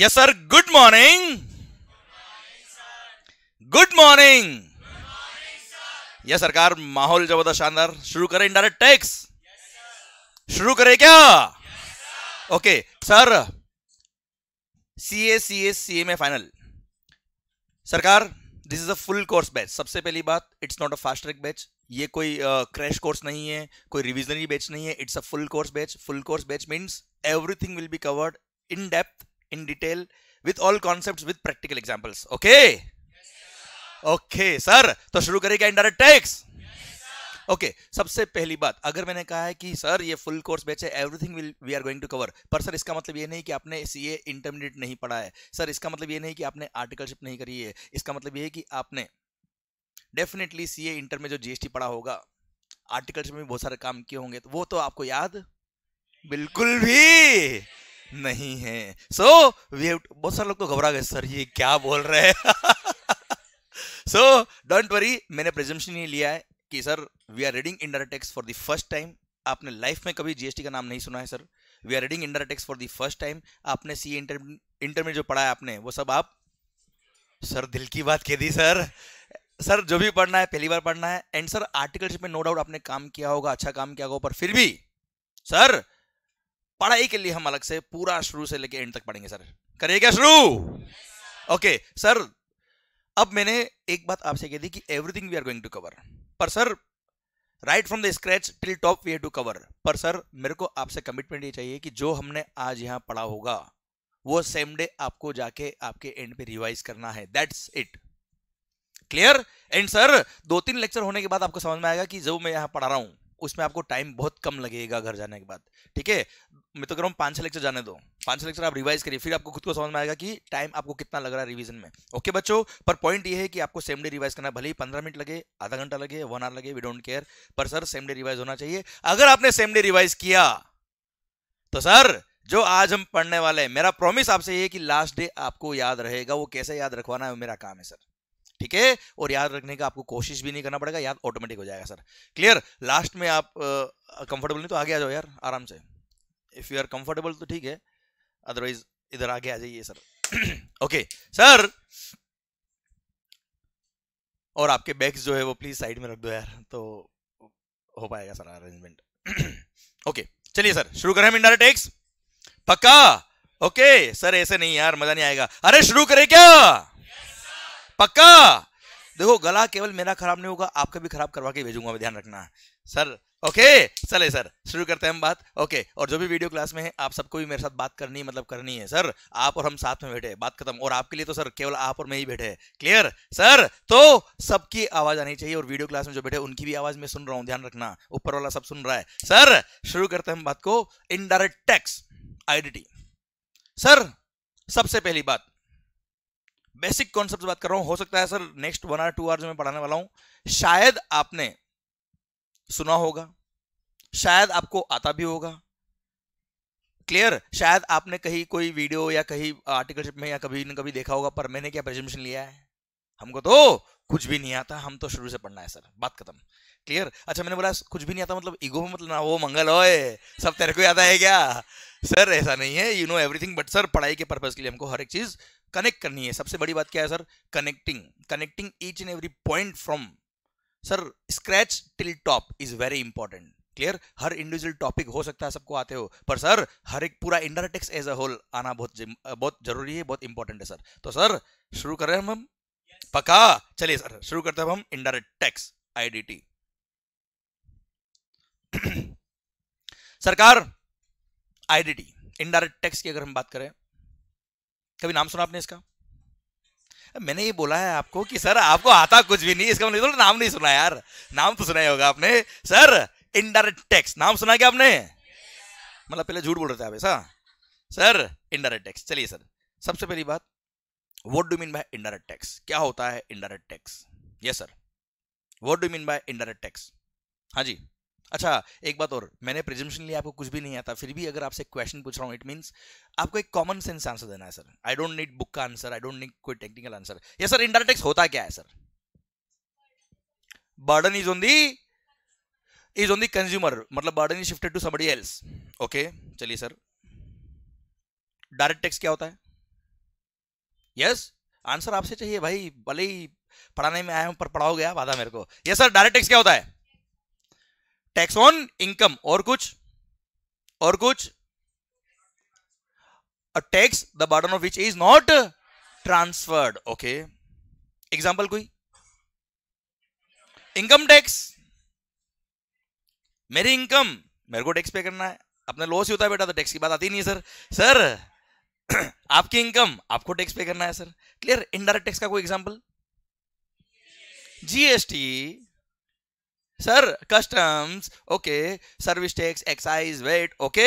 Yes sir good morning good morning यह सरकार माहौल जबरदस्त शानदार शुरू करें इंडायरेक्ट टैक्स शुरू करें क्या ओके सर सी ए सी ए सी ए में फाइनल सरकार this is a full course batch सबसे पहली बात it's not a fast track batch ये कोई क्रैश uh, कोर्स नहीं है कोई रिविजनरी बैच नहीं है it's a full course batch full course batch means everything will be covered in depth in detail with all concepts with practical examples okay okay sir तो शुरू करेगा indirect tax okay सबसे पहली बात अगर मैंने कहा है कि सर ये full course batch everything will we are going to cover पर सर इसका मतलब ये नहीं कि आपने सीए इंटरमीडिएट नहीं पढ़ा है सर इसका मतलब ये नहीं कि आपने आर्टिकलशिप नहीं करी है इसका मतलब ये है कि आपने डेफिनेटली सीए इंटर में जो जीएसटी पढ़ा होगा आर्टिकलशिप में बहुत सारे काम किए होंगे तो वो तो आपको याद बिल्कुल भी नहीं है सो वी बहुत सारे लोग तो घबरा गए सर ये क्या बोल रहे हैं सो डोंट वरी मैंने प्रेजम्पन ये लिया है कि sir we are reading indirect tax for the first time आपने लाइफ में कभी जीएसटी का नाम नहीं सुना है sir we are reading indirect tax for the first time आपने सी इंटर में जो पढ़ा है आपने वो सब आप सर दिल की बात कह दी सर सर जो भी पढ़ना है पहली बार पढ़ना है एंड सर आर्टिकलशिप में नो डाउट आपने काम किया होगा अच्छा काम किया होगा पर फिर भी सर पढ़ाई के लिए हम अलग से पूरा शुरू से लेके एंड तक पढ़ेंगे सर करिएगा शुरू ओके yes, सर अब मैंने एक बात आपसे कह दी कि everything we are going to cover पर sir right from the scratch till top we have to cover पर सर मेरे को आपसे कमिटमेंट ये चाहिए कि जो हमने आज यहाँ पढ़ा होगा वो सेम डे आपको जाके आपके एंड पे रिवाइज करना है that's it clear and sir दो तीन लेक्चर होने के बाद आपको समझ में आएगा कि जो मैं यहां पढ़ा रहा हूं उसमें आपको टाइम बहुत कम लगेगा घर जाने के बाद ठीक है मैं तो कह रहा हूँ पाँच छः लेक्चर जाने दो पाँच छः लेक्चर आप रिवाइज करिए फिर आपको खुद को समझ में आएगा कि टाइम आपको कितना लग रहा है रिवीजन में ओके बच्चों पर पॉइंट ये है कि आपको सेम डे रिवाइज करना भले ही पंद्रह मिनट लगे आधा घंटा लगे वन आवर लगे वी डोंट केयर पर सर सेम डे रिवाइज होना चाहिए अगर आपने सेम डे रिवाइज किया तो सर जो आज हम पढ़ने वाले हैं मेरा प्रॉमिस आपसे ये कि लास्ट डे आपको याद रहेगा वो कैसे याद रखवाना है मेरा काम है सर ठीक है और याद रखने का आपको कोशिश भी नहीं करना पड़ेगा याद ऑटोमेटिक हो जाएगा सर क्लियर लास्ट में आप कंफर्टेबल नहीं तो आगे आ जाओ यार आराम से इफ़ यू आर कंफर्टेबल तो ठीक है अदरवाइज इधर आगे आ जाइए सर ओके सर और आपके बैग्स जो है वो प्लीज साइड में रख दो यार तो हो पाएगा सर अरेंजमेंट ओके चलिए सर शुरू करें हम इनडायरेक्ट पक्का ओके सर ऐसे नहीं यार मजा नहीं आएगा अरे शुरू करें क्या पक्का देखो गला केवल मेरा खराब नहीं होगा आपका भी खराब करवा के भेजूंगा मैं ध्यान रखना सर ओके चले सर शुरू करते हैं हम बात ओके और जो भी वीडियो क्लास में है आप सबको भी मेरे साथ बात करनी मतलब करनी है सर आप और हम साथ में बैठे बात खत्म और आपके लिए तो सर केवल आप और मैं ही बैठे क्लियर सर तो सबकी आवाज आनी चाहिए और वीडियो क्लास में जो बैठे उनकी भी आवाज में सुन रहा हूँ ध्यान रखना ऊपर वाला सब सुन रहा है सर शुरू करते हैं हम बात को इनडायरेक्ट टैक्स आइडेंटिटी सर सबसे पहली बात बेसिक कॉन्सेप्ट बात कर रहा हूं हो सकता है sir next one or two hours में पढ़ाने वाला हूं शायद आपने सुना होगा शायद आपको आता भी होगा क्लियर शायद आपने कहीं कोई वीडियो या कहीं आर्टिकलशिप में या कभी न कभी देखा होगा पर मैंने क्या प्रेजेंटेशन लिया है हमको तो कुछ भी नहीं आता हम तो शुरू से पढ़ना है सर बात खत्म क्लियर अच्छा मैंने बोला कुछ भी नहीं आता मतलब ईगो में मतलब ना वो मंगल ओए सब तेरे को आता है क्या सर ऐसा नहीं है you know everything but sir पढ़ाई के पर्पज के लिए हमको हर एक चीज कनेक्ट करनी है सबसे बड़ी बात क्या है sir connecting connecting each and every point from sir scratch till top is very important clear हर इंडिविजुअल टॉपिक हो सकता है सबको आते हो पर सर हर एक पूरा इंडरटेक्स एज अ होल आना बहुत बहुत जरूरी है बहुत इंपॉर्टेंट है सर तो सर शुरू कर रहे हैं हम yes. पका चलिए सर शुरू करते हैं हम इंडायरेक्ट टैक्स आईडीटी सरकार आईडीटी इनडायरेक्ट टैक्स की अगर हम बात करें कभी नाम सुना आपने इसका मैंने ये बोला है आपको कि सर आपको आता कुछ भी नहीं इसका मतलब तो नाम नहीं सुना यार नाम तो सुना ही होगा आपने सर इनडायरेक्ट टैक्स नाम सुना क्या आपने मतलब पहले झूठ बोल रहे थे आप ऐसा सर इनडायरेक्ट टैक्स चलिए सर सबसे पहली बात what do mean by indirect tax क्या होता है indirect tax yes sir what do mean by indirect tax हाँ जी अच्छा एक बात और मैंने प्रिजम्पनली आपको कुछ भी नहीं आता फिर भी अगर आपसे क्वेश्चन पूछ रहा हूँ इट मीन्स आपको एक कॉमन सेंस आंसर देना है sir I don't need book का आंसर आई डोंट नीड कोई टेक्निकल आंसर ये सर इंडाटेक्स होता क्या है sir burden is on the is on the consumer मतलब burden is shifted to somebody else okay चलिए सर डायरेक्ट टैक्स क्या होता है यस yes? आंसर आपसे चाहिए भाई भले ही पढ़ाने में आया हूं पर पढ़ाओगे गया आधा मेरे को यस सर डायरेक्ट टैक्स क्या होता है टैक्स ऑन इनकम और कुछ और कुछ a tax the burden of which is not transferred okay example कोई इनकम टैक्स मेरी इनकम मेरे को टैक्स पे करना है अपने लॉस ही होता है बेटा तो टैक्स की बात आती नहीं है सर सर आपकी इनकम आपको टैक्स पे करना है सर क्लियर इनडायरेक्ट टैक्स का कोई example GST sir customs okay service tax excise VAT okay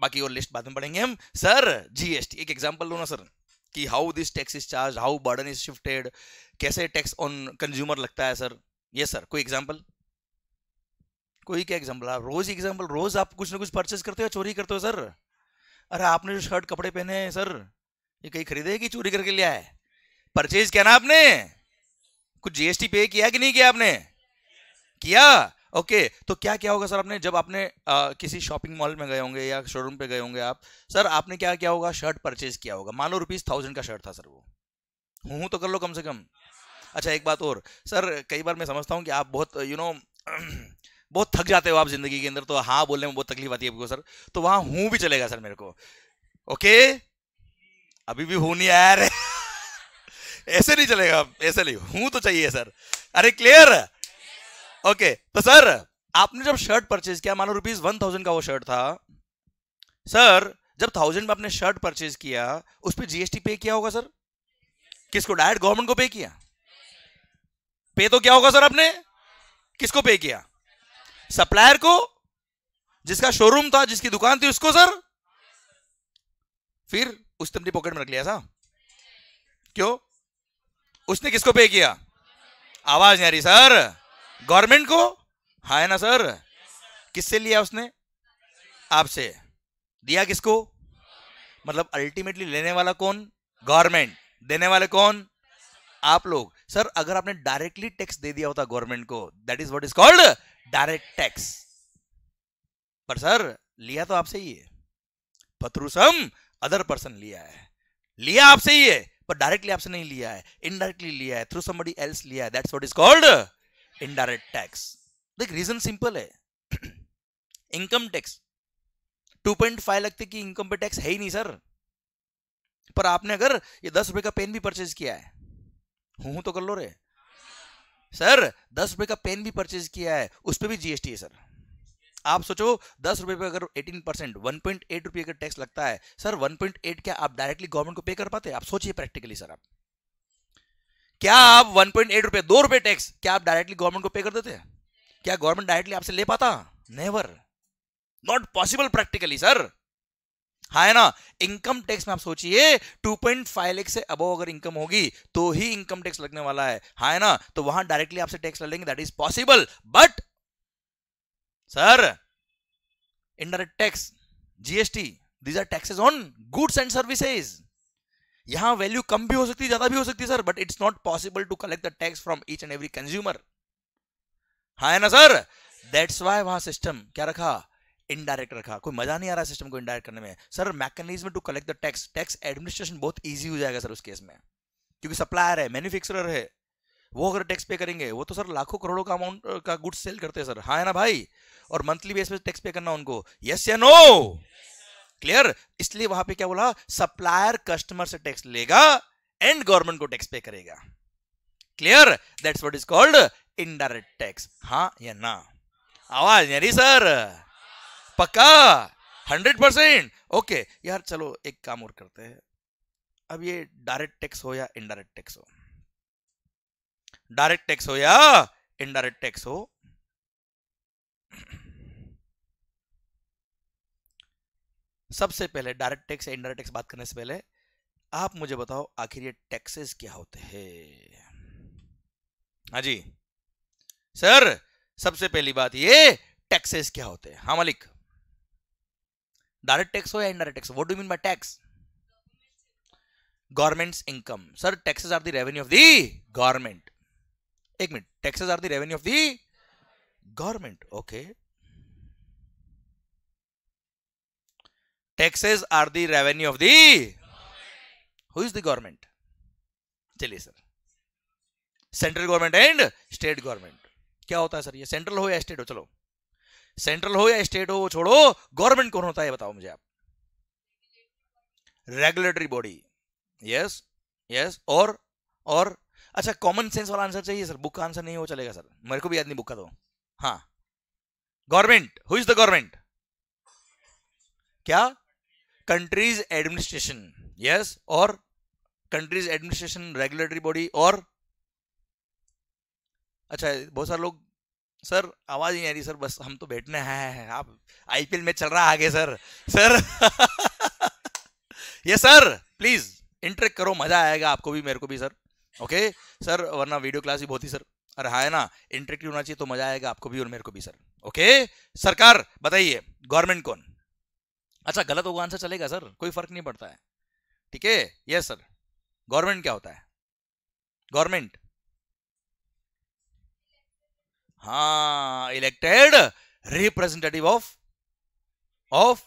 बाकी और लिस्ट बाद में पढ़ेंगे हम सर जीएसटी एक एग्जांपल लो ना सर कि how this tax is charge how burden is shifted कैसे टैक्स ऑन कंज्यूमर लगता है सर ये सर कोई एग्जाम्पल कोई क्या एग्जाम्पल आप रोज एग्जाम्पल रोज आप कुछ ना कुछ परचेस करते हो चोरी करते हो सर अरे आपने जो शर्ट कपड़े पहने हैं सर ये कहीं खरीदे कि चोरी करके लिया है परचेज किया ना आपने कुछ जीएसटी पे किया कि नहीं किया आपने किया ओके तो क्या क्या होगा सर आपने जब आपने आ, किसी शॉपिंग मॉल में गए होंगे या शोरूम पे गए होंगे आप सर आपने क्या क्या होगा शर्ट परचेज किया होगा मान लो रुपीज थाउजेंड का शर्ट था सर वो हूँ तो कर लो कम से कम अच्छा एक बात और सर कई बार मैं समझता हूँ कि आप बहुत यू नो बहुत थक जाते हो आप जिंदगी के अंदर तो हाँ बोलने में बहुत तकलीफ आती है आपको सर तो वहाँ हूँ भी चलेगा सर मेरे को ओके अभी भी हूँ नहीं आया ऐसे नहीं चलेगा ऐसे नहीं हूँ तो चाहिए सर अरे क्लियर ओके तो सर आपने जब शर्ट परचेज किया मानो रुपीज वन थाउजेंड का वो शर्ट था सर जब थाउजेंड में आपने शर्ट परचेज किया उस पर जीएसटी पे किया होगा सर किसको डायरेक्ट गवर्नमेंट को पे किया पे तो क्या होगा सर आपने किसको पे किया सप्लायर को जिसका शोरूम था जिसकी दुकान थी उसको सर फिर उसने अपनी पॉकेट में रख लिया था क्यों उसने किसको पे किया आवाज नहीं आ रही सर गवर्नमेंट को हाँ है ना सर किससे लिया उसने आपसे दिया किसको मतलब अल्टीमेटली लेने वाला कौन गवर्नमेंट देने वाले कौन आप लोग सर अगर आपने डायरेक्टली टैक्स दे दिया होता गवर्नमेंट को that is what is called direct tax पर सर लिया तो आपसे ही है पथरू अदर पर्सन लिया है लिया आपसे ही है पर डायरेक्टली आपसे नहीं लिया है इनडायरेक्टली लिया है थ्रू समबडी एल्स लिया है that's what is called indirect tax देख रीजन सिंपल है इनकम टैक्स 2.5 फाइव लगते कि इनकम पे टैक्स है ही नहीं सर पर आपने अगर ये दस रुपए का पेन भी परचेज किया है हूं तो कर लो रे सर दस रुपए का पेन भी परचेज किया है उस पर भी जीएसटी है सर आप सोचो दस रुपए पे अगर 18 परसेंट वन पॉइंट एट रुपये का टैक्स लगता है सर 1.8 क्या आप डायरेक्टली गवर्नमेंट को पे कर पाते आप सोचिए प्रैक्टिकली सर आप क्या आप 1.8 रुपए दो रुपए टैक्स क्या आप डायरेक्टली गवर्नमेंट को पे कर देते क्या गवर्नमेंट डायरेक्टली आपसे ले पाता never not possible practically sir हा है ना इनकम टैक्स में आप सोचिए 2.5 लाख से अब अगर इनकम होगी तो ही इनकम टैक्स लगने वाला है हा है ना तो वहां डायरेक्टली आपसे टैक्स लेंगे that is possible but sir indirect tax GST these are taxes on goods and services यहां वैल्यू कम भी हो सकती है ज्यादा भी हो सकती है sir but it's not possible to collect the tax from each and every consumer हाँ है ना सर दैट्स वाई वहां सिस्टम क्या रखा इनडायरेक्ट रखा कोई मजा नहीं आ रहा सिस्टम को इनडायरेक्ट करने में sir mechanism to collect the tax tax administration बहुत ईजी हो जाएगा सर उस केस में क्योंकि सप्लायर है मैन्युफैक्चरर है वो अगर टैक्स पे करेंगे वो तो सर लाखों करोड़ों का अमाउंट का गुड्स सेल करते हैं सर हाँ है ना भाई और मंथली बेस पे टैक्स पे करना उनको यस या नो क्लियर इसलिए वहां पे क्या बोला सप्लायर कस्टमर से टैक्स लेगा एंड गवर्नमेंट को टैक्स पे करेगा clear that's what is called indirect tax हा या ना आवाज नहीं सर पक्का हंड्रेड परसेंट ओके यार चलो एक काम और करते हैं अब ये डायरेक्ट टैक्स हो या इनडायरेक्ट टैक्स हो डायरेक्ट टैक्स हो या इनडायरेक्ट टैक्स हो सबसे पहले डायरेक्ट टैक्स या इनडायरेक्ट टैक्स बात करने से पहले आप मुझे बताओ आखिर ये टैक्सेस क्या होते हैं हाँ जी सर सबसे पहली बात ये टैक्सेस क्या होते हैं हाँ मालिक डायरेक्ट टैक्स हो या indirect tax what do mean by tax government's income sir taxes are the revenue of the government एक minute taxes are the revenue of the government okay taxes are the revenue of the who is the government चलिए sir central government and state government क्या होता है sir ये central हो या state हो चलो सेंट्रल हो या स्टेट हो छोड़ो गवर्नमेंट कौन होता है बताओ मुझे आप रेगुलेटरी बॉडी यस यस और और अच्छा कॉमन सेंस वाला आंसर चाहिए सर बुक का आंसर नहीं हो चलेगा सर मेरे को भी याद नहीं बुक का तो हाँ government who is the government क्या कंट्रीज एडमिनिस्ट्रेशन यस और कंट्रीज एडमिनिस्ट्रेशन रेगुलेटरी बॉडी और अच्छा बहुत सारे लोग सर आवाज नहीं आ रही सर बस हम तो बैठने हैं आप आईपीएल में चल रहा आगे सर सर ये सर प्लीज इंटरेक्ट करो मजा आएगा आपको भी मेरे को भी सर ओके सर वरना वीडियो क्लास भी बहुत ही सर अरे हाँ ना इंटरेक्टिव होना चाहिए तो मजा आएगा आपको भी और मेरे को भी सर ओके सरकार बताइए गवर्नमेंट कौन अच्छा गलत होगा आंसर चलेगा सर कोई फर्क नहीं पड़ता है ठीक है यस सर गवर्नमेंट क्या होता है गवर्नमेंट हा elected representative of of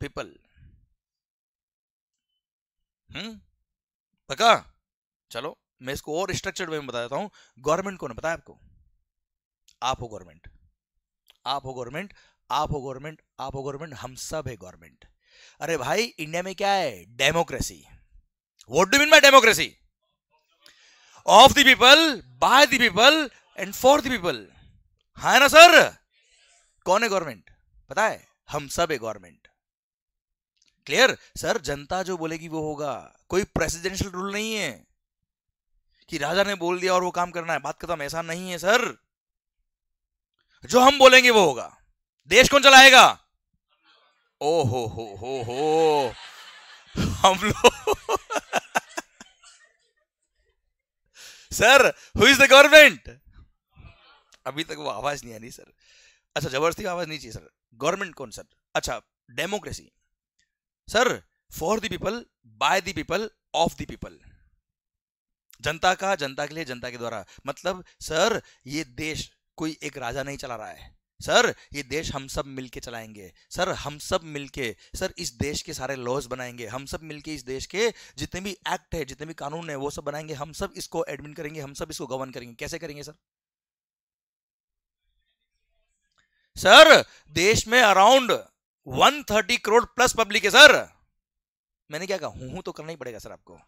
people hmm पका चलो मैं इसको और स्ट्रक्चर्ड वे में बता देता हूं गवर्नमेंट कौन है पता है आपको आप हो गवर्नमेंट आप हो गवर्नमेंट आप हो गवर्नमेंट आप हो गवर्नमेंट हम सब है गवर्नमेंट अरे भाई इंडिया में क्या है democracy what do mean my democracy of the people by the people and for the people है ना सर कौन है गवर्नमेंट पता है हम सब है गवर्नमेंट क्लियर सर जनता जो बोलेगी वो होगा कोई प्रेसिडेंशियल रूल नहीं है कि राजा ने बोल दिया और वो काम करना है बात खत्म ऐसा नहीं है सर जो हम बोलेंगे वो होगा देश कौन चलाएगा ओ हो हो हो हो हम लोग sir who is the government अभी तक वो आवाज नहीं आ रही सर अच्छा जबरदस्ती आवाज नहीं चाहिए सर गवर्नमेंट कौन सर अच्छा democracy sir for the people by the people of the people जनता का जनता के लिए जनता के द्वारा मतलब सर ये देश कोई एक राजा नहीं चला रहा है सर ये देश हम सब मिलके चलाएंगे सर हम सब मिलके सर इस देश के सारे लॉज बनाएंगे हम सब मिलके इस देश के जितने भी एक्ट है जितने भी कानून है वो सब बनाएंगे हम सब इसको एडमिन करेंगे हम सब इसको गवर्न करेंगे कैसे करेंगे सर सर देश में अराउंड 130 करोड़ प्लस पब्लिक है सर मैंने क्या कहा हूं तो करना ही पड़ेगा सर आपको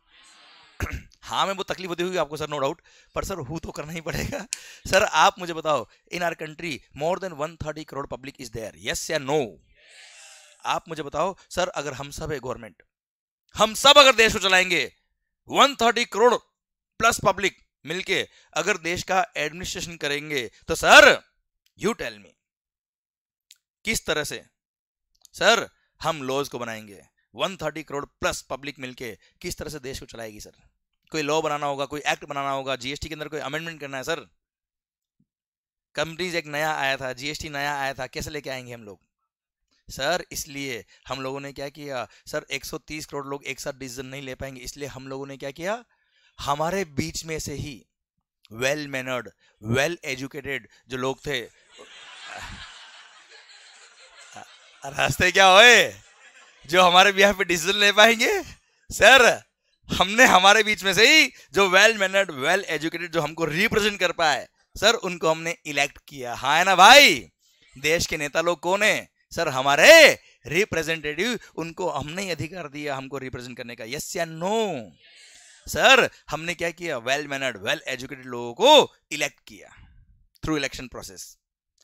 हाँ मैं वो तकलीफ होती होगी आपको सर नो डाउट पर सर हु तो करना ही पड़ेगा सर आप मुझे बताओ in our country more than one thirty crore public is there yes या नो आप मुझे बताओ सर अगर हम सब है गवर्नमेंट हम सब अगर देश को चलाएंगे one thirty crore plus public मिलके अगर देश का एडमिनिस्ट्रेशन करेंगे तो सर यू टेल मी किस तरह से सर हम लॉज को बनाएंगे one thirty crore plus public मिलके किस तरह से देश को चलाएगी सर कोई लॉ बनाना होगा कोई एक्ट बनाना होगा जीएसटी के अंदर कोई अमेंडमेंट करना है सर कंपनीज एक नया आया था जीएसटी नया आया था कैसे लेके आएंगे हम लोग सर इसलिए हम लोगों ने क्या किया सर 130 करोड़ लोग एक साथ डिसीजन नहीं ले पाएंगे इसलिए हम लोगों ने क्या किया हमारे बीच में से ही वेल मैनर्ड वेल एजुकेटेड जो लोग थे रास्ते क्या हो जो हमारे बिहार पे डिसीजन ले पाएंगे सर हमने हमारे बीच में से ही जो वेल मैनर्ड वेल एजुकेटेड जो हमको रिप्रेजेंट कर पाए सर उनको हमने इलेक्ट किया हा है ना भाई देश के नेता लोग कौन है सर हमारे रिप्रेजेंटेटिव उनको हमने ही अधिकार दिया हमको रिप्रेजेंट करने का यस या नो सर हमने क्या किया वेल मैनर्ड वेल एजुकेटेड लोगों को इलेक्ट किया through election process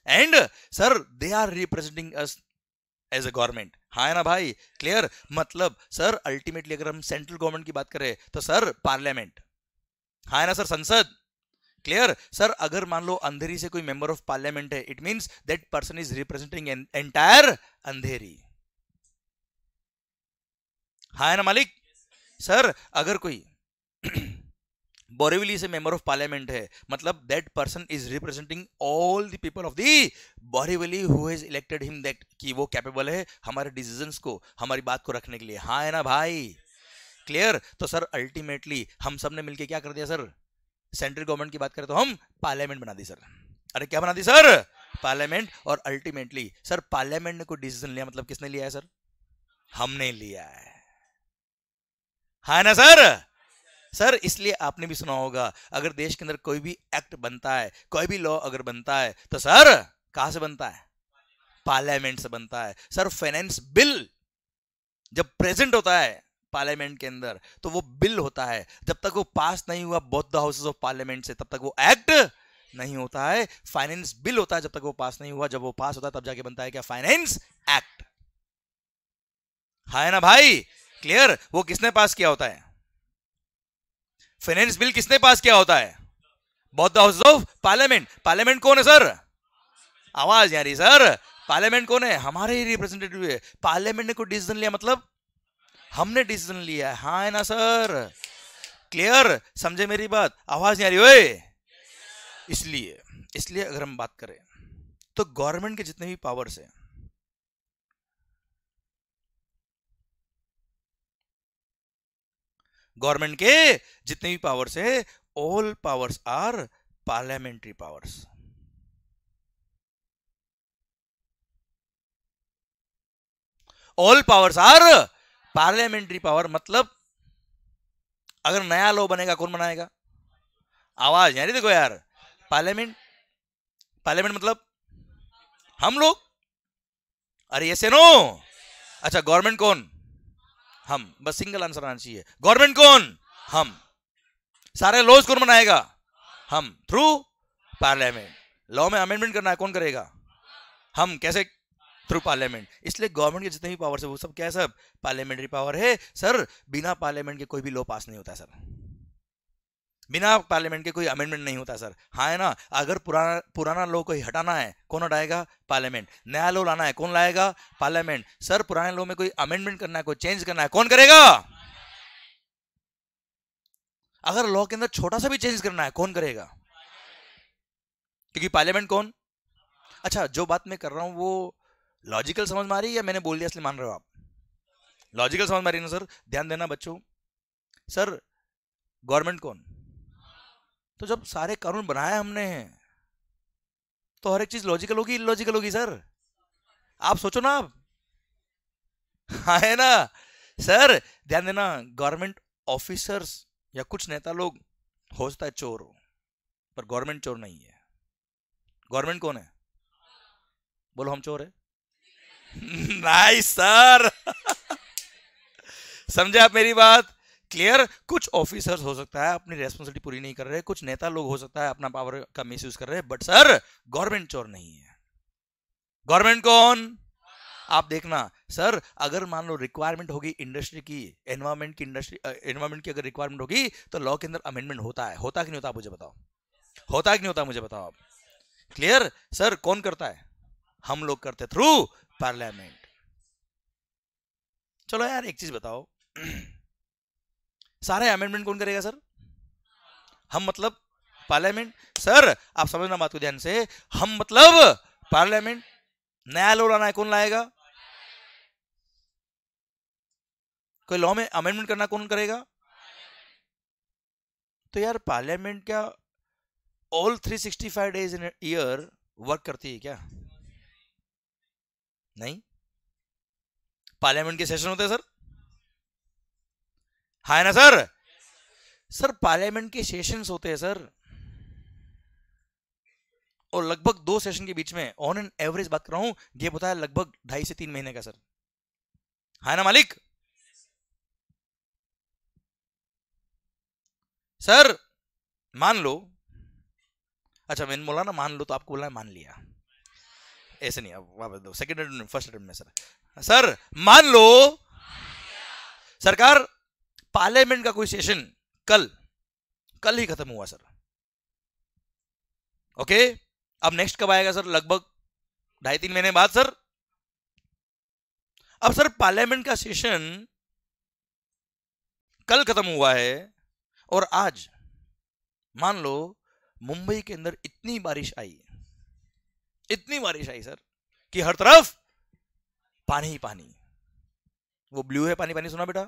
and sir they are representing us as a government हाँ है ना भाई क्लियर मतलब सर अल्टीमेटली अगर हम सेंट्रल गवर्नमेंट की बात करें तो सर पार्लियामेंट हाँ है ना सर संसद क्लियर सर अगर मान लो अंधेरी से कोई मेंबर ऑफ पार्लियामेंट है it means that person is representing entire Andheri हाँ है ना मालिक yes, सर अगर कोई बोरेविली से मेंबर ऑफ पार्लियामेंट है मतलब that person is representing all the people of the Borivali who has elected him that कि वो कैपेबल है हमारे डिसीजंस को हमारी बात को रखने के लिए हाँ है ना भाई क्लियर तो सर अल्टीमेटली हम सब ने मिलकर क्या कर दिया सर सेंट्रल गवर्नमेंट की बात करें तो हम पार्लियामेंट बना दी सर अरे क्या बना दी सर पार्लियामेंट और अल्टीमेटली सर पार्लियामेंट ने कोई डिसीजन लिया मतलब किसने लिया है सर हमने लिया है हाँ ना सर सर इसलिए आपने भी सुना होगा अगर देश के अंदर कोई भी एक्ट बनता है कोई भी लॉ अगर बनता है तो सर कहां से बनता है पार्लियामेंट से बनता है सर फाइनेंस बिल जब प्रेजेंट होता है पार्लियामेंट के अंदर तो वो बिल होता है जब तक वो पास नहीं हुआ both the houses of parliament से तब तक वो एक्ट नहीं होता है फाइनेंस बिल होता है जब तक वो पास नहीं हुआ जब वो पास होता है तब जाके बनता है क्या फाइनेंस एक्ट है ना भाई क्लियर वो किसने पास किया होता है फाइनेंस बिल किसने पास किया होता है बहुत हाउस ऑफ पार्लियामेंट पार्लियामेंट कौन है सर आवाज यारी सर पार्लियामेंट कौन है हमारे ही रिप्रेजेंटेटिव है पार्लियामेंट ने कोई डिसीजन लिया मतलब हमने डिसीजन लिया है हाँ है ना सर क्लियर समझे मेरी बात आवाज नहीं आ रही हो इसलिए इसलिए अगर हम बात करें तो गवर्नमेंट के जितने भी पावर्स हैं गवर्नमेंट के जितने भी पावर्स है all powers are parliamentary powers all powers are parliamentary power मतलब अगर नया लॉ बनेगा कौन बनाएगा आवाज यानी देखो यार पार्लियामेंट पार्लियामेंट मतलब हम लोग अरे ऐसे नो अच्छा गवर्नमेंट कौन हम बस सिंगल आंसर आना चाहिए गवर्नमेंट कौन हम सारे लॉज कौन बनाएगा हम थ्रू पार्लियामेंट लॉ में अमेंडमेंट करना है कौन करेगा हम कैसे थ्रू पार्लियामेंट इसलिए गवर्नमेंट के जितने भी पावर्स है वो सब क्या है सब पार्लियामेंट्री पावर है सर बिना पार्लियामेंट के कोई भी लॉ पास नहीं होता है सर बिना पार्लियामेंट के कोई अमेंडमेंट नहीं होता सर हाँ है ना अगर पुराना पुराना लॉ को हटाना है कौन हटाएगा पार्लियामेंट नया लॉ लाना है कौन लाएगा पार्लियामेंट सर पुराने लॉ में कोई अमेंडमेंट करना है कोई चेंज करना है कौन करेगा अगर लॉ के अंदर छोटा सा भी चेंज करना है कौन करेगा क्योंकि पार्लियामेंट कौन अच्छा जो बात मैं कर रहा हूं वो लॉजिकल समझ में आ रही है या मैंने बोल दिया इसलिए मान रहे हो आप लॉजिकल समझ में आ रही ना सर ध्यान देना बच्चों सर गवर्नमेंट कौन तो जब सारे कानून बनाए हमने हैं तो हर एक चीज लॉजिकल होगी इलॉजिकल होगी सर आप सोचो ना आप हाँ, है ना सर ध्यान देना गवर्नमेंट ऑफिसर्स या कुछ नेता लोग हो सकता है चोर हो पर गवर्नमेंट चोर नहीं है गवर्नमेंट कौन है बोलो हम चोर है नाइस सर समझे आप मेरी बात क्लियर कुछ ऑफिसर्स हो सकता है अपनी रेस्पॉन्सिबिलिटी पूरी नहीं कर रहे कुछ नेता लोग हो सकता है अपना पावर का मिस यूज कर रहे बट सर गवर्नमेंट चोर नहीं है गवर्नमेंट कौन आप देखना सर अगर मान लो रिक्वायरमेंट होगी इंडस्ट्री की एनवायरमेंट की इंडस्ट्री एनवायरमेंट की अगर रिक्वायरमेंट होगी तो लॉ के अंदर अमेंडमेंट होता है होता कि नहीं होता आप मुझे बताओ होता कि नहीं होता मुझे बताओ आप क्लियर सर कौन करता है हम लोग करते थ्रू पार्लियामेंट चलो यार एक चीज बताओ सारे अमेंडमेंट कौन करेगा सर हम मतलब पार्लियामेंट सर आप समझना बात को ध्यान से हम मतलब पार्लियामेंट नया लॉ लाना है कौन लाएगा कोई लॉ में अमेंडमेंट करना कौन करेगा तो यार पार्लियामेंट क्या all 365 days in year work करती है क्या नहीं पार्लियामेंट के सेशन होते हैं सर हाँ ना सर सर पार्लियामेंट के सेशंस होते हैं सर और लगभग दो सेशन के बीच में ऑन एन एवरेज बात कर रहा हूं ये होता है लगभग ढाई से तीन महीने का सर हाँ ना मालिक सर मान लो अच्छा मैंने बोला ना मान लो तो आपको बोला मान लिया ऐसे नहीं अब वापस दो सेकेंड फर्स्ट में सर सर मान लो सरकार पार्लियामेंट का कोई सेशन कल कल ही खत्म हुआ सर ओके अब नेक्स्ट कब आएगा सर लगभग ढाई तीन महीने बाद सर अब सर पार्लियामेंट का सेशन कल खत्म हुआ है और आज मान लो मुंबई के अंदर इतनी बारिश आई इतनी बारिश आई सर कि हर तरफ पानी ही पानी वो ब्लू है पानी पानी सुना बेटा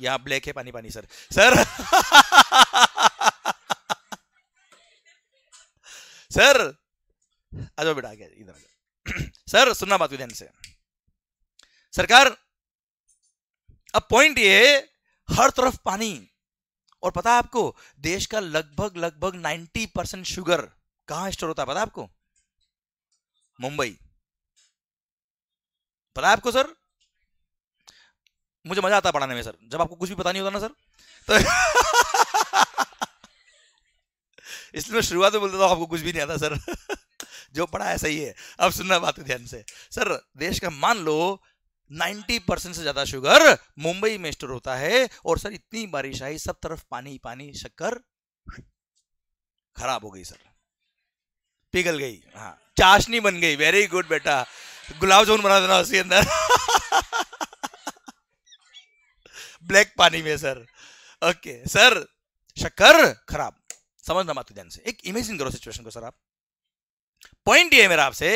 यहाँ ब्लैक है पानी पानी सर सर सर आ जाओ बेटा इधर सर सुनना बात ध्यान से सरकार अब पॉइंट ये हर तरफ पानी और पता है आपको देश का लगभग लगभग 90 परसेंट शुगर कहां स्टोर होता है पता आपको मुंबई पता आपको सर मुझे मजा आता है पढ़ाने में सर जब आपको कुछ भी पता नहीं होता ना सर तो इसलिए मैं शुरुआत में बोलता था आपको कुछ भी नहीं आता सर जो पढ़ा है सही है अब सुनना बात है ध्यान से सर देश का मान लो 90 परसेंट से ज्यादा शुगर मुंबई में स्टोर होता है और सर इतनी बारिश आई सब तरफ पानी पानी शक्कर खराब हो गई सर पिघल गई हाँ चाशनी बन गई वेरी गुड बेटा गुलाब जामुन बना देना उसके अंदर ब्लैक पानी में सर ओके सर शक्कर खराब समझना मातू ध्यान से एक इमेजिन करो सिचुएशन को सर आप पॉइंट ये है मेरा आपसे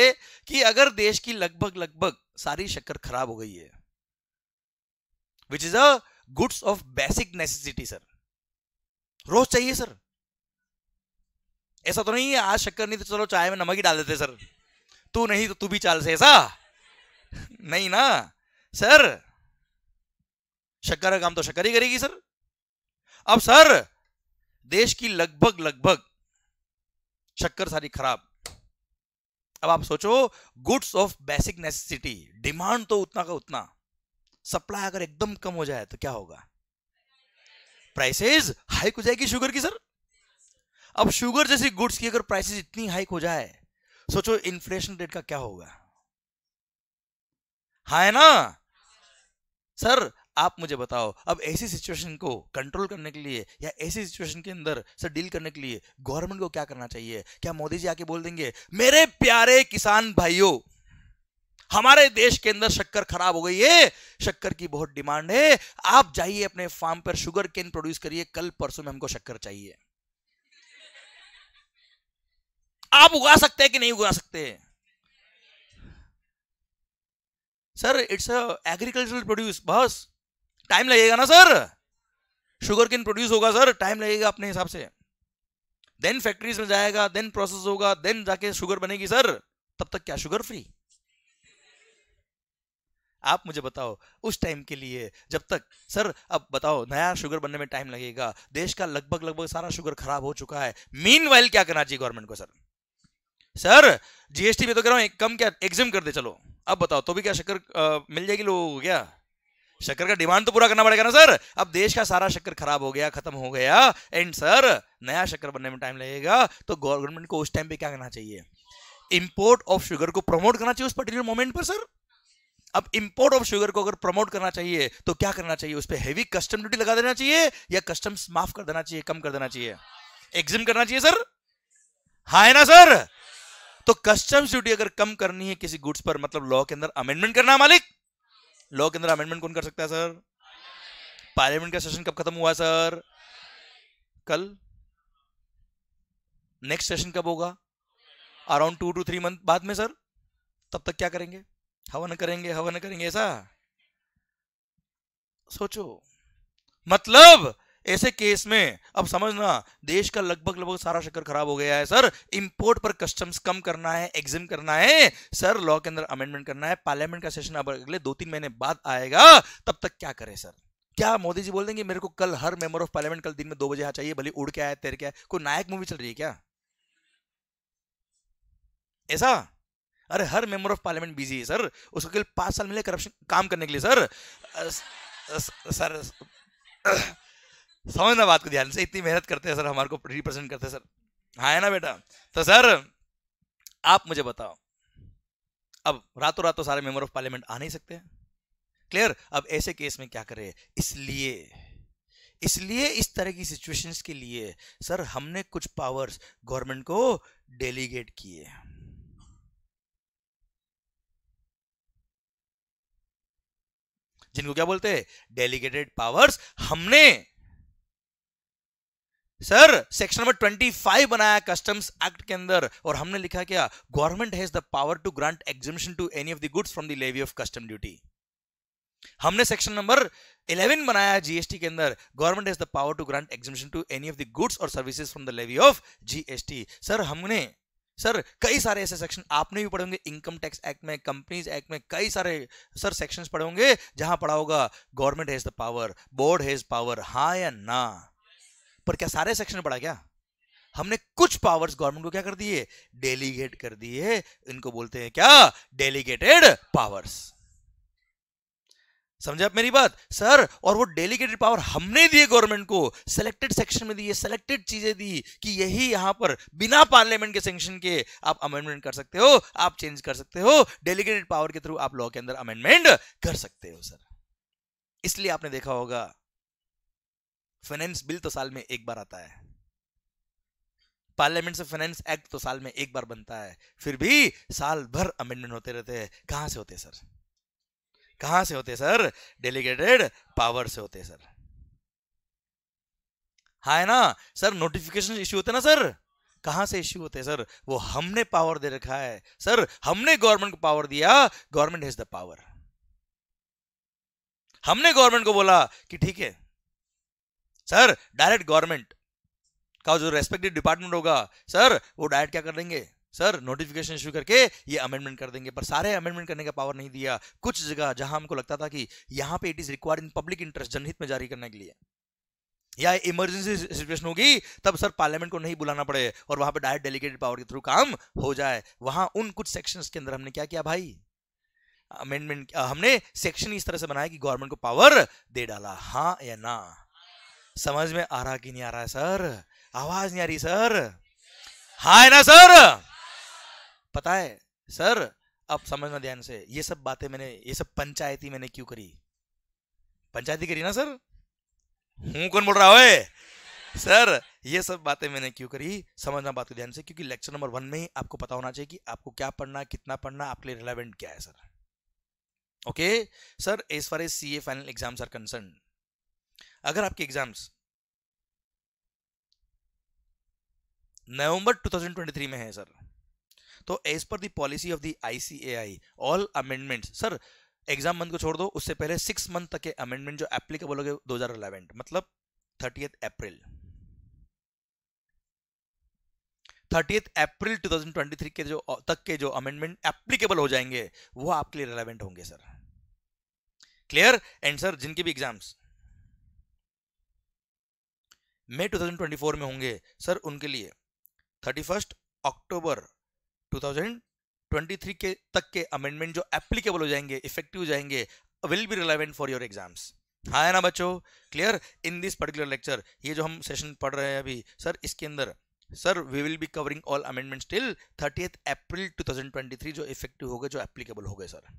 कि अगर देश की लगभग लगभग सारी शक्कर खराब हो गई है which is a goods of basic necessity sir रोज चाहिए सर ऐसा तो नहीं है आज शक्कर नहीं तो चलो चाय में नमक ही डाल देते सर तू नहीं तो तू भी चाल से ऐसा नहीं ना सर शक्कर का काम तो शक्कर ही करेगी सर अब सर देश की लगभग लगभग शक्कर सारी खराब अब आप सोचो goods of basic necessity demand तो उतना का उतना सप्लाई अगर एकदम कम हो जाए तो क्या होगा प्राइसेस हाइक हो जाएगी शुगर की सर अब शुगर जैसी गुड्स की अगर प्राइसेस इतनी हाइक हो जाए सोचो इन्फ्लेशन रेट का क्या होगा हा है ना सर आप मुझे बताओ अब ऐसी सिचुएशन को कंट्रोल करने के लिए या ऐसी सिचुएशन के अंदर से डील करने के लिए गवर्नमेंट को क्या करना चाहिए क्या मोदी जी आके बोल देंगे मेरे प्यारे किसान भाइयों हमारे देश के अंदर शक्कर खराब हो गई है शक्कर की बहुत डिमांड है आप जाइए अपने फार्म पर शुगर केन प्रोड्यूस करिए कल परसों में हमको शक्कर चाहिए आप उगा सकते हैं कि नहीं उगा सकते सर इट्स एग्रीकल्चरल प्रोड्यूस बस टाइम लगेगा ना सर शुगर किन प्रोड्यूस होगा सर टाइम लगेगा अपने हिसाब से देन फैक्ट्रीज में जाएगा देन प्रोसेस होगा देन जाके शुगर बनेगी सर तब तक क्या शुगर फ्री आप मुझे बताओ उस टाइम के लिए जब तक सर अब बताओ नया शुगर बनने में टाइम लगेगा देश का लगभग लगभग सारा शुगर खराब हो चुका है मीन वाइल क्या करना चाहिए गवर्नमेंट को सर सर जीएसटी में तो कर रहा हूं कम क्या एग्जिम कर दे चलो अब बताओ तो भी क्या शक्कर मिल जाएगी लोगों को क्या शक्कर का डिमांड तो पूरा करना पड़ेगा ना सर अब देश का सारा शक्कर खराब हो गया खत्म हो गया एंड सर नया शक्कर बनने में टाइम लगेगा तो गवर्नमेंट को उस टाइम पे क्या करना चाहिए इंपोर्ट ऑफ शुगर को प्रमोट करना चाहिए उस पर्टिकुलर मोमेंट पर सर अब इंपोर्ट ऑफ शुगर को अगर प्रमोट करना चाहिए तो क्या करना चाहिए उस पर हैवी कस्टम ड्यूटी लगा देना चाहिए या कस्टम्स माफ कर देना चाहिए कम कर देना चाहिए एग्जिम करना चाहिए सर हा है ना सर तो कस्टम्स ड्यूटी अगर कम करनी है किसी गुड्स पर मतलब लॉ के अंदर अमेंडमेंट करना मालिक लॉ के अंदर अमेंडमेंट कौन कर सकता है सर पार्लियामेंट का सेशन कब खत्म हुआ सर कल नेक्स्ट सेशन कब होगा around two two three month बाद में सर तब तक क्या करेंगे हवन करेंगे हवन करेंगे ऐसा सोचो मतलब ऐसे केस में अब समझना देश का लगभग लगभग सारा शक्कर खराब हो गया है सर इंपोर्ट पर कस्टम्स कम करना है एग्जिम करना है सर लॉ के अंदर अमेंडमेंट करना है पार्लियामेंट का सेशन अब अगले दो तीन महीने बाद आएगा तब तक क्या करें सर क्या मोदी जी बोल देंगे मेरे को कल हर मेंबर ऑफ पार्लियामेंट कल दिन में दो बजे आ चाहिए भले उड़ के आए तैर के आए कोई नायक मूवी चल रही है क्या ऐसा अरे हर मेंबर ऑफ पार्लियामेंट बिजी है सर उसको केवल पांच साल मिले करप्शन काम करने के लिए सर सर समझना बात को ध्यान से इतनी मेहनत करते हैं सर हमारे को रिप्रेजेंट करते हैं सर हाँ है ना बेटा तो सर आप मुझे बताओ अब रातों रातों सारे मेंबर ऑफ पार्लियामेंट आ नहीं सकते क्लियर अब ऐसे केस में क्या करें इसलिए इसलिए इस तरह की सिचुएशंस के लिए सर हमने कुछ पावर्स गवर्नमेंट को डेलीगेट किए जिनको क्या बोलते हैं डेलीगेटेड पावर्स हमने सर सेक्शन नंबर 25 बनाया कस्टम्स एक्ट के अंदर और हमने लिखा क्या government has the power to grant exemption to any of the goods from the levy of custom duty हमने सेक्शन नंबर 11 बनाया जीएसटी के अंदर government has the power to grant exemption to any of the goods और services from the levy of GST sir हमने sir कई सारे ऐसे section आपने भी पढ़े होंगे इनकम टैक्स एक्ट में कंपनीज एक्ट में कई सारे सर सेक्शंस पढ़े होंगे जहां पढ़ा होगा government has the power board has power हा या ना पर क्या सारे सेक्शन पढ़ा क्या हमने कुछ पावर्स गवर्नमेंट को क्या कर दिए डेलीगेट कर दिए इनको बोलते हैं क्या डेलीगेटेड पावर्स समझे आप मेरी बात सर और वो डेलीगेटेड पावर हमने दिए गवर्नमेंट को सिलेक्टेड सेक्शन में दिए सिलेक्टेड चीजें दी कि यही यहां पर बिना पार्लियामेंट के सेंक्शन के आप अमेंडमेंट कर सकते हो आप चेंज कर सकते हो डेलीगेटेड पावर के थ्रू आप लॉ के अंदर अमेंडमेंट कर सकते हो सर इसलिए आपने देखा होगा फाइनेंस बिल तो साल में एक बार आता है पार्लियामेंट से फाइनेंस एक्ट तो साल में एक बार बनता है फिर भी साल भर अमेंडमेंट होते रहते हैं कहां से होते सर कहां से होते सर डेलीगेटेड पावर से होते सर हा है ना सर नोटिफिकेशन इश्यू होते ना सर कहां से इश्यू होते हैं सर वो हमने पावर दे रखा है सर हमने गवर्नमेंट को पावर दिया गवर्नमेंट हैज द पावर हमने गवर्नमेंट को बोला कि ठीक है सर डायरेक्ट गवर्नमेंट का जो रेस्पेक्टिव डिपार्टमेंट होगा सर वो डायरेक्ट क्या कर देंगे सर नोटिफिकेशन इशू करके ये अमेंडमेंट कर देंगे पर सारे अमेंडमेंट करने का पावर नहीं दिया कुछ जगह जहां हमको लगता था कि यहां पे it is required in public interest जनहित में जारी करने के लिए या इमरजेंसी सिचुएशन होगी तब सर पार्लियामेंट को नहीं बुलाना पड़े और वहां पे डायरेक्ट डेलीगेटेड पावर के थ्रू काम हो जाए वहां उन कुछ सेक्शन के अंदर हमने क्या किया भाई अमेंडमेंट हमने सेक्शन इस तरह से बनाया कि गवर्नमेंट को पावर दे डाला हाँ या ना समझ में आ रहा कि नहीं आ रहा है सर आवाज नहीं आ रही सर हा है ना सर पता है सर अब समझना ध्यान से ये सब बातें मैंने ये सब पंचायती मैंने क्यों करी पंचायती करी ना सर हूं कौन बोल रहा है सर ये सब बातें मैंने क्यों करी समझना बात को ध्यान से क्योंकि लेक्चर नंबर वन में ही आपको पता होना चाहिए कि आपको क्या पढ़ना कितना पढ़ना आपके लिए रिलेवेंट क्या है sir okay sir as far as C A final exams are concern अगर आपके एग्जाम्स नवंबर 2023 में है सर तो as per the policy of the ICAI all amendments sir exam month को छोड़ दो उससे पहले सिक्स मंथ तक के अमेंडमेंट जो एप्लीकेबल हो गए दो हजार मतलब थर्टी अप्रैल थर्टी अप्रैल 2023 के जो तक के जो अमेंडमेंट एप्लीकेबल हो जाएंगे वो आपके लिए रेलेवेंट होंगे सर क्लियर एंड सर जिनके भी एग्जाम्स मई 2024 में होंगे सर उनके लिए थर्टी फर्स्ट अक्टूबर 2023 के तक के अमेंडमेंट जो एप्लीकेबल हो जाएंगे इफेक्टिव हो जाएंगे will be relevant for your exams हाँ है ना बच्चों clear in this particular lecture ये जो हम सेशन पढ़ रहे हैं अभी सर इसके अंदर sir we will be covering all amendment till thirty April 2023 जो इफेक्टिव हो गए जो एप्लीकेबल हो गए सर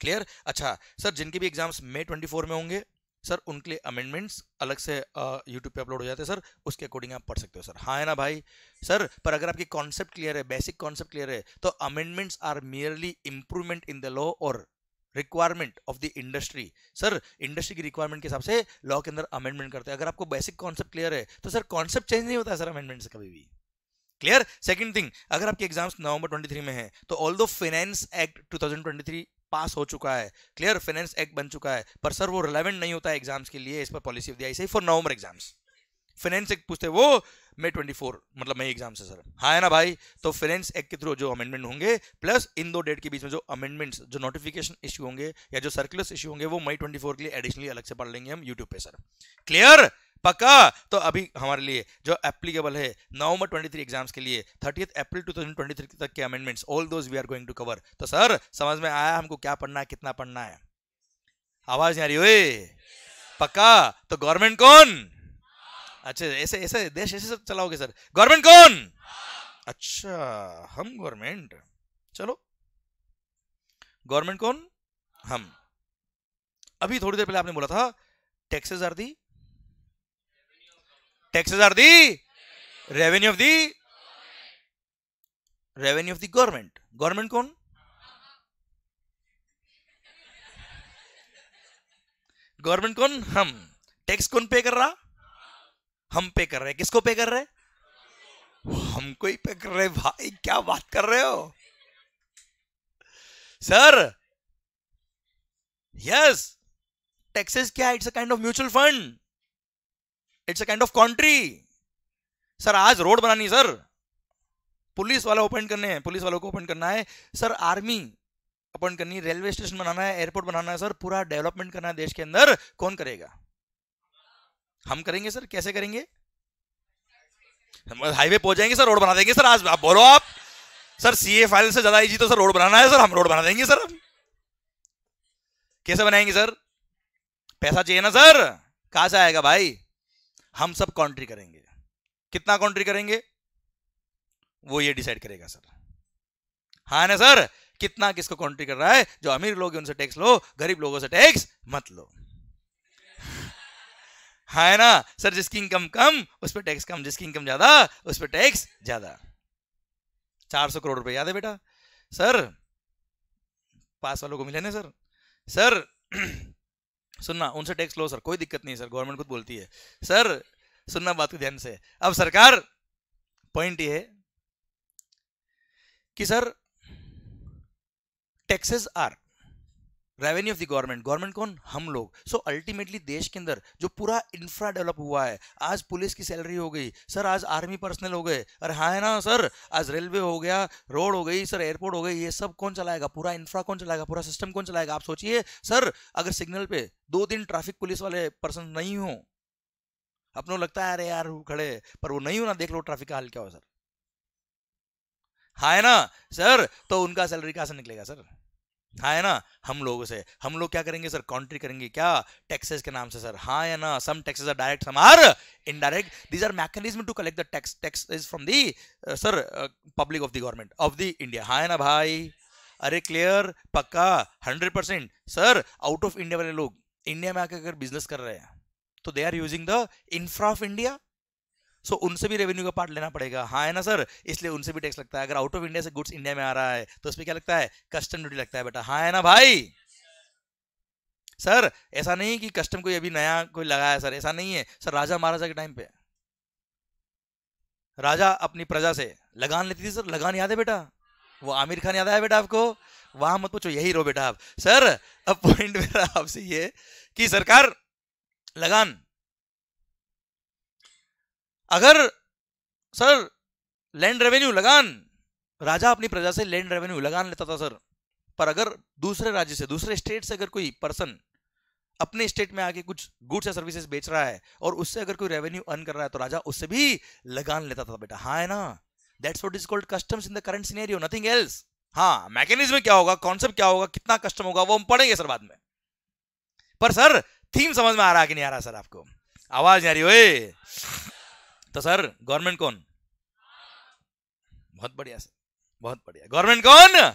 क्लियर अच्छा सर जिनके भी एग्जाम्स मई 24 में होंगे सर उनके लिए अमेंडमेंट्स अलग से यूट्यूब पे अपलोड हो जाते हैं सर उसके अकॉर्डिंग आप पढ़ सकते हो सर हाँ है ना भाई सर पर अगर आपकी कॉन्सेप्ट क्लियर है बेसिक कॉन्सेप्ट क्लियर है तो amendments are merely improvement in the law और requirement of the industry sir industry की रिक्वायरमेंट के हिसाब से लॉ के अंदर अमेंडमेंट करते हैं अगर आपको बेसिक कॉन्सेप्ट क्लियर है तो सर कॉन्सेप्ट चेंज नहीं होता है सर अमेंडमेंट से कभी भी क्लियर सेकंड थिंग अगर आपके एग्जाम्स नवंबर 23 में है तो ऑल दो फाइनेंस एक्ट 2023 पास हो चुका है क्लियर फाइनेंस एक्ट बन चुका है पर सर वो रिलेवेंट नहीं होता है एग्जाम्स के लिए इस पर पॉलिसी दिया इसे for November exams finance act पूछते वो मई 24 मतलब मई एग्जाम से सर हाँ है ना भाई तो फाइनेंस एक्ट के थ्रू जो अमेंडमेंट होंगे प्लस इन दो डेट के बीच में जो अमेंडमेंट्स जो नोटिफिकेशन इश्यू होंगे या जो सर्कुलर्स इश्यू होंगे वो मई 24 के लिए एडिशनली अलग से पढ़ लेंगे हम यूट्यूब पे सर क्लियर पक्का तो अभी हमारे लिए जो एप्लीकेबल है नवंबर 23 एग्जाम्स के लिए थर्टी अप्रैल 2023 तक के amendments all those we are going to cover तो सर समझ में आया हमको क्या पढ़ना है कितना पढ़ना है आवाज नहीं आ रही हुए पक्का तो गवर्नमेंट कौन अच्छा ऐसे ऐसे देश ऐसे सब चलाओगे सर गवर्नमेंट कौन अच्छा हम गवर्नमेंट चलो गवर्नमेंट कौन हम अभी थोड़ी देर पहले आपने बोला था taxes are the taxes are the revenue of the revenue of the government government कौन गवर्नमेंट कौन हम टैक्स कौन पे कर रहा हम पे कर रहे हैं किसको पे कर रहे हमको ही पे कर रहे भाई क्या बात कर रहे हो सर यस टैक्सेस क्या it's a kind of mutual fund it's a kind of country sir आज रोड बनानी सर पुलिस वाला ओपन करने हैं पुलिस वालों को ओपन करना है सर आर्मी ओपन करनी है रेलवे स्टेशन बनाना है एयरपोर्ट बनाना है सर पूरा डेवलपमेंट करना है देश के अंदर कौन करेगा हम करेंगे सर कैसे करेंगे हाईवे पहुंच जाएंगे सर रोड बना देंगे सर आज आप बोलो आप सर सीए फाइल से ज्यादा तो सर रोड बनाना है सर हम रोड बना देंगे सर कैसे बनाएंगे सर पैसा चाहिए ना सर कहा से आएगा भाई हम सब कॉन्ट्री करेंगे कितना कॉन्ट्री करेंगे वो ये डिसाइड करेगा सर हाँ ना सर कितना किसको कॉन्ट्री कर रहा है जो अमीर लोग उनसे टैक्स लो गरीब लोगों से टैक्स मत लो हा है ना सर जिसकी इनकम कम उस पर टैक्स कम जिसकी इनकम ज्यादा उस पर टैक्स ज्यादा चार सौ करोड़ रुपए याद है बेटा सर पास वालों को मिले ना सर सर सुनना उनसे टैक्स लो सर कोई दिक्कत नहीं सर गवर्नमेंट खुद बोलती है सर सुनना बात को ध्यान से अब सरकार पॉइंट ये है कि sir taxes are revenue of the government government कौन हम लोग सो so, अल्टीमेटली देश के अंदर जो पूरा इंफ्रा डेवलप हुआ है आज पुलिस की सैलरी हो गई सर आज आर्मी पर्सनल हो गए अरे हाँ है ना सर आज रेलवे हो गया रोड हो गई सर एयरपोर्ट हो गई ये सब कौन चलाएगा पूरा इंफ्रा कौन चलाएगा पूरा सिस्टम कौन चलाएगा आप सोचिए सर अगर सिग्नल पे दो दिन ट्रैफिक पुलिस वाले पर्सन नहीं हो अपनों लगता है अरे यार खड़े पर वो नहीं हो ना देख लो ट्रैफिक का हाल क्या हो सर हाँ है ना सर तो उनका सैलरी कहाँ से निकलेगा सर हाँ है ना हम लोगों से हम लोग क्या करेंगे सर कॉन्ट्री करेंगे क्या टैक्सेस के नाम से सर हाँ है ना some taxes are direct some are indirect these are mechanism to collect the tax tax is from the sir public of the government of the India हाँ है ना भाई अरे क्लियर पक्का hundred percent sir out of India वाले लोग India में आकर अगर बिजनेस कर रहे हैं तो they are using the infra of India so उनसे भी रेवेन्यू का पार्ट लेना पड़ेगा हाँ है ना सर इसलिए उनसे भी टैक्स लगता है अगर आउट ऑफ इंडिया से गुड्स इंडिया में आ रहा है तो उसमें क्या लगता है कस्टम ड्यूटी लगता है बेटा हाँ है ना भाई सर ऐसा नहीं कि कस्टम कोई अभी नया कोई लगाया सर ऐसा नहीं है सर राजा महाराजा के टाइम पे राजा अपनी प्रजा से लगान लेती थी सर लगान याद है बेटा वो आमिर खान याद आया बेटा आपको वहां मत पूछो यही रो बेटा आप सर अब पॉइंट मेरा आपसे ये कि सरकार लगान अगर सर लैंड रेवेन्यू लगान राजा अपनी प्रजा से लैंड रेवेन्यू लगान लेता था सर पर अगर दूसरे राज्य से दूसरे स्टेट से अगर कोई पर्सन अपने स्टेट में आके कुछ गुड्स या सर्विसेज बेच रहा है और उससे अगर कोई रेवेन्यू अर्न कर रहा है तो राजा उससे भी लगान लेता था बेटा हाँ है ना that's what is called customs in the current scenario nothing else हाँ मैकेनिज्म क्या होगा कॉन्सेप्ट क्या होगा कितना कस्टम होगा वो हम पढ़ेंगे सर बाद में पर सर थीम समझ में आ रहा कि नहीं आ रहा सर आपको आवाज नहीं आ रही हो तो सर गवर्नमेंट कौन बहुत बढ़िया सर बहुत बढ़िया गवर्नमेंट कौन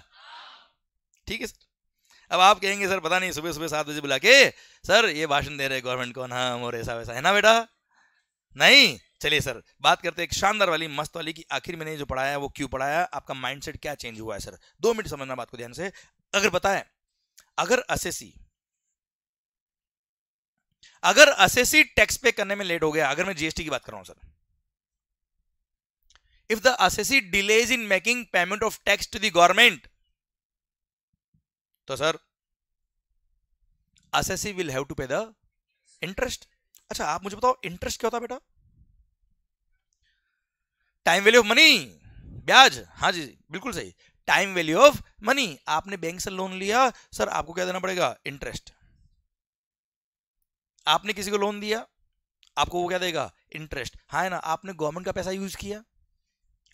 ठीक है सर अब आप कहेंगे सर पता नहीं सुबह सुबह सात बजे बुला के सर ये भाषण दे रहे गवर्नमेंट कौन हाँ और ऐसा वैसा है ना बेटा नहीं चलिए सर बात करते एक शानदार वाली मस्त वाली की आखिर मैंने जो पढ़ाया वो क्यों पढ़ाया आपका माइंडसेट क्या चेंज हुआ है सर दो मिनट समझना बात को ध्यान से अगर बताएं अगर असेसी अगर असेसी टैक्स पे करने में लेट हो गया अगर मैं जीएसटी की बात कर रहा हूं sir if the assessee delays in making payment of tax to the government तो sir assessee will have to pay the interest अच्छा आप मुझे बताओ इंटरेस्ट क्या होता बेटा टाइम वैल्यू ऑफ मनी ब्याज हाँ जी बिल्कुल सही टाइम वैल्यू ऑफ मनी आपने बैंक से लोन लिया सर आपको क्या देना पड़ेगा इंटरेस्ट आपने किसी को लोन दिया आपको वो क्या देगा इंटरेस्ट हाँ ना आपने गवर्नमेंट का पैसा यूज किया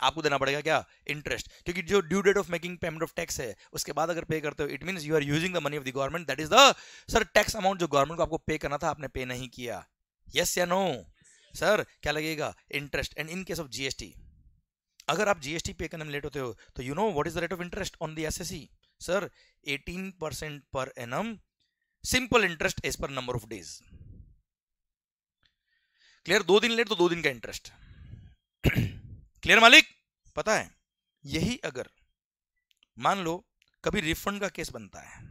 आपको देना पड़ेगा क्या इंटरेस्ट क्योंकि जो due date of making payment of tax है उसके बाद अगर पे करते हो it mean you are using the money of the government that is the sir tax amount जो गवर्नमेंट को आपको पे करना था आपने पे नहीं किया यस या नो सर क्या लगेगा interest and in case of GST अगर आप जीएसटी पे करने में लेट होते हो तो you know what is the rate of interest on the SSC sir 18 percent per annum simple interest as per number of days clear दो दिन लेट तो दो दिन का इंटरेस्ट क्लियर मालिक पता है यही अगर मान लो कभी रिफंड का केस बनता है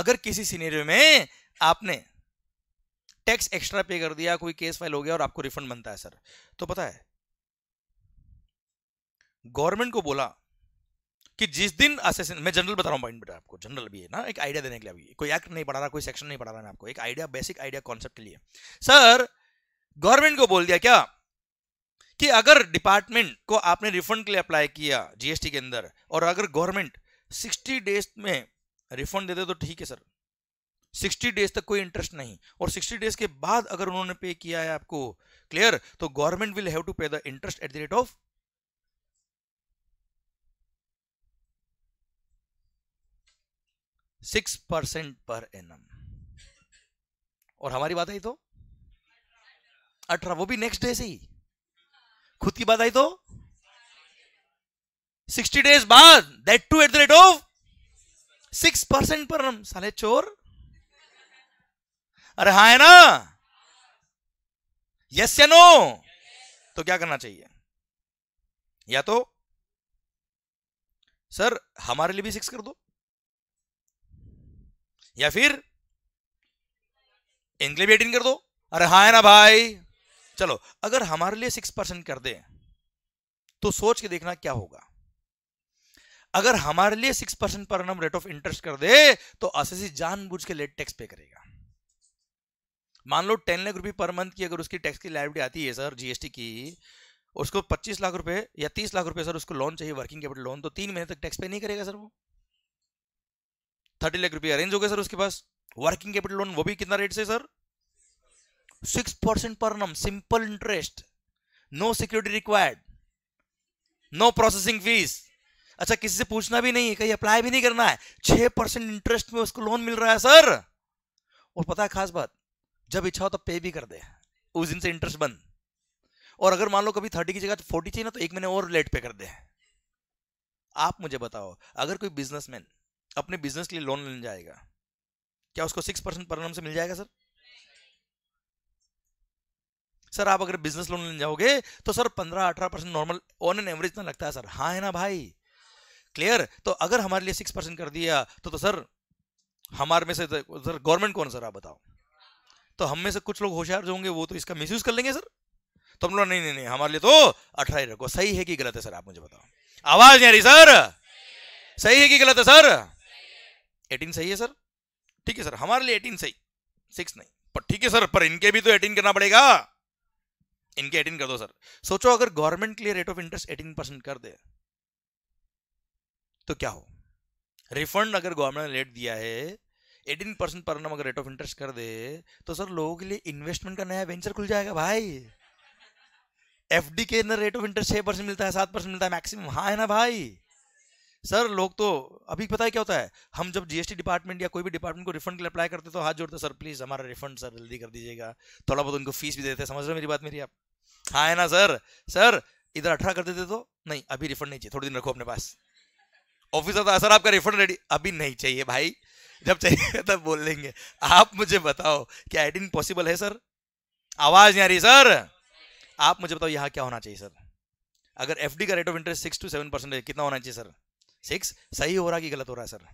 अगर किसी सिनेरियो में आपने टैक्स एक्स्ट्रा पे कर दिया कोई केस फाइल हो गया और आपको रिफंड बनता है सर तो पता है गवर्नमेंट को बोला कि जिस दिन असेसन मैं जनरल बता रहा हूं पॉइंट आपको जनरल भी है ना एक आइडिया देने के लिए अभी कोई एक्ट नहीं पढ़ा रहा कोई सेक्शन नहीं पढ़ा रहा मैं आपको एक आइडिया बेसिक आइडिया कॉन्सेप्ट के लिए सर गवर्नमेंट को बोल दिया क्या कि अगर डिपार्टमेंट को आपने रिफंड के लिए अप्लाई किया जीएसटी के अंदर और अगर गवर्नमेंट 60 डेज में रिफंड दे दे तो ठीक है सर 60 डेज तक कोई इंटरेस्ट नहीं और 60 डेज के बाद अगर उन्होंने पे किया है आपको क्लियर तो government will have to pay the interest at the rate of six percent per annum और हमारी बात आई तो अठारह वो भी नेक्स्ट डे से ही खुद की बात आई तो सिक्सटी डेज बाद that too at the rate of six percent per annum साले चोर अरे हा है ना यस या नो तो क्या करना चाहिए या तो सर हमारे लिए भी सिक्स कर दो या फिर इनके लिए भी एटीन कर दो अरे हा है ना भाई चलो अगर हमारे लिए सिक्स परसेंट कर दे तो सोच के देखना क्या होगा अगर हमारे लिए six percent per annum rate of interest कर दे तो असेसी जानबूझ के लेट टैक्स पे करेगा मान लो टेन लाख रुपए पर मंथ की अगर उसकी टैक्स की लाइबिलिटी आती है सर जीएसटी की उसको पच्चीस लाख रुपए या तीस लाख रुपए सर उसको लोन चाहिए वर्किंग कैपिटल लोन तो तीन महीने तक टैक्स पे नहीं करेगा सर वो थर्टी लाख रुपए अरेंज हो गए सर उसके पास वर्किंग कैपिटल लोन वो भी कितना रेट से sir six percent per annum simple interest no security required no processing fees अच्छा किसी से पूछना भी नहीं है कहीं अप्लाई भी नहीं करना है छह परसेंट इंटरेस्ट में उसको लोन मिल रहा है सर और पता है खास बात जब इच्छा हो तो पे भी कर दे उस दिन से इंटरेस्ट बंद और अगर मान लो कभी थर्टी की जगह फोर्टी चाहिए ना तो एक महीने और लेट पे कर दे आप मुझे बताओ अगर कोई बिजनेसमैन अपने बिजनेस के लिए लोन लेने जाएगा क्या उसको सिक्स परसेंट पर से मिल जाएगा सर सर आप अगर बिजनेस लोन लेने जाओगे तो सर पंद्रह अठारह percent normal on an average इतना लगता है सर हाँ है ना भाई क्लियर तो अगर हमारे लिए सिक्स परसेंट कर दिया तो, तो सर हमारे में से तो, सर गवर्नमेंट कौन सर आप बताओ तो हम में से कुछ लोग होशियार जो होंगे वो तो इसका मिस कर लेंगे सर तो हम लोग नहीं नहीं नहीं हमारे लिए तो अठारह ही रखो सही है कि गलत है सर आप मुझे बताओ आवाज नहीं आ रही सर सही है कि गलत है सर एटीन सही है सर ठीक है सर हमारे लिए एटीन सही सिक्स नहीं पर ठीक है सर पर इनके भी तो एटीन करना पड़ेगा इनके एटीन कर दो सर सोचो अगर गवर्नमेंट के लिए rate of interest eighteen percent कर दे तो क्या हो रिफंड अगर गवर्नमेंट ने रेट दिया है एटीन परसेंट पर अगर रेट ऑफ इंटरेस्ट कर दे तो सर लोगों के लिए इन्वेस्टमेंट का नया वेंचर खुल जाएगा भाई एफ डी के अंदर रेट ऑफ इंटरेस्ट छः परसेंट मिलता है सात परसेंट मिलता है मैक्सिमम हाँ है ना भाई सर लोग तो अभी पता है क्या होता है हम जब जीएसटी डिपार्टमेंट या कोई भी डिपार्टमेंट को रिफंड के लिए अप्लाई करते तो हाथ जोड़ते सर प्लीज़ हमारा रिफंड सर जल्दी कर दीजिएगा थोड़ा बहुत उनको फीस भी देते समझ रहे हो मेरी बात मेरी आप हाँ है ना सर सर इधर अठारह कर देते तो नहीं अभी रिफंड नहीं चाहिए थोड़ी दिन रखो अपने पास ऑफिसर था तो सर आपका रिफंड रेडी अभी नहीं चाहिए भाई जब चाहिए तब बोल देंगे आप मुझे बताओ क्या एडिटिंग पॉसिबल है सर आवाज नहीं आ रही सर आप मुझे बताओ यहाँ क्या होना चाहिए सर अगर एफ का rate of interest six to seven percent कितना होना चाहिए सर सिक्स सही हो रहा कि गलत हो रहा है सर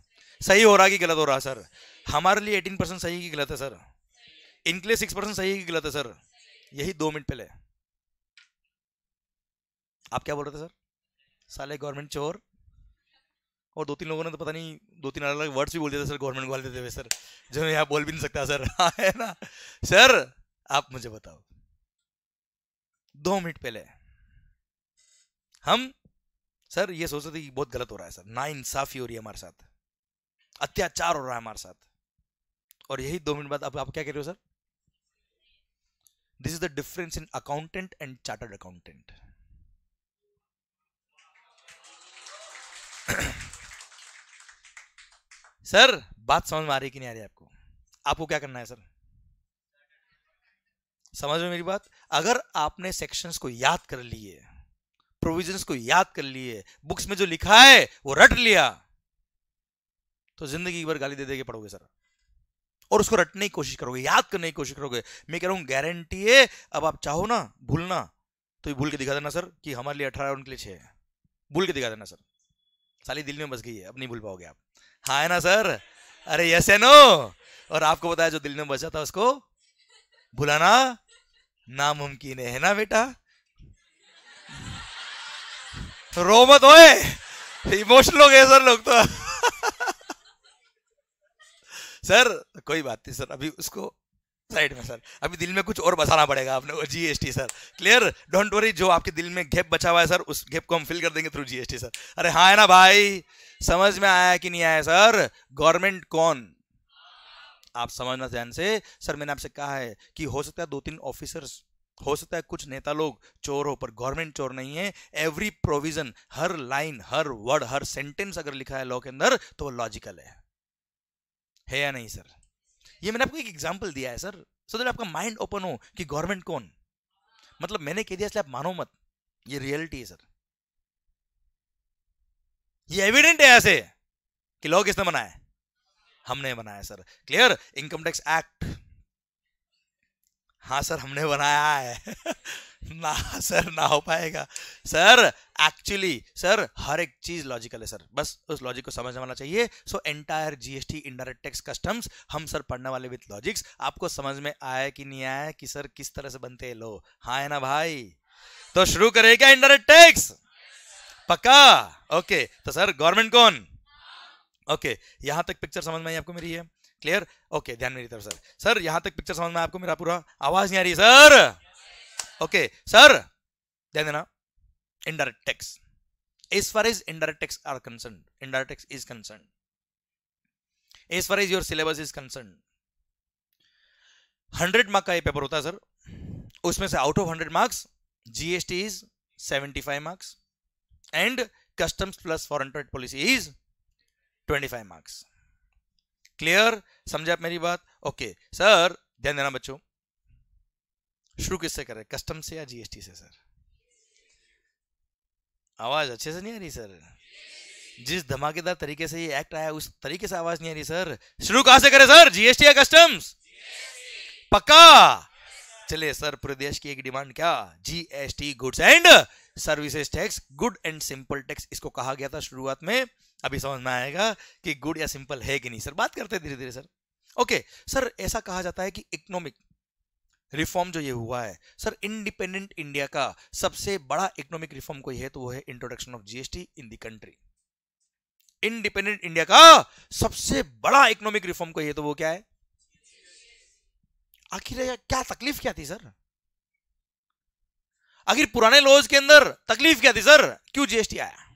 सही हो रहा कि गलत हो रहा है सर हमारे लिए एटीन परसेंट सही कि गलत है सर इनके लिए सिक्स परसेंट सही कि गलत है सर यही दो मिनट पहले आप क्या बोल रहे थे सर साले गवर्नमेंट चोर और दो तीन लोगों ने तो पता नहीं दो तीन अलग अलग वर्ड्स भी बोल दिए थे सर गवर्नमेंट को देते हुए सर जो मैं यहाँ बोल भी नहीं सकता सर हाँ है ना सर आप मुझे बताओ दो मिनट पहले हम सर ये सोच रहे थे कि बहुत गलत हो रहा है सर ना इंसाफी हो रही है हमारे साथ अत्याचार हो रहा है हमारे साथ और यही दो मिनट बाद आप क्या कह रहे हो sir this is the difference in accountant and chartered accountant sir बात समझ में आ रही कि नहीं आ रही आपको आपको क्या करना है सर समझ में मेरी बात अगर आपने सेक्शंस को याद कर लिए प्रोविजंस को याद कर लिए बुक्स में जो लिखा है वो रट लिया तो जिंदगी भर गाली दे दे पढ़ोगे सर और उसको रटने की कोशिश करोगे याद करने की कोशिश करोगे मैं कह रहा हूं गारंटी है अब आप चाहो ना भूलना तो ये भूल के दिखा देना सर कि हमारे लिए अठारह उनके लिए छह है भूल के दिखा देना सर साली दिल में बस गई है अब नहीं भूल पाओगे आप हाँ है ना सर अरे यस है नो और आपको बताया जो दिल में बचा था उसको भुलाना नामुमकिन है ना बेटा रो मत होए इमोशनल हो गए सर लोग तो सर कोई बात नहीं सर अभी उसको साइड में सर अभी दिल में कुछ और बसाना पड़ेगा आपने GST sir clear don't worry जो आपके दिल में गैप बचा हुआ है सर उस गैप को हम फिल कर देंगे थ्रू जीएसटी सर अरे हाँ है ना भाई समझ में आया कि नहीं आया सर गवर्नमेंट कौन आप समझना ध्यान से सर मैंने आपसे कहा है कि हो सकता है दो तीन ऑफिसर्स हो सकता है कुछ नेता लोग चोर हो पर गवर्नमेंट चोर नहीं है एवरी प्रोविजन हर लाइन हर वर्ड हर सेंटेंस अगर लिखा है लॉ के अंदर तो वो लॉजिकल है है या नहीं सर ये मैंने आपको एक एग्जाम्पल दिया है सर सो दैट आपका माइंड ओपन हो कि गवर्नमेंट कौन मतलब मैंने कह दिया इसलिए आप मानो मत ये रियलिटी है सर ये एविडेंट है ऐसे कि लॉ किसने बनाया हमने बनाया sir clear income tax act हाँ सर हमने बनाया है ना सर ना हो पाएगा सर एक्चुअली सर हर एक चीज लॉजिकल है सर बस उस लॉजिक को समझ आना चाहिए so entire GST indirect tax customs हम सर पढ़ने वाले विथ लॉजिक्स आपको समझ में आया कि नहीं आया कि सर किस तरह से बनते हैं लो हाँ है ना भाई तो शुरू करेगा इंडायरेक्ट टैक्स पक्का ओके तो सर गवर्नमेंट कौन ओके यहां तक पिक्चर समझ में आई आपको मेरी है क्लियर ओके ध्यान मेरी तरफ सर सर यहां तक पिक्चर समझ में आपको मेरा पूरा आवाज नहीं आ रही सर ओके सर ध्यान देना indirect tax as far as indirect tax are concern indirect tax is concern as far as your syllabus is concern hundred mark का ये पेपर होता है सर उसमें से out of hundred marks GST is seventy five marks and customs plus foreign trade policy is twenty five marks clear समझा आप मेरी बात ओके सर ध्यान देना बच्चों शुरू किससे कर रहे कस्टम से या जीएसटी से सर आवाज अच्छे से नहीं आ रही सर जिस धमाकेदार तरीके से ये एक्ट आया उस तरीके से आवाज नहीं आ रही सर शुरू कहां से करें सर जीएसटी या कस्टम्स पक्का चले सर पूरे देश की एक डिमांड क्या GST goods and services tax good and simple tax इसको कहा गया था शुरुआत में अभी समझ में आएगा कि गुड या सिंपल है कि नहीं सर बात करते धीरे धीरे सर ओके सर ऐसा कहा जाता है कि इकोनॉमिक रिफॉर्म जो ये हुआ है सर इंडिपेंडेंट इंडिया का सबसे बड़ा इकोनॉमिक रिफॉर्म कोई है तो वो है introduction of GST in the country independent India का सबसे बड़ा इकोनॉमिक रिफॉर्म कोई है तो वो क्या है आखिर क्या तकलीफ क्या थी सर आखिर पुराने लॉज के अंदर तकलीफ क्या थी सर क्यों जीएसटी आया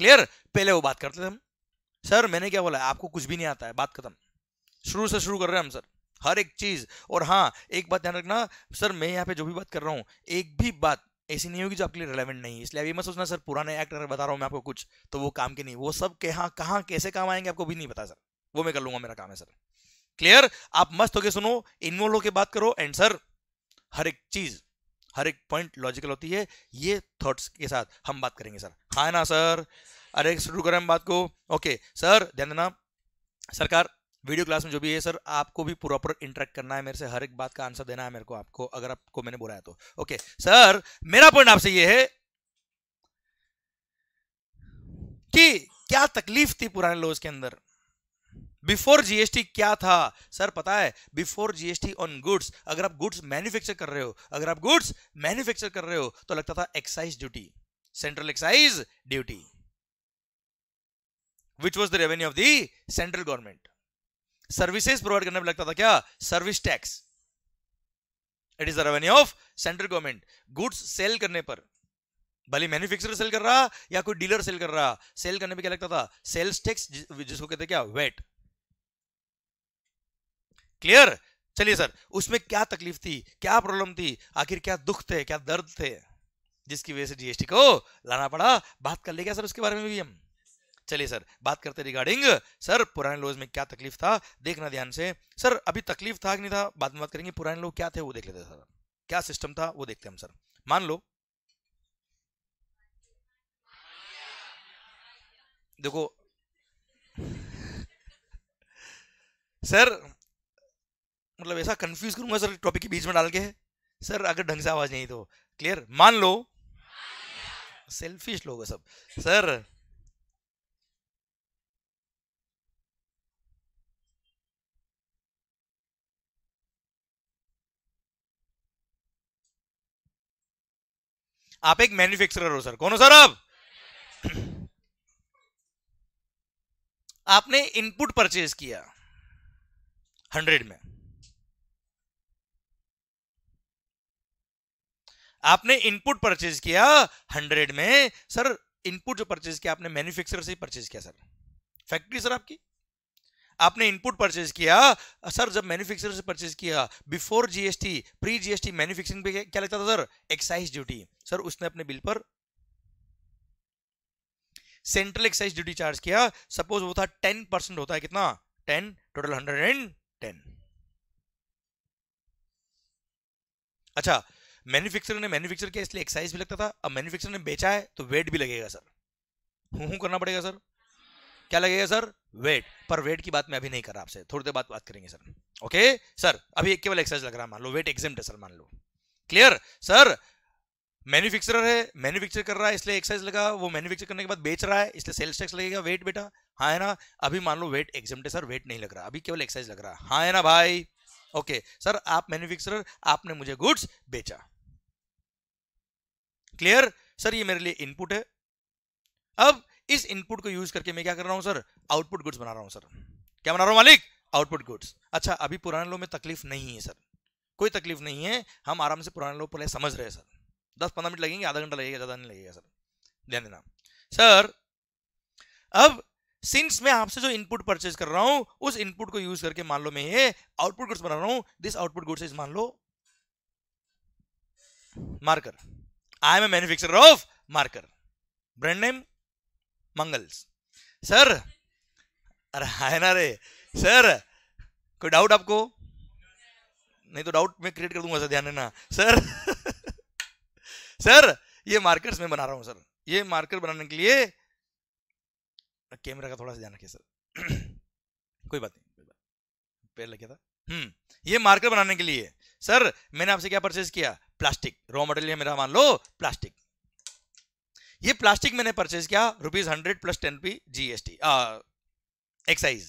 क्लियर पहले वो बात करते थे हम सर मैंने क्या बोला आपको कुछ भी नहीं आता है बात खत्म शुरू से शुरू कर रहे हैं हम सर हर एक चीज और हाँ एक बात ध्यान रखना सर मैं यहाँ पे जो भी बात कर रहा हूँ एक भी बात ऐसी नहीं होगी जो आपके लिए रिलेवेंट नहीं है इसलिए अभी मत सोचना सर पुराने एक्टर बता रहा हूँ मैं आपको कुछ तो वो काम के नहीं वो सब के हाँ कहाँ कैसे काम आएंगे आपको भी नहीं पता सर वो मैं कर लूंगा मेरा काम है सर क्लियर आप मस्त होके सुनो इन्वॉल्व होके बात करो एंड सर हर एक चीज हर एक पॉइंट लॉजिकल होती है ये थॉट्स के साथ हम बात करेंगे सर हाँ ना सर अरे शुरू करें हम बात को ओके सर ध्यान देना सरकार वीडियो क्लास में जो भी है सर आपको भी प्रॉपर इंटरेक्ट करना है मेरे से हर एक बात का आंसर देना है मेरे को आपको अगर आपको मैंने बोला है तो ओके सर मेरा पॉइंट आपसे ये है कि क्या तकलीफ थी पुराने लोज के अंदर बिफोर जीएसटी क्या था सर पता है बिफोर जीएसटी ऑन गुड्स अगर आप गुड्स मैन्युफैक्चर कर रहे हो अगर आप गुड्स मैन्युफैक्चर कर रहे हो तो लगता था excise duty central excise duty which was the revenue of the central government services provide करने में लगता था क्या service tax it is the revenue of central government goods sale करने पर भले मैन्युफैक्चरर सेल कर रहा या कोई डीलर सेल कर रहा सेल करने पे क्या लगता था सेल्स टैक्स जिसको कहते क्या वेट क्लियर चलिए सर उसमें क्या तकलीफ थी क्या प्रॉब्लम थी आखिर क्या दुख थे क्या दर्द थे जिसकी वजह से जीएसटी को लाना पड़ा बात कर लेगा सर उसके बारे में भी हम चलिए सर बात करते रिगार्डिंग सर पुराने लोज में क्या तकलीफ था देखना ध्यान से सर अभी तकलीफ था कि नहीं था बाद में बात करेंगे पुराने लोग क्या थे वो देख लेते सर क्या सिस्टम था वो देखते हम सर मान लो देखो सर मतलब ऐसा कंफ्यूज करूंगा सर टॉपिक के बीच में डाल के सर अगर ढंग से आवाज़ नहीं तो क्लियर मान लो सेल्फिश लोग सब सर आप एक मैन्युफैक्चरर हो सर कौन हो सर आप आपने इनपुट परचेज किया हंड्रेड में आपने इनपुट परचेज किया हंड्रेड में सर इनपुट जो परचेज किया आपने मैन्युफैक्चरर से ही परचेज किया सर फैक्ट्री सर आपकी आपने इनपुट परचेज किया सर जब मैन्युफैक्चरर से परचेज किया before GST pre GST manufacturing पे क्या लगता था सर एक्साइज ड्यूटी सर उसने अपने बिल पर सेंट्रल एक्साइज ड्यूटी चार्ज किया सपोज वो था टेन परसेंट होता है कितना ten total hundred and ten अच्छा मैन्युफैक्चरर ने मैन्युफैक्चर किया इसलिए एक्साइज भी लगता था अब मैन्युफैक्चरर ने बेचा है तो वेट भी लगेगा सर हूँ हूँ करना पड़ेगा सर क्या लगेगा सर वेट पर वेट की बात मैं अभी नहीं कर रहा आपसे थोड़ी देर बाद बात करेंगे सर ओके सर अभी केवल एक्साइज लग रहा है मान लो वेट एग्जाम है सर मान लो क्लियर सर मैन्युफैक्चर है मैन्युफैक्चर कर रहा है इसलिए एक्साइज लगा वो मैन्युफैक्चर करने के बाद बेच रहा है इसलिए सेल्स टैक्स लगेगा वेट बेटा हाँ है ना अभी मान लो वेट एग्जाम सर वेट नहीं लग रहा अभी केवल एक्साइज लग रहा है हाँ है ना भाई ओके सर आप मैन्युफैक्चरर आपने मुझे गुड्स बेचा क्लियर सर ये मेरे लिए इनपुट है अब इस इनपुट को यूज करके मैं क्या कर रहा हूं सर आउटपुट गुड्स बना रहा हूं सर क्या बना रहा हूं मालिक आउटपुट गुड्स अच्छा अभी पुराने लोग में तकलीफ नहीं है सर कोई तकलीफ नहीं है हम आराम से पुराने लोग पहले समझ रहे हैं सर दस पंद्रह मिनट लगेंगे आधा घंटा लगेगा ज्यादा नहीं लगेगा सर ध्यान देना सर अब सिंस मैं आपसे जो इनपुट परचेज कर रहा हूं उस इनपुट को यूज करके मान लो मैं ये आउटपुट गुड्स बना रहा हूं दिस आउटपुट गुड्स इज मान लो marker I am a manufacturer of marker Brand name मंगल्स सर अरे है ना रे सर कोई डाउट आपको नहीं तो डाउट मैं क्रिएट कर दूंगा ध्यान देना सर सर ये मार्कर्स मैं बना रहा हूँ सर ये मार्कर बनाने के लिए कैमरा का थोड़ा सा ध्यान रखिए सर कोई बात नहीं कोई बात लग गया था हम्म ये मार्कर बनाने के लिए सर मैंने आपसे क्या परचेज किया प्लास्टिक रॉ मटेरियल मेरा मान लो प्लास्टिक ये प्लास्टिक मैंने परचेज किया rupees hundred plus ten rupee GST excise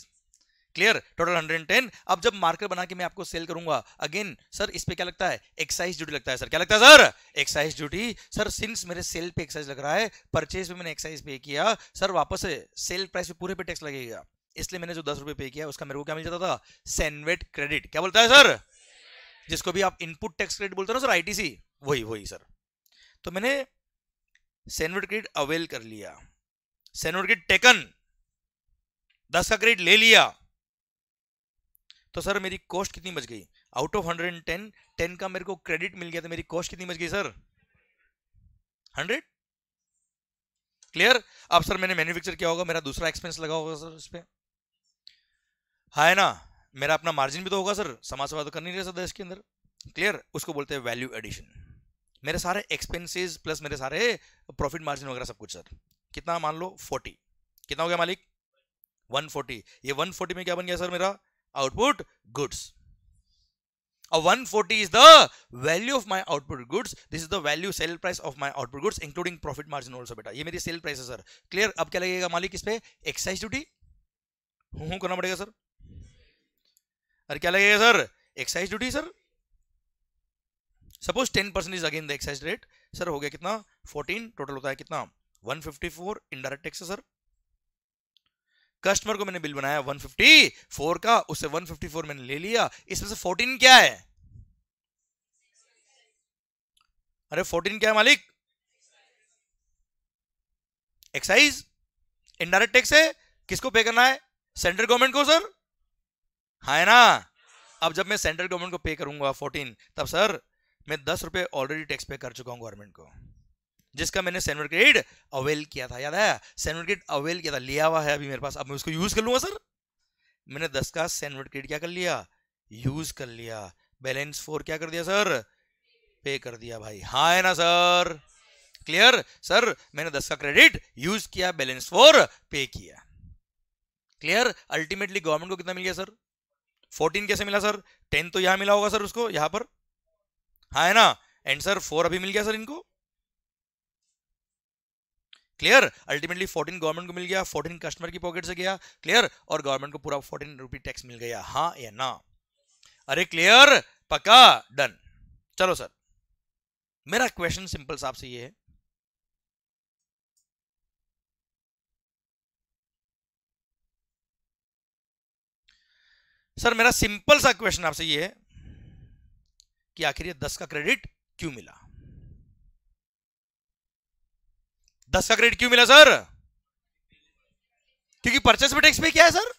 clear total hundred and ten अब जब मार्कर बना के मैं आपको सेल करूंगा अगेन सर इस पे क्या लगता है एक्साइज ड्यूटी लगता है सर क्या लगता है sir excise duty sir since मेरे सेल पे एक्साइज लग रहा है परचेज पे मैंने एक्साइज पे किया सर वापस सेल प्राइस पे पूरे पे टैक्स लगेगा इसलिए मैंने जो दस रुपए पे किया उसका मेरे को क्या मिल जाता था सेनवेट क्रेडिट क्या बोलता है सर जिसको भी आप इनपुट टैक्स क्रेडिट बोलते हो ना सर आईटीसी वही वही सर तो मैंने सेनवेट क्रेडिट अवेल कर लिया सेनवेट क्रेडिट टेकन दस का क्रेडिट ले लिया तो सर मेरी कॉस्ट कितनी बच गई out of hundred and ten ten का मेरे को क्रेडिट मिल गया था तो मेरी कॉस्ट कितनी बच गई सर हंड्रेड क्लियर अब सर मैंने मैन्युफैक्चर किया होगा मेरा दूसरा एक्सपेंस लगा होगा सर उस पर हाँ है ना मेरा अपना मार्जिन भी तो होगा सर समाजवाद तो कर नहीं रहे सर देश के अंदर क्लियर उसको बोलते हैं वैल्यू एडिशन मेरे सारे एक्सपेंसेस प्लस मेरे सारे प्रॉफिट मार्जिन वगैरह सब कुछ सर कितना मान लो फोर्टी कितना हो गया मालिक वन फोर्टी ये वन फोर्टी में क्या बन गया सर मेरा आउटपुट गुड्स और 140 is the value of my output goods this is the value sale price of my output goods including profit margin also बेटा ये मेरी सेल प्राइस है सर क्लियर अब क्या लगेगा मालिक इस पर एक्साइज ड्यूटी हूँ करना पड़ेगा सर और क्या लगेगा sir excise duty sir suppose ten percent is again the excise rate sir हो गया कितना फोर्टीन टोटल होता है कितना four indirect tax sir customer को मैंने बिल बनाया 154 का उससे 154 मैंने ले लिया इसमें से 14 क्या है अरे 14 क्या है मालिक एक्साइज इनडायरेक्ट टैक्स है किसको पे करना है सेंट्रल गवर्नमेंट को सर हाँ ना अब जब मैं सेंट्रल गवर्नमेंट को पे करूंगा फोर्टीन तब सर मैं दस रुपए ऑलरेडी टैक्स पे कर चुका हूँ गवर्नमेंट को जिसका मैंने सेंट्रल क्रेडिट अवेल किया था याद है सेंट्रल क्रेडिट अवेल किया था लिया हुआ है अभी मेरे पास अब मैं उसको यूज कर लूंगा सर मैंने दस का सेंट्रल क्रेडिट क्या कर लिया यूज कर लिया बैलेंस फोर क्या कर दिया सर पे कर दिया भाई हाँ है ना सर क्लियर सर मैंने दस का क्रेडिट यूज किया बैलेंस फोर पे किया क्लियर अल्टीमेटली गवर्नमेंट को कितना मिल गया सर फोर्टीन कैसे मिला सर टेन तो यहां मिला होगा सर उसको यहां पर हाँ है ना एंड सर फोर अभी मिल गया सर इनको क्लियर अल्टीमेटली फोर्टीन गवर्नमेंट को मिल गया फोर्टीन कस्टमर की पॉकेट से गया क्लियर और गवर्नमेंट को पूरा फोर्टीन रुपी टैक्स मिल गया हाँ या ना अरे क्लियर पक्का डन चलो सर मेरा क्वेश्चन सिंपल सा से ये है सर मेरा सिंपल सा क्वेश्चन आपसे ये है कि आखिर ये दस का क्रेडिट क्यों मिला दस का क्रेडिट क्यों मिला सर क्योंकि परचेस में टैक्स पे क्या है सर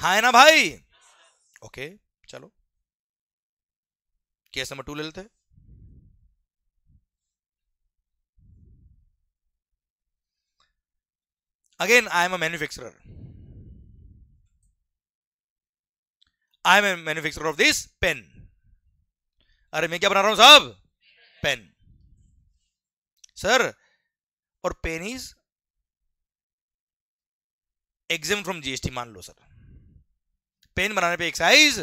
हा है ना भाई ओके चलो केस नंबर टू ले लेते again I am a manufacturer I am manufacturer of this pen अरे मैं क्या बना रहा हूं साहब पेन सर और pen is exempt from GST मान लो सर पेन बनाने पे एक्साइज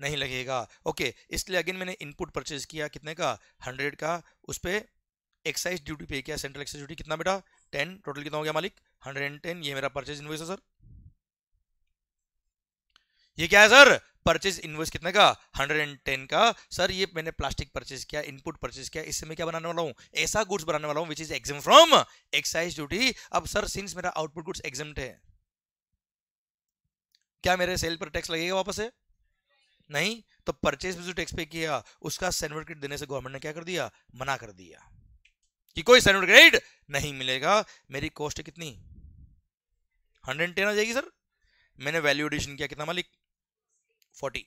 नहीं लगेगा ओके इसलिए अगेन मैंने इनपुट परचेज किया कितने का हंड्रेड का उस पर एक्साइज ड्यूटी पे किया सेंट्रल एक्साइज ड्यूटी कितना बेटा टेन टोटल कितना हो गया मालिक हंड्रेड एंड टेन ये मेरा परचेज इन्वेस्ट है सर ये क्या है सर परचेज इन्वॉइस कितने का 110 का सर ये मैंने प्लास्टिक परचेज किया इनपुट परचेज किया इससे मैं क्या बनाने वाला हूँ ऐसा गुड्स बनाने वाला हूँ which is exempt from excise duty अब सर सिंस मेरा आउटपुट गुड्स एग्जाम है क्या मेरे सेल पर टैक्स लगेगा वापस से नहीं तो परचेज जो टैक्स पे किया उसका सर्टिफिकेट देने से गवर्नमेंट ने क्या कर दिया मना कर दिया कि कोई सर्टिफिकेट नहीं मिलेगा मेरी कॉस्ट कितनी हंड्रेड टेन आ जाएगी सर मैंने वैल्यू एडिशन किया कितना मालिक फोर्टी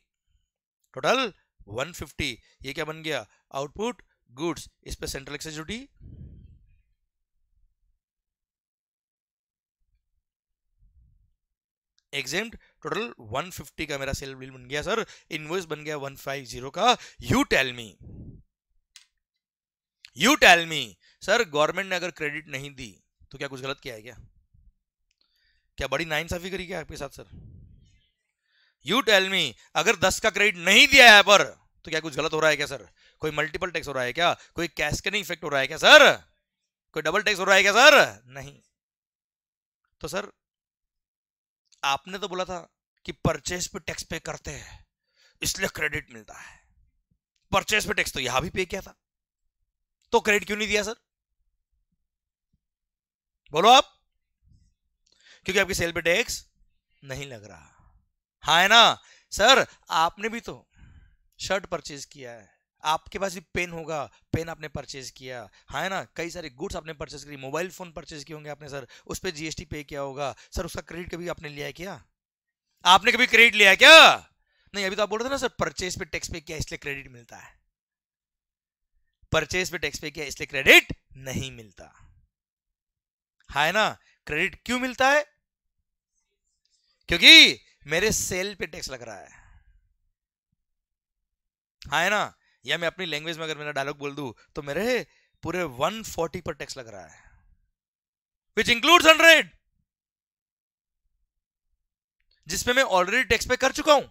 टोटल वन फिफ्टी ये क्या बन गया आउटपुट गुड्स इस पर central excise duty exempt total 150 का मेरा सेल बिल बन गया सर इनवॉइस बन गया 150 का you tell me you tell me sir government ने अगर क्रेडिट नहीं दी तो क्या कुछ गलत किया है क्या क्या बड़ी नाइंसाफी करी क्या आपके साथ सर यू टेल मी अगर दस का क्रेडिट नहीं दिया है पर तो क्या कुछ गलत हो रहा है क्या सर कोई मल्टीपल टैक्स हो रहा है क्या कोई कैस्केडिंग इफेक्ट हो रहा है क्या सर कोई डबल टैक्स हो रहा है क्या सर नहीं तो सर आपने तो बोला था कि परचेस पे टैक्स पे करते हैं इसलिए क्रेडिट मिलता है परचेस पे टैक्स तो यहां भी पे किया था तो क्रेडिट क्यों नहीं दिया सर बोलो आप क्योंकि आपकी सेल पे टैक्स नहीं लग रहा हाँ है ना सर आपने भी तो शर्ट परचेज किया है आपके पास भी पेन होगा पेन आपने परचेज किया हाँ है ना कई सारे गुड्स आपने परचेज करी मोबाइल फ़ोन परचेज किए होंगे आपने सर उस पर जीएसटी पे किया होगा सर उसका क्रेडिट कभी आपने लिया है क्या आपने कभी क्रेडिट लिया है क्या नहीं अभी तो आप बोल रहे थे ना सर परचेज पे टैक्स पे किया इसलिए क्रेडिट मिलता है परचेज पे टैक्स पे किया इसलिए क्रेडिट नहीं मिलता हाँ, है ना क्रेडिट क्यों मिलता है क्योंकि मेरे सेल पे टैक्स लग रहा है हाँ है ना या मैं अपनी लैंग्वेज में अगर मेरा डायलॉग बोल दू तो मेरे पूरे 140 पर टैक्स लग रहा है विच इंक्लूड हंड्रेड जिसपे मैं ऑलरेडी टैक्स पे कर चुका हूं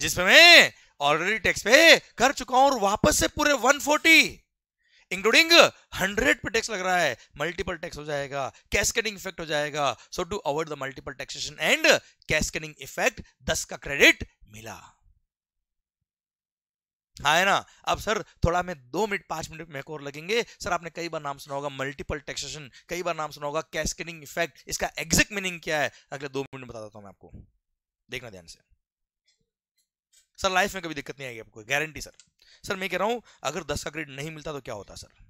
जिसपे मैं ऑलरेडी टैक्स पे कर चुका हूं और वापस से पूरे 140 इंक्लूडिंग हंड्रेड पे टैक्स लग रहा है मल्टीपल टैक्स हो जाएगा कैस्केडिंग इफेक्ट हो जाएगा so to avoid the multiple taxation and cascading effect दस का क्रेडिट मिला हाँ है ना अब सर थोड़ा मैं दो मिनट पांच मिनट में और लगेंगे सर आपने कई बार नाम सुना होगा मल्टीपल टैक्सेशन कई बार नाम सुना होगा कैस्केडिंग इफेक्ट इसका एग्जैक्ट मीनिंग क्या है अगले दो मिनट बता देता हूं मैं आपको देखना ध्यान से सर लाइफ में कभी दिक्कत नहीं आएगी आपको गारंटी सर सर मैं कह रहा हूं अगर दस का क्रेडिट नहीं मिलता तो क्या होता सर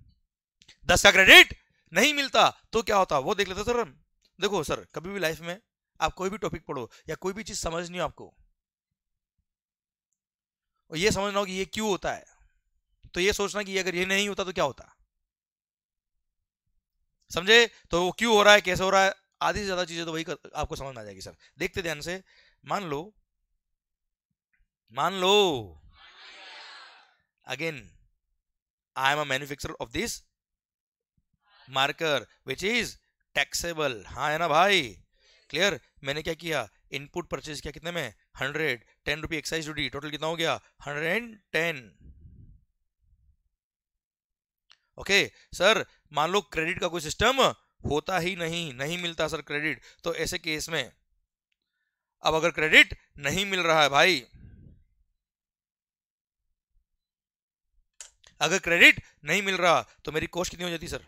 दस का क्रेडिट नहीं मिलता तो क्या होता वो देख लेते सर हम देखो सर कभी भी लाइफ में आप कोई भी टॉपिक पढ़ो या कोई भी चीज समझनी हो आपको और ये समझना हो कि ये क्यों होता है तो ये सोचना कि अगर ये नहीं होता तो क्या होता समझे तो वो क्यों हो रहा है कैसे हो रहा है आधी से ज्यादा चीजें तो वही कर, आपको समझ में आ जाएगी सर देखते ध्यान से मान लो मान लो again I am a manufacturer of this marker which is taxable हाँ है ना भाई क्लियर मैंने क्या किया इनपुट परचेज किया कितने में hundred ten rupee excise duty total कितना हो गया hundred and ten okay sir मान लो क्रेडिट का कोई सिस्टम होता ही नहीं नहीं मिलता सर क्रेडिट तो ऐसे केस में अब अगर क्रेडिट नहीं मिल रहा है भाई अगर क्रेडिट नहीं मिल रहा तो मेरी कॉस्ट कितनी हो जाती सर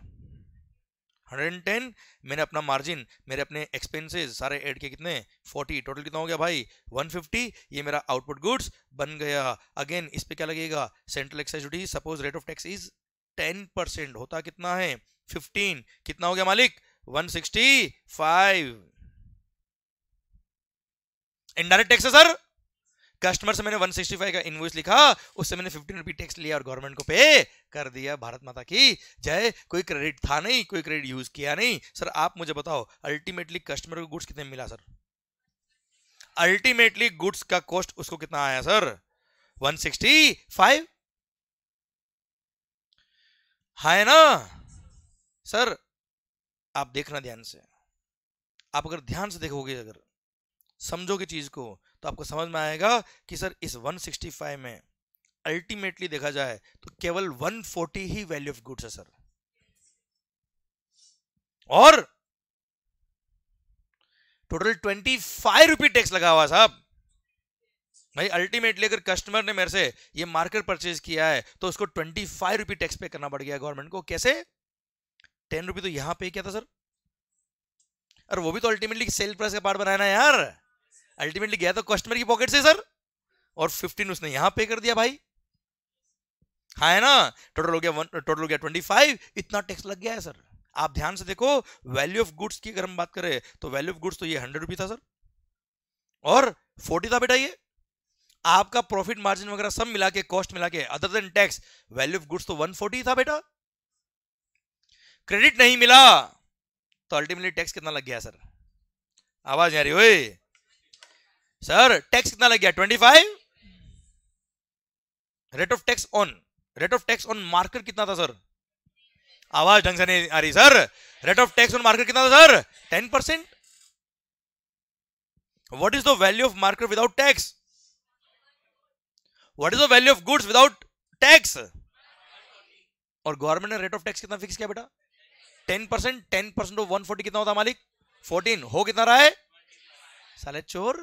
110 मैंने अपना मार्जिन मेरे अपने एक्सपेंसेस सारे ऐड के कितने 40 टोटल कितना हो गया भाई 150 ये मेरा आउटपुट गुड्स बन गया अगेन इस पे क्या लगेगा central excise duty suppose rate of tax is 10 percent होता कितना है 15 कितना हो गया मालिक 165 इनडायरेक्ट टैक्स है सर कस्टमर से मैंने 165 का इन्वॉइस लिखा उससे मैंने फिफ्टीन रुपी टैक्स लिया और गवर्नमेंट को पे कर दिया भारत माता की जय कोई क्रेडिट था नहीं कोई क्रेडिट यूज किया नहीं सर आप मुझे बताओ अल्टीमेटली कस्टमर को गुड्स कितने मिला सर अल्टीमेटली गुड्स का कॉस्ट उसको कितना आया सर 165 है ना सर आप देखना ध्यान से आप अगर ध्यान से देखोगे अगर समझोगे चीज को तो आपको समझ में आएगा कि सर इस 165 में अल्टीमेटली देखा जाए तो केवल 140 ही वैल्यू ऑफ गुड्स है सर और total twenty five rupee tax लगा हुआ साहब भाई अल्टीमेटली अगर कस्टमर ने मेरे से ये मार्केट परचेज किया है तो उसको twenty five rupee tax pay करना पड़ गया गवर्नमेंट को कैसे टेन रुपी तो यहां पे किया था सर और वो भी तो अल्टीमेटली सेल प्राइस का पार्ट बनाया ना यार अल्टीमेटली गया तो कस्टमर की पॉकेट से सर और फिफ्टीन उसने यहां पे कर दिया भाई हाँ है ना टोटल हो गया टोटल हो गया ट्वेंटी फाइव इतना टैक्स लग गया है सर आप ध्यान से देखो वैल्यू ऑफ गुड्स की अगर हम बात करें तो वैल्यू ऑफ गुड्स तो ये हंड्रेड रुपी था सर और फोर्टी था बेटा ये आपका प्रॉफिट मार्जिन वगैरह सब मिला के कॉस्ट मिला के other than tax value of goods तो फोर्टी था बेटा क्रेडिट नहीं मिला तो अल्टीमेटली टैक्स कितना लग गया सर आवाज आ रही ओए सर टैक्स कितना लग गया twenty five rate of tax on rate of tax on marker कितना था सर आवाज ढंग से नहीं आ रही sir rate of tax on marker कितना था sir ten percent what is the value of marker without tax what is the value of goods without tax और गवर्नमेंट ने रेट ऑफ टैक्स कितना फिक्स किया बेटा ten percent ten percent of one forty कितना होता मालिक fourteen हो कितना रहा है साले चोर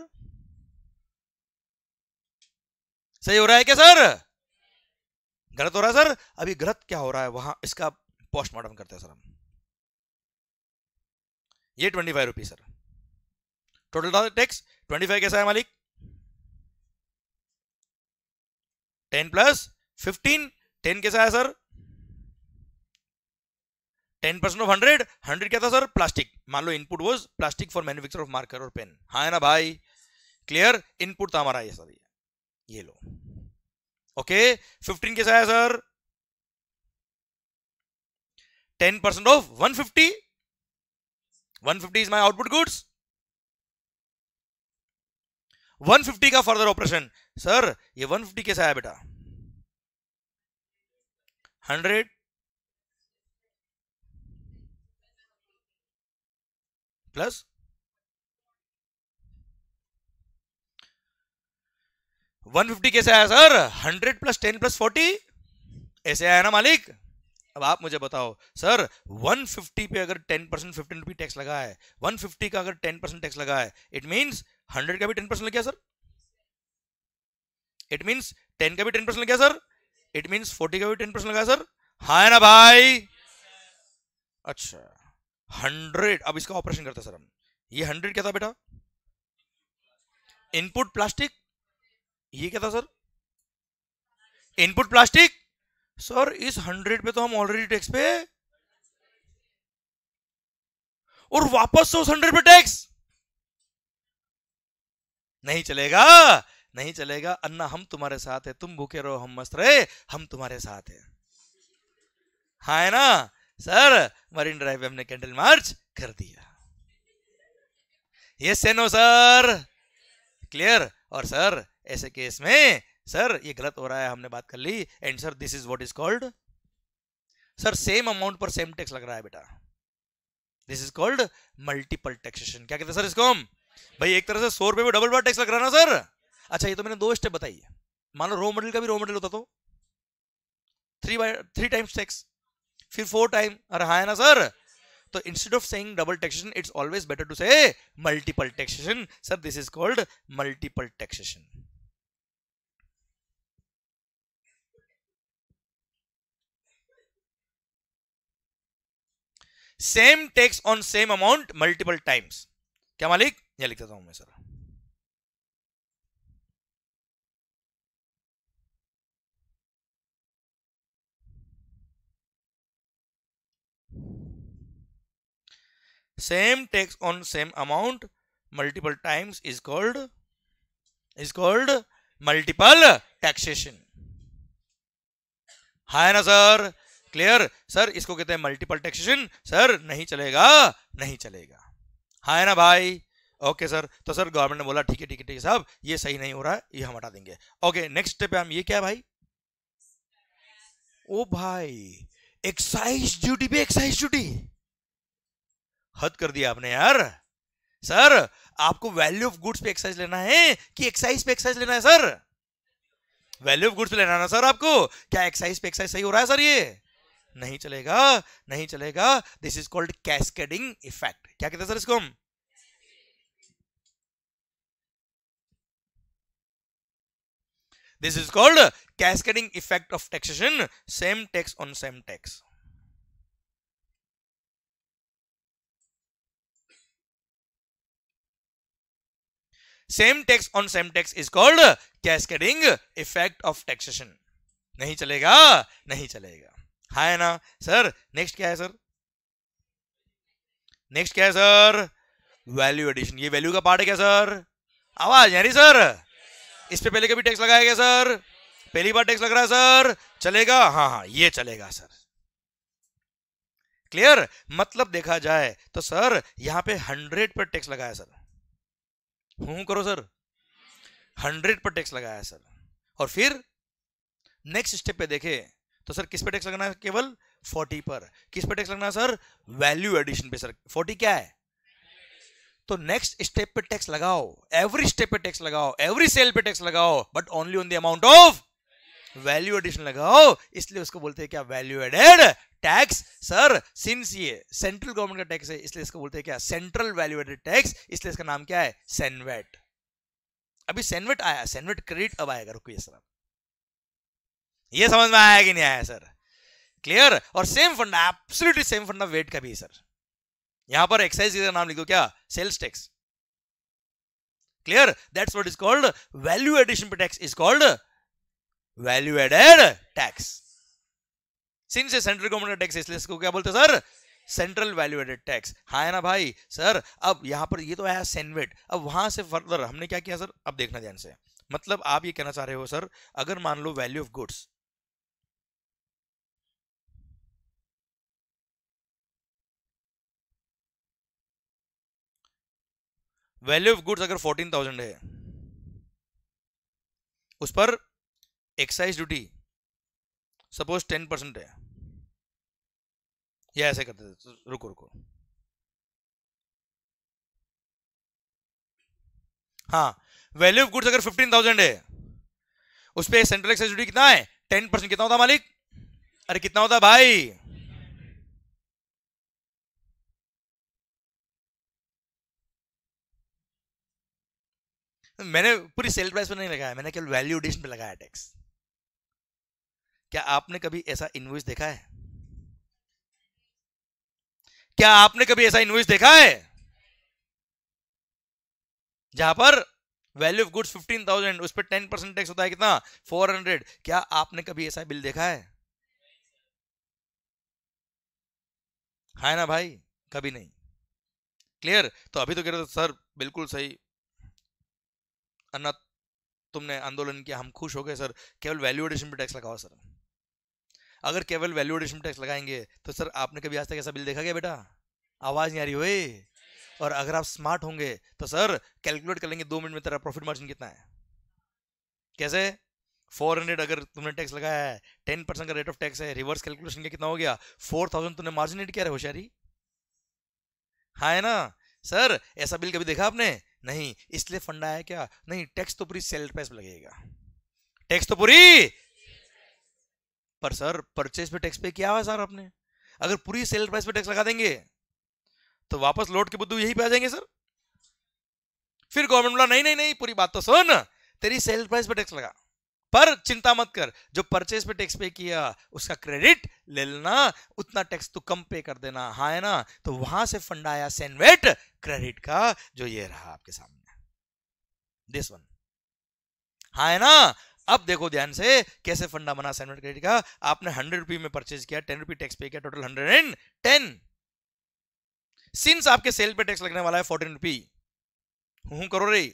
सही हो रहा है क्या सर गलत हो रहा है सर अभी गलत क्या हो रहा है वहां इसका पोस्टमार्टम करते हैं सर हम ये twenty five rupees sir total tax twenty five कैसा है मालिक टेन प्लस फिफ्टीन टेन कैसा है sir ten percent of hundred hundred क्या था सर प्लास्टिक मान लो input was plastic for manufacture of marker और पेन हाँ है ना भाई क्लियर इनपुट था हमारा ये सर ये ये लो ओके फिफ्टीन कैसा है sir ten percent of one fifty one fifty is my output goods one fifty का फर्दर ऑपरेशन सर ये वन फिफ्टी कैसा है बेटा हंड्रेड प्लस फिफ्टी कैसे आया sir hundred plus ten plus forty ऐसे आया ना मालिक अब आप मुझे बताओ सर 150 पे अगर 10 परसेंट फिफ्टीन रुपी टैक्स लगा है 150 का अगर 10 परसेंट टैक्स लगा है इट मीन्स 100 का भी 10 परसेंट लग गया सर इट मींस 10 का भी 10 परसेंट लग गया सर इट मींस 40 का भी 10 परसेंट लगा सर हा है ना भाई अच्छा हंड्रेड अब इसका ऑपरेशन करते सर हम ये हंड्रेड क्या था बेटा इनपुट प्लास्टिक ये क्या था सर इनपुट प्लास्टिक सर इस हंड्रेड पे तो हम ऑलरेडी टैक्स पे और वापस से उस हंड्रेड पे टैक्स नहीं चलेगा नहीं चलेगा अन्ना हम तुम्हारे साथ है तुम भूखे रहो हम मस्त रहे हम तुम्हारे साथ है हा है ना सर मरीन ड्राइव हमने कैंडल मार्च कर दिया ये नो सर क्लियर और सर ऐसे केस में सर ये गलत हो रहा है हमने बात कर ली and sir this is what is called sir same amount पर सेम टैक्स लग रहा है बेटा this is called multiple taxation क्या कहते हैं सर इसको हम भाई एक तरह से सौ रुपए में डबल बार टैक्स लग रहा ना सर अच्छा ये तो मैंने दो स्टेप बताई मान लो रो मॉडल का भी रो मॉडल होता तो three by three times tax फिर फोर टाइम अरे हाँ है ना सर तो instead of saying double taxation it's always better to say multiple taxation sir this is called multiple taxation same tax on same amount multiple times क्या मालिक यह लिख देता हूं मैं sir same tax on same amount multiple times is called is called multiple taxation है ना sir clear sir इसको कहते हैं मल्टीपल टैक्सेशन सर नहीं चलेगा नहीं चलेगा हाँ है ना भाई ओके सर तो सर गवर्नमेंट ने बोला ठीक है ठीक है ठीक है साहब ये सही नहीं हो रहा है ये हम हटा देंगे ओके नेक्स्ट स्टेप हम ये क्या भाई ओ भाई एक्साइज ड्यूटी भी एक्साइज ड्यूटी हद कर दिया आपने यार सर आपको वैल्यू ऑफ गुड्स पे एक्साइज लेना है कि एक्साइज पे एक्साइज लेना है सर वैल्यू ऑफ गुड्स पे लेना है ना सर आपको क्या एक्साइज पे एक्साइज सही हो रहा है सर ये नहीं चलेगा नहीं चलेगा this is called cascading effect क्या कहते हैं सर इसको हम this is called cascading effect of taxation same tax on same tax same tax on same tax is called cascading effect of taxation नहीं चलेगा नहीं चलेगा हाँ है ना सर नेक्स्ट क्या है सर नेक्स्ट क्या है सर वैल्यू एडिशन ये वैल्यू का पार्ट है क्या सर आवाज है सर इस पे पहले कभी टैक्स लगाया गया सर पहली बार टैक्स लग रहा है सर चलेगा हाँ हाँ ये चलेगा सर क्लियर मतलब देखा जाए तो सर यहां पे हंड्रेड पर टैक्स लगाया सर हूं करो सर हंड्रेड पर टैक्स लगाया सर और फिर नेक्स्ट स्टेप पे देखे तो सर किस पे टैक्स लगना है केवल फोर्टी पर किस पे टैक्स लगना है सर वैल्यू एडिशन पे सर फोर्टी क्या है तो नेक्स्ट स्टेप पे टैक्स लगाओ एवरी स्टेप पे टैक्स लगाओ एवरी सेल पे टैक्स लगाओ but only on the amount of value addition लगाओ इसलिए उसको बोलते हैं क्या value added tax sir since ये सेंट्रल गवर्नमेंट का टैक्स है इसलिए इसको बोलते हैं क्या सेंट्रल वैल्यू एडेड टैक्स इसलिए इसका नाम क्या है सेनवेट अभी सेनवेट आया सेनवेट क्रेडिट अब आएगा रुकिए सर आप ये समझ में आया कि नहीं आया सर क्लियर और same fund absolutely same fund of VAT का भी सर यहां पर एक्साइज का नाम लिख दो क्या sales tax clear that's what is called value addition पर tax is called value added tax since central government tax इसलिए इसको क्या बोलते sir central value added tax हाँ है ना भाई सर अब यहां पर ये तो आया सेनवेट अब वहां से फर्दर हमने क्या किया सर अब देखना ध्यान से मतलब आप ये कहना चाह रहे हो सर अगर मान लो value of goods value of goods अगर फोर्टीन थाउजेंड है उस पर excise duty suppose ten percent है या ऐसे करते थे तो रुको रुको हाँ वैल्यू ऑफ गुड्स अगर फिफ्टीन थाउजेंड है उस पर सेंट्रल एक्साइज ड्यूटी कितना है टेन परसेंट कितना होता मालिक अरे कितना होता भाई मैंने पूरी सेल प्राइस पर नहीं लगाया मैंने केवल वैल्यू एडिशन पर लगाया टैक्स क्या आपने कभी ऐसा इन्वॉइस देखा है क्या आपने कभी ऐसा इन्वॉइस देखा है जहां पर value of goods fifteen thousand उस पर टेन परसेंट टैक्स होता है कितना फोर हंड्रेड क्या आपने कभी ऐसा बिल देखा है है ना भाई कभी नहीं क्लियर तो अभी तो कह रहे थे सर बिल्कुल सही अन्ना तुमने आंदोलन किया हम खुश हो गए सर केवल वैल्यू एडिशन पर टैक्स लगाओ सर अगर केवल वैल्यू एडिशन टैक्स लगाएंगे तो सर आपने कभी आज तक ऐसा बिल देखा गया बेटा आवाज़ नहीं आ रही हुई और अगर आप स्मार्ट होंगे तो सर कैलकुलेट कर लेंगे दो मिनट में तेरा प्रॉफिट मार्जिन कितना है कैसे 400 अगर तुमने टैक्स लगाया है 10 परसेंट का रेट ऑफ टैक्स है रिवर्स कैलकुलेशन का कितना हो गया 4000 तुमने मार्जिन एड किया होशियारी हाँ है ना सर ऐसा बिल कभी देखा आपने नहीं इसलिए फंड आया क्या नहीं टैक्स तो पूरी सेल प्राइस लगेगा टैक्स तो पूरी पर सर परचेज पे टैक्स पे किया हुआ सर आपने अगर पूरी सेल प्राइस पे टैक्स लगा देंगे तो वापस लौट के बुद्धू यही पे आ जाएंगे सर फिर गवर्नमेंट बोला नहीं नहीं नहीं पूरी बात तो सुन तेरी सेल प्राइस पे टैक्स लगा पर चिंता मत कर जो परचेज पे टैक्स पे किया उसका क्रेडिट ले लेना उतना टैक्स तू कम पे कर देना हाँ है ना तो वहां से फंड आया सेनवेट क्रेडिट का जो ये रहा आपके सामने दिस वन हाँ है ना अब देखो ध्यान से कैसे फंडा बना सेनवेट क्रेडिट का आपने हंड्रेड रुपी में परचेज किया टेन रुपी टैक्स पे किया total hundred and ten since आपके सेल पे टैक्स लगने वाला है फोर्टीन रुपी हूं करो रही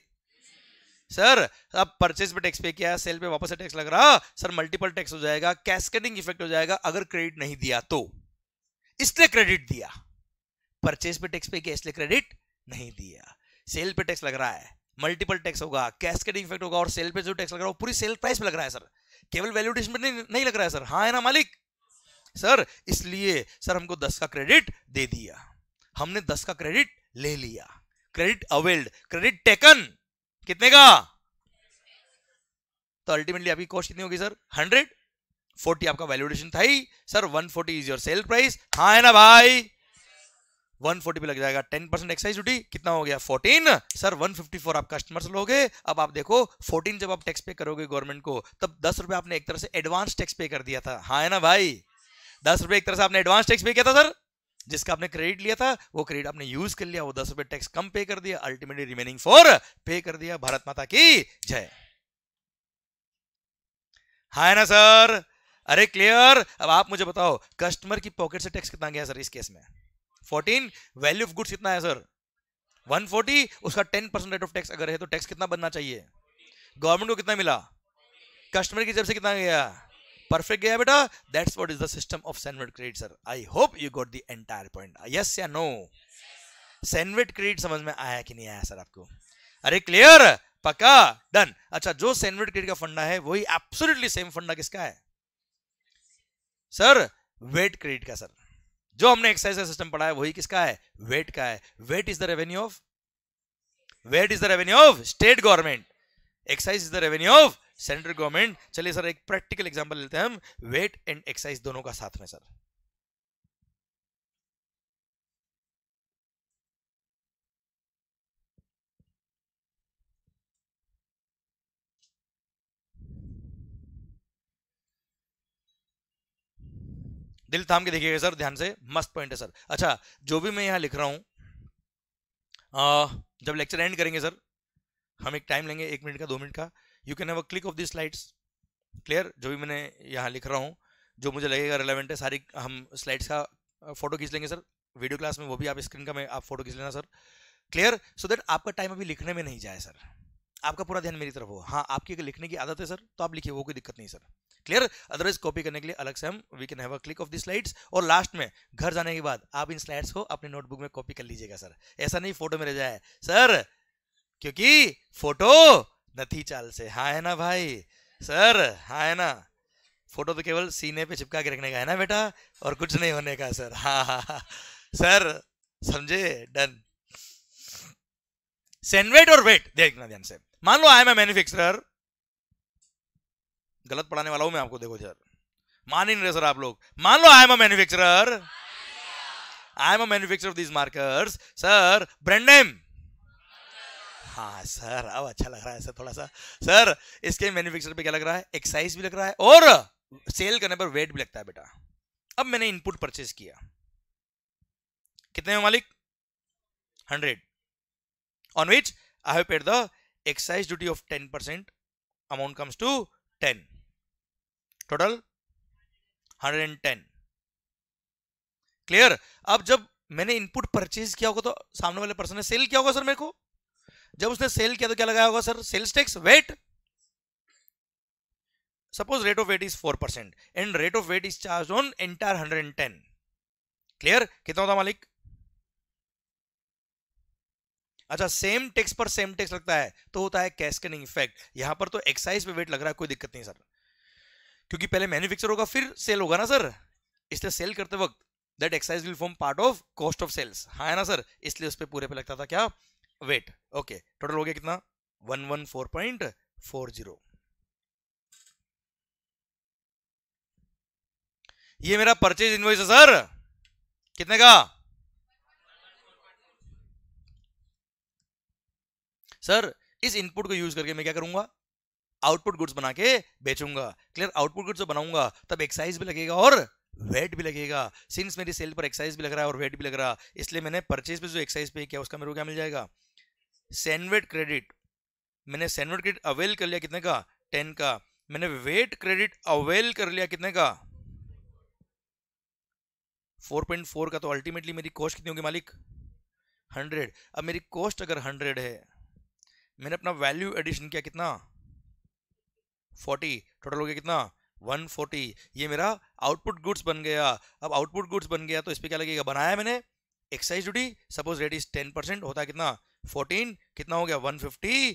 सर अब परचेज पे टैक्स पे किया सेल पे वापस से टैक्स लग रहा सर मल्टीपल टैक्स हो जाएगा कैस्केडिंग इफेक्ट हो जाएगा अगर क्रेडिट नहीं दिया तो इसलिए क्रेडिट दिया परचेज पे टैक्स पे किया इसलिए क्रेडिट नहीं दिया सेल पे टैक्स लग रहा है मल्टीपल टैक्स होगा कैस्केडिंग इफेक्ट होगा और सेल पे जो टैक्स लग रहा है वो पूरी सेल प्राइस पे लग रहा है सर केवल वैल्यूडेशन पे नहीं लग रहा है सर हाँ है ना मालिक सर इसलिए सर हमको दस का क्रेडिट दे दिया हमने दस का क्रेडिट ले लिया क्रेडिट अवेल्ड क्रेडिट टेकन कितने का तो अल्टीमेटली आपकी कॉस्ट कितनी होगी सर हंड्रेड फोर्टी आपका वैल्यूडेशन था ही sir one forty is your sale price हाँ है ना भाई वन फोर्टी पे लग जाएगा टेन परसेंट एक्साइज ड्यूटी कितना हो गया fourteen sir one fifty four आप कस्टमर्स लोगे अब आप देखो फोर्टीन जब आप टैक्स पे करोगे गवर्नमेंट को तब दस रुपए आपने एक तरह से एडवांस टैक्स पे कर दिया था हाँ है ना भाई दस रुपए एक तरह से आपने एडवांस टैक्स पे किया था सर जिसका आपने क्रेडिट लिया था वो क्रेडिट आपने यूज कर लिया वो दस रुपए टैक्स कम पे कर दिया अल्टीमेटली रिमेनिंग फोर पे कर दिया भारत माता की जय हाय ना सर अरे क्लियर अब आप मुझे बताओ कस्टमर की पॉकेट से टैक्स कितना गया सर इस केस में फोर्टीन वैल्यू ऑफ गुड्स कितना है सर फोर्टी उसका ten percent rate of tax अगर है तो टैक्स कितना बनना चाहिए गवर्नमेंट को कितना मिला कस्टमर की जब से कितना गया परफेक्ट गया बेटा that's what is the system of sandwich credit sir I hope you got the entire point yes या नो सैंडविच क्रेडिट समझ में आया कि नहीं आया सर आपको अरे क्लियर पक्का डन अच्छा जो सैंडविच क्रेडिट का फंडा है वही एब्सोल्युटली सेम फंडा किसका है सर वेट क्रेडिट का सर जो हमने एक्सरसाइज सिस्टम पढ़ा है वही किसका है वेट का है VAT is the revenue of VAT is the revenue of state government excise is the revenue of central government चलिए सर एक प्रैक्टिकल एग्जाम्पल लेते हैं हम वेट एंड एक्सरसाइज दोनों का साथ में सर दिल थाम के देखिएगा सर ध्यान से मस्त पॉइंट है सर अच्छा जो भी मैं यहां लिख रहा आ, जब लेक्चर एंड करेंगे सर हम एक टाइम लेंगे एक मिनट का दो मिनट का you can have a click of this slides clear जो भी मैंने यहाँ लिख रहा हूँ जो मुझे लगेगा रिलेवेंट है सारी हम स्लाइड्स का फोटो खींच लेंगे सर वीडियो क्लास में वो भी आप स्क्रीन का मैं आप फोटो खींच लेना सर क्लियर सो दैट आपका टाइम अभी लिखने में नहीं जाए सर आपका पूरा ध्यान मेरी तरफ हो हाँ आपकी अगर लिखने की आदत है सर तो आप लिखिए वो कोई दिक्कत नहीं सर क्लियर अदरवाइज कॉपी करने के लिए अलग से हम we can have a click of this slides और लास्ट में घर जाने के बाद आप इन स्लाइड्स को अपने नोटबुक में कॉपी कर लीजिएगा सर ऐसा नहीं फोटो में रह जाए सर क्योंकि फोटो नथी चाल से हाँ है ना भाई सर हाँ है ना फोटो तो केवल सीने पे चिपका के रखने का है ना बेटा और कुछ नहीं होने का सर हाँ हाँ हाँ सर समझे डन सेनवेट और वेट देखना ध्यान से मान लो आई एम ए मैन्युफैक्चरर गलत पढ़ाने वाला हूं मैं आपको देखो सर मान ही नहीं रहे सर आप लोग मान लो I am a manufacturer I am a manufacture of these markers sir brand name हाँ सर अब अच्छा लग रहा है सर थोड़ा सा सर इसके मैन्युफैक्चर पे क्या लग रहा है एक्साइज भी लग रहा है और सेल करने पर वेट भी लगता है बेटा अब मैंने इनपुट परचेज किया कितने मालिक hundred on which I have paid the excise duty of ten percent amount comes to ten total hundred and ten clear अब जब मैंने इनपुट परचेज किया होगा तो सामने वाले पर्सन ने सेल किया होगा सर मेरे को जब उसने सेल किया तो क्या लगाया होगा sir sales tax VAT suppose rate of VAT is four percent and rate of VAT is charge on entire hundred and ten clear कितना होता मालिक अच्छा सेम टैक्स पर सेम टैक्स लगता है तो होता है कैस्कनिंग इफेक्ट यहां पर तो एक्साइज पे वेट लग रहा है कोई दिक्कत नहीं सर क्योंकि पहले मैन्युफैक्चर होगा फिर सेल होगा ना सर इसलिए सेल करते वक्त that excise will form part of cost of sales हाँ है ना सर इसलिए उस पर पूरे पे लगता था क्या वेट ओके टोटल हो गया कितना one one four point four zero ये मेरा परचेज इनवॉइस है सर कितने का सर इस इनपुट को यूज करके मैं क्या करूंगा आउटपुट गुड्स बना के बेचूंगा क्लियर आउटपुट गुड्स बनाऊंगा तब एक्साइज भी लगेगा और वेट भी लगेगा सिंस मेरी सेल पर एक्साइज भी लग रहा है और वेट भी लग रहा है इसलिए मैंने परचेज पे जो एक्साइज पे किया उसका मेरे को क्या मिल जाएगा सैनवेट क्रेडिट मैंने सैनवेट क्रेडिट अवेल कर लिया कितने का टेन का मैंने वेट क्रेडिट अवेल कर लिया कितने का 4.4 का तो अल्टीमेटली मेरी कॉस्ट कितनी होगी मालिक 100 अब मेरी कॉस्ट अगर 100 है मैंने अपना वैल्यू एडिशन किया कितना 40 टोटल हो गया कितना 140 ये मेरा आउटपुट गुड्स बन गया अब आउटपुट गुड्स बन गया तो इस पर क्या लगेगा बनाया मैंने excise duty suppose rate is ten percent होता कितना 14 कितना हो गया 154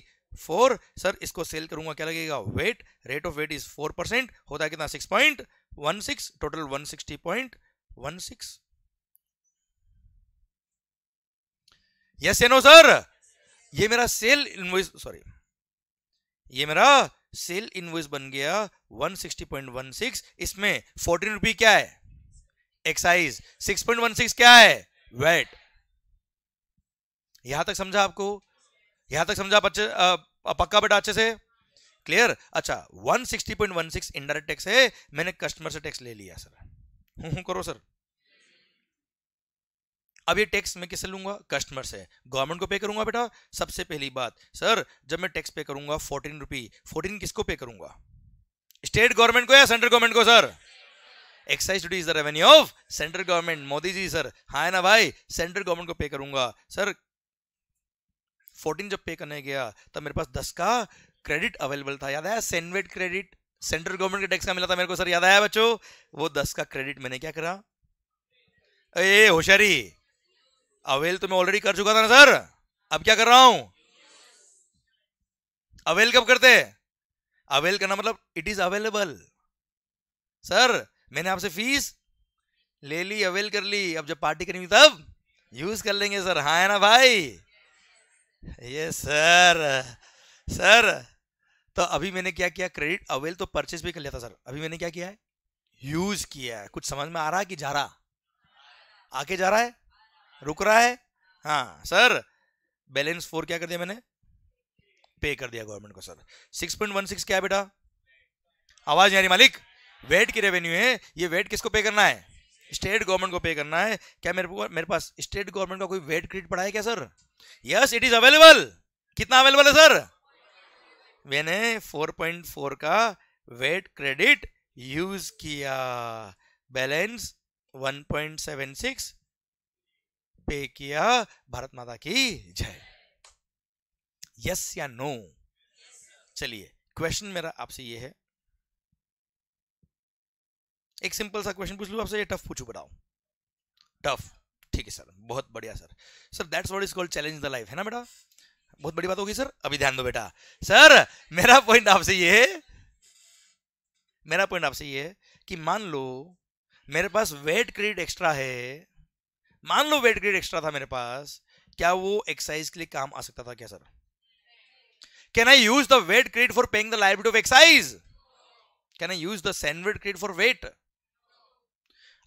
सर इसको सेल करूंगा क्या लगेगा VAT rate of VAT is 4 percent होता है कितना 6.16 टोटल 160.16 यस नो सर ये मेरा सेल इनवॉइस सॉरी ये मेरा सेल इनवॉइस बन गया 160.16 इसमें फोर्टीन रुपी क्या है एक्साइज 6.16 क्या है वेट यहां तक समझा आपको यहां तक समझा बच्चे पक्का बेटा अच्छे से क्लियर अच्छा 160.16 इनडायरेक्ट टैक्स है मैंने कस्टमर से टैक्स ले लिया सर हूं हूं करो सर अब ये टैक्स मैं किससे लूंगा कस्टमर से गवर्नमेंट को पे करूंगा बेटा सबसे पहली बात सर जब मैं टैक्स पे करूंगा फोर्टीन रुपी फोर्टीन किसको पे करूंगा स्टेट गवर्नमेंट को या सेंट्रल गवर्नमेंट को sir excise duty is the revenue of central government Modi ji sir हाँ ना भाई सेंट्रल गवर्नमेंट को पे करूंगा सर फोर्टीन जब पे करने गया तब मेरे पास दस का क्रेडिट अवेलेबल था याद आया सेनवेट क्रेडिट सेंट्रल गवर्नमेंट के टैक्स का मिला था मेरे को सर याद आया बच्चों वो दस का क्रेडिट मैंने क्या करा ए होशियारी अवेल तो मैं ऑलरेडी कर चुका था ना सर अब क्या कर रहा हूं अवेल कब करते अवेल करना मतलब इट इज अवेलेबल सर मैंने आपसे फीस ले ली अवेल कर ली अब जब पार्टी करेंगे तब यूज कर लेंगे सर हाँ है ना भाई ये सर सर तो अभी मैंने क्या किया क्रेडिट अवेल तो परचेस भी कर लिया था सर अभी मैंने क्या किया है यूज किया है कुछ समझ में आ रहा है कि जा रहा आके जा रहा है रुक रहा है हाँ सर बैलेंस फोर क्या कर दिया मैंने पे कर दिया गवर्नमेंट को sir six point one six क्या बेटा आवाज यारी मालिक वेट की रेवेन्यू है ये वेट किसको पे करना है स्टेट गवर्नमेंट को पे करना है क्या मेरे को मेरे पास स्टेट गवर्नमेंट का कोई वेट क्रेडिट पड़ा है क्या sir yes it is available कितना अवेलेबल है सर मैंने 4.4 का वेट क्रेडिट यूज किया बैलेंस 1.76 पे किया भारत माता की जय यस या नो चलिए क्वेश्चन मेरा आपसे ये है एक सिंपल सा क्वेश्चन पूछ लू आपसे ये टफ पूछू बताओ टफ ठीक है सर बहुत बढ़िया sir sir that's what is called challenge the life है ना बेटा बहुत बड़ी बात होगी सर अभी ध्यान दो बेटा सर मेरा पॉइंट आपसे ये है मेरा पॉइंट आपसे ये है कि मान लो मेरे पास वेट क्रेडिट एक्स्ट्रा है मान लो वेट क्रेडिट एक्स्ट्रा था मेरे पास क्या वो एक्सरसाइज के लिए काम आ सकता था क्या sir can I use the VAT credit for paying the liability of exercise can I use the CENVAT credit for VAT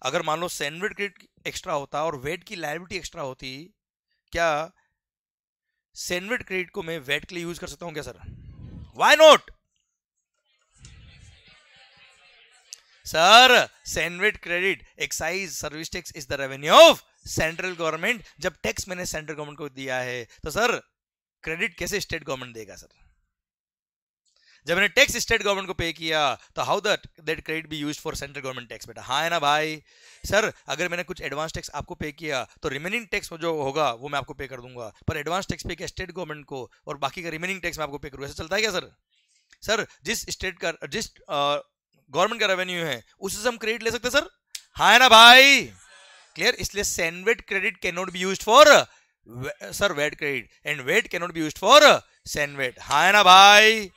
अगर मान लो सैंडविड क्रेडिट एक्स्ट्रा होता और वेट की लाइबिलिटी एक्स्ट्रा होती क्या सैंडविड क्रेडिट को मैं वेट के लिए यूज कर सकता हूं क्या sir why not sir CENVAT credit excise service tax is the revenue of central government जब टैक्स मैंने सेंट्रल गवर्नमेंट को दिया है तो सर क्रेडिट कैसे स्टेट गवर्नमेंट देगा सर जब मैंने टैक्स स्टेट गवर्नमेंट को पे किया तो how that that credit be use for central government tax बेटा हाँ है ना भाई सर अगर मैंने कुछ एडवांस टैक्स आपको पे किया तो रिमेनिंग टैक्स जो होगा वो मैं आपको पे कर दूंगा पर एडवांस टैक्स पे किया स्टेट गवर्नमेंट को और बाकी का रिमेनिंग टैक्स मैं आपको पे करूँ ऐसा चलता है क्या सर सर जिस स्टेट का जिस गवर्नमेंट का रेवेन्यू है उससे हम क्रेडिट ले सकते सर हाँ है ना भाई क्लियर इसलिए CENVAT credit can not be use for sir VAT credit and VAT can not be use for CENVAT हाँ है ना भाई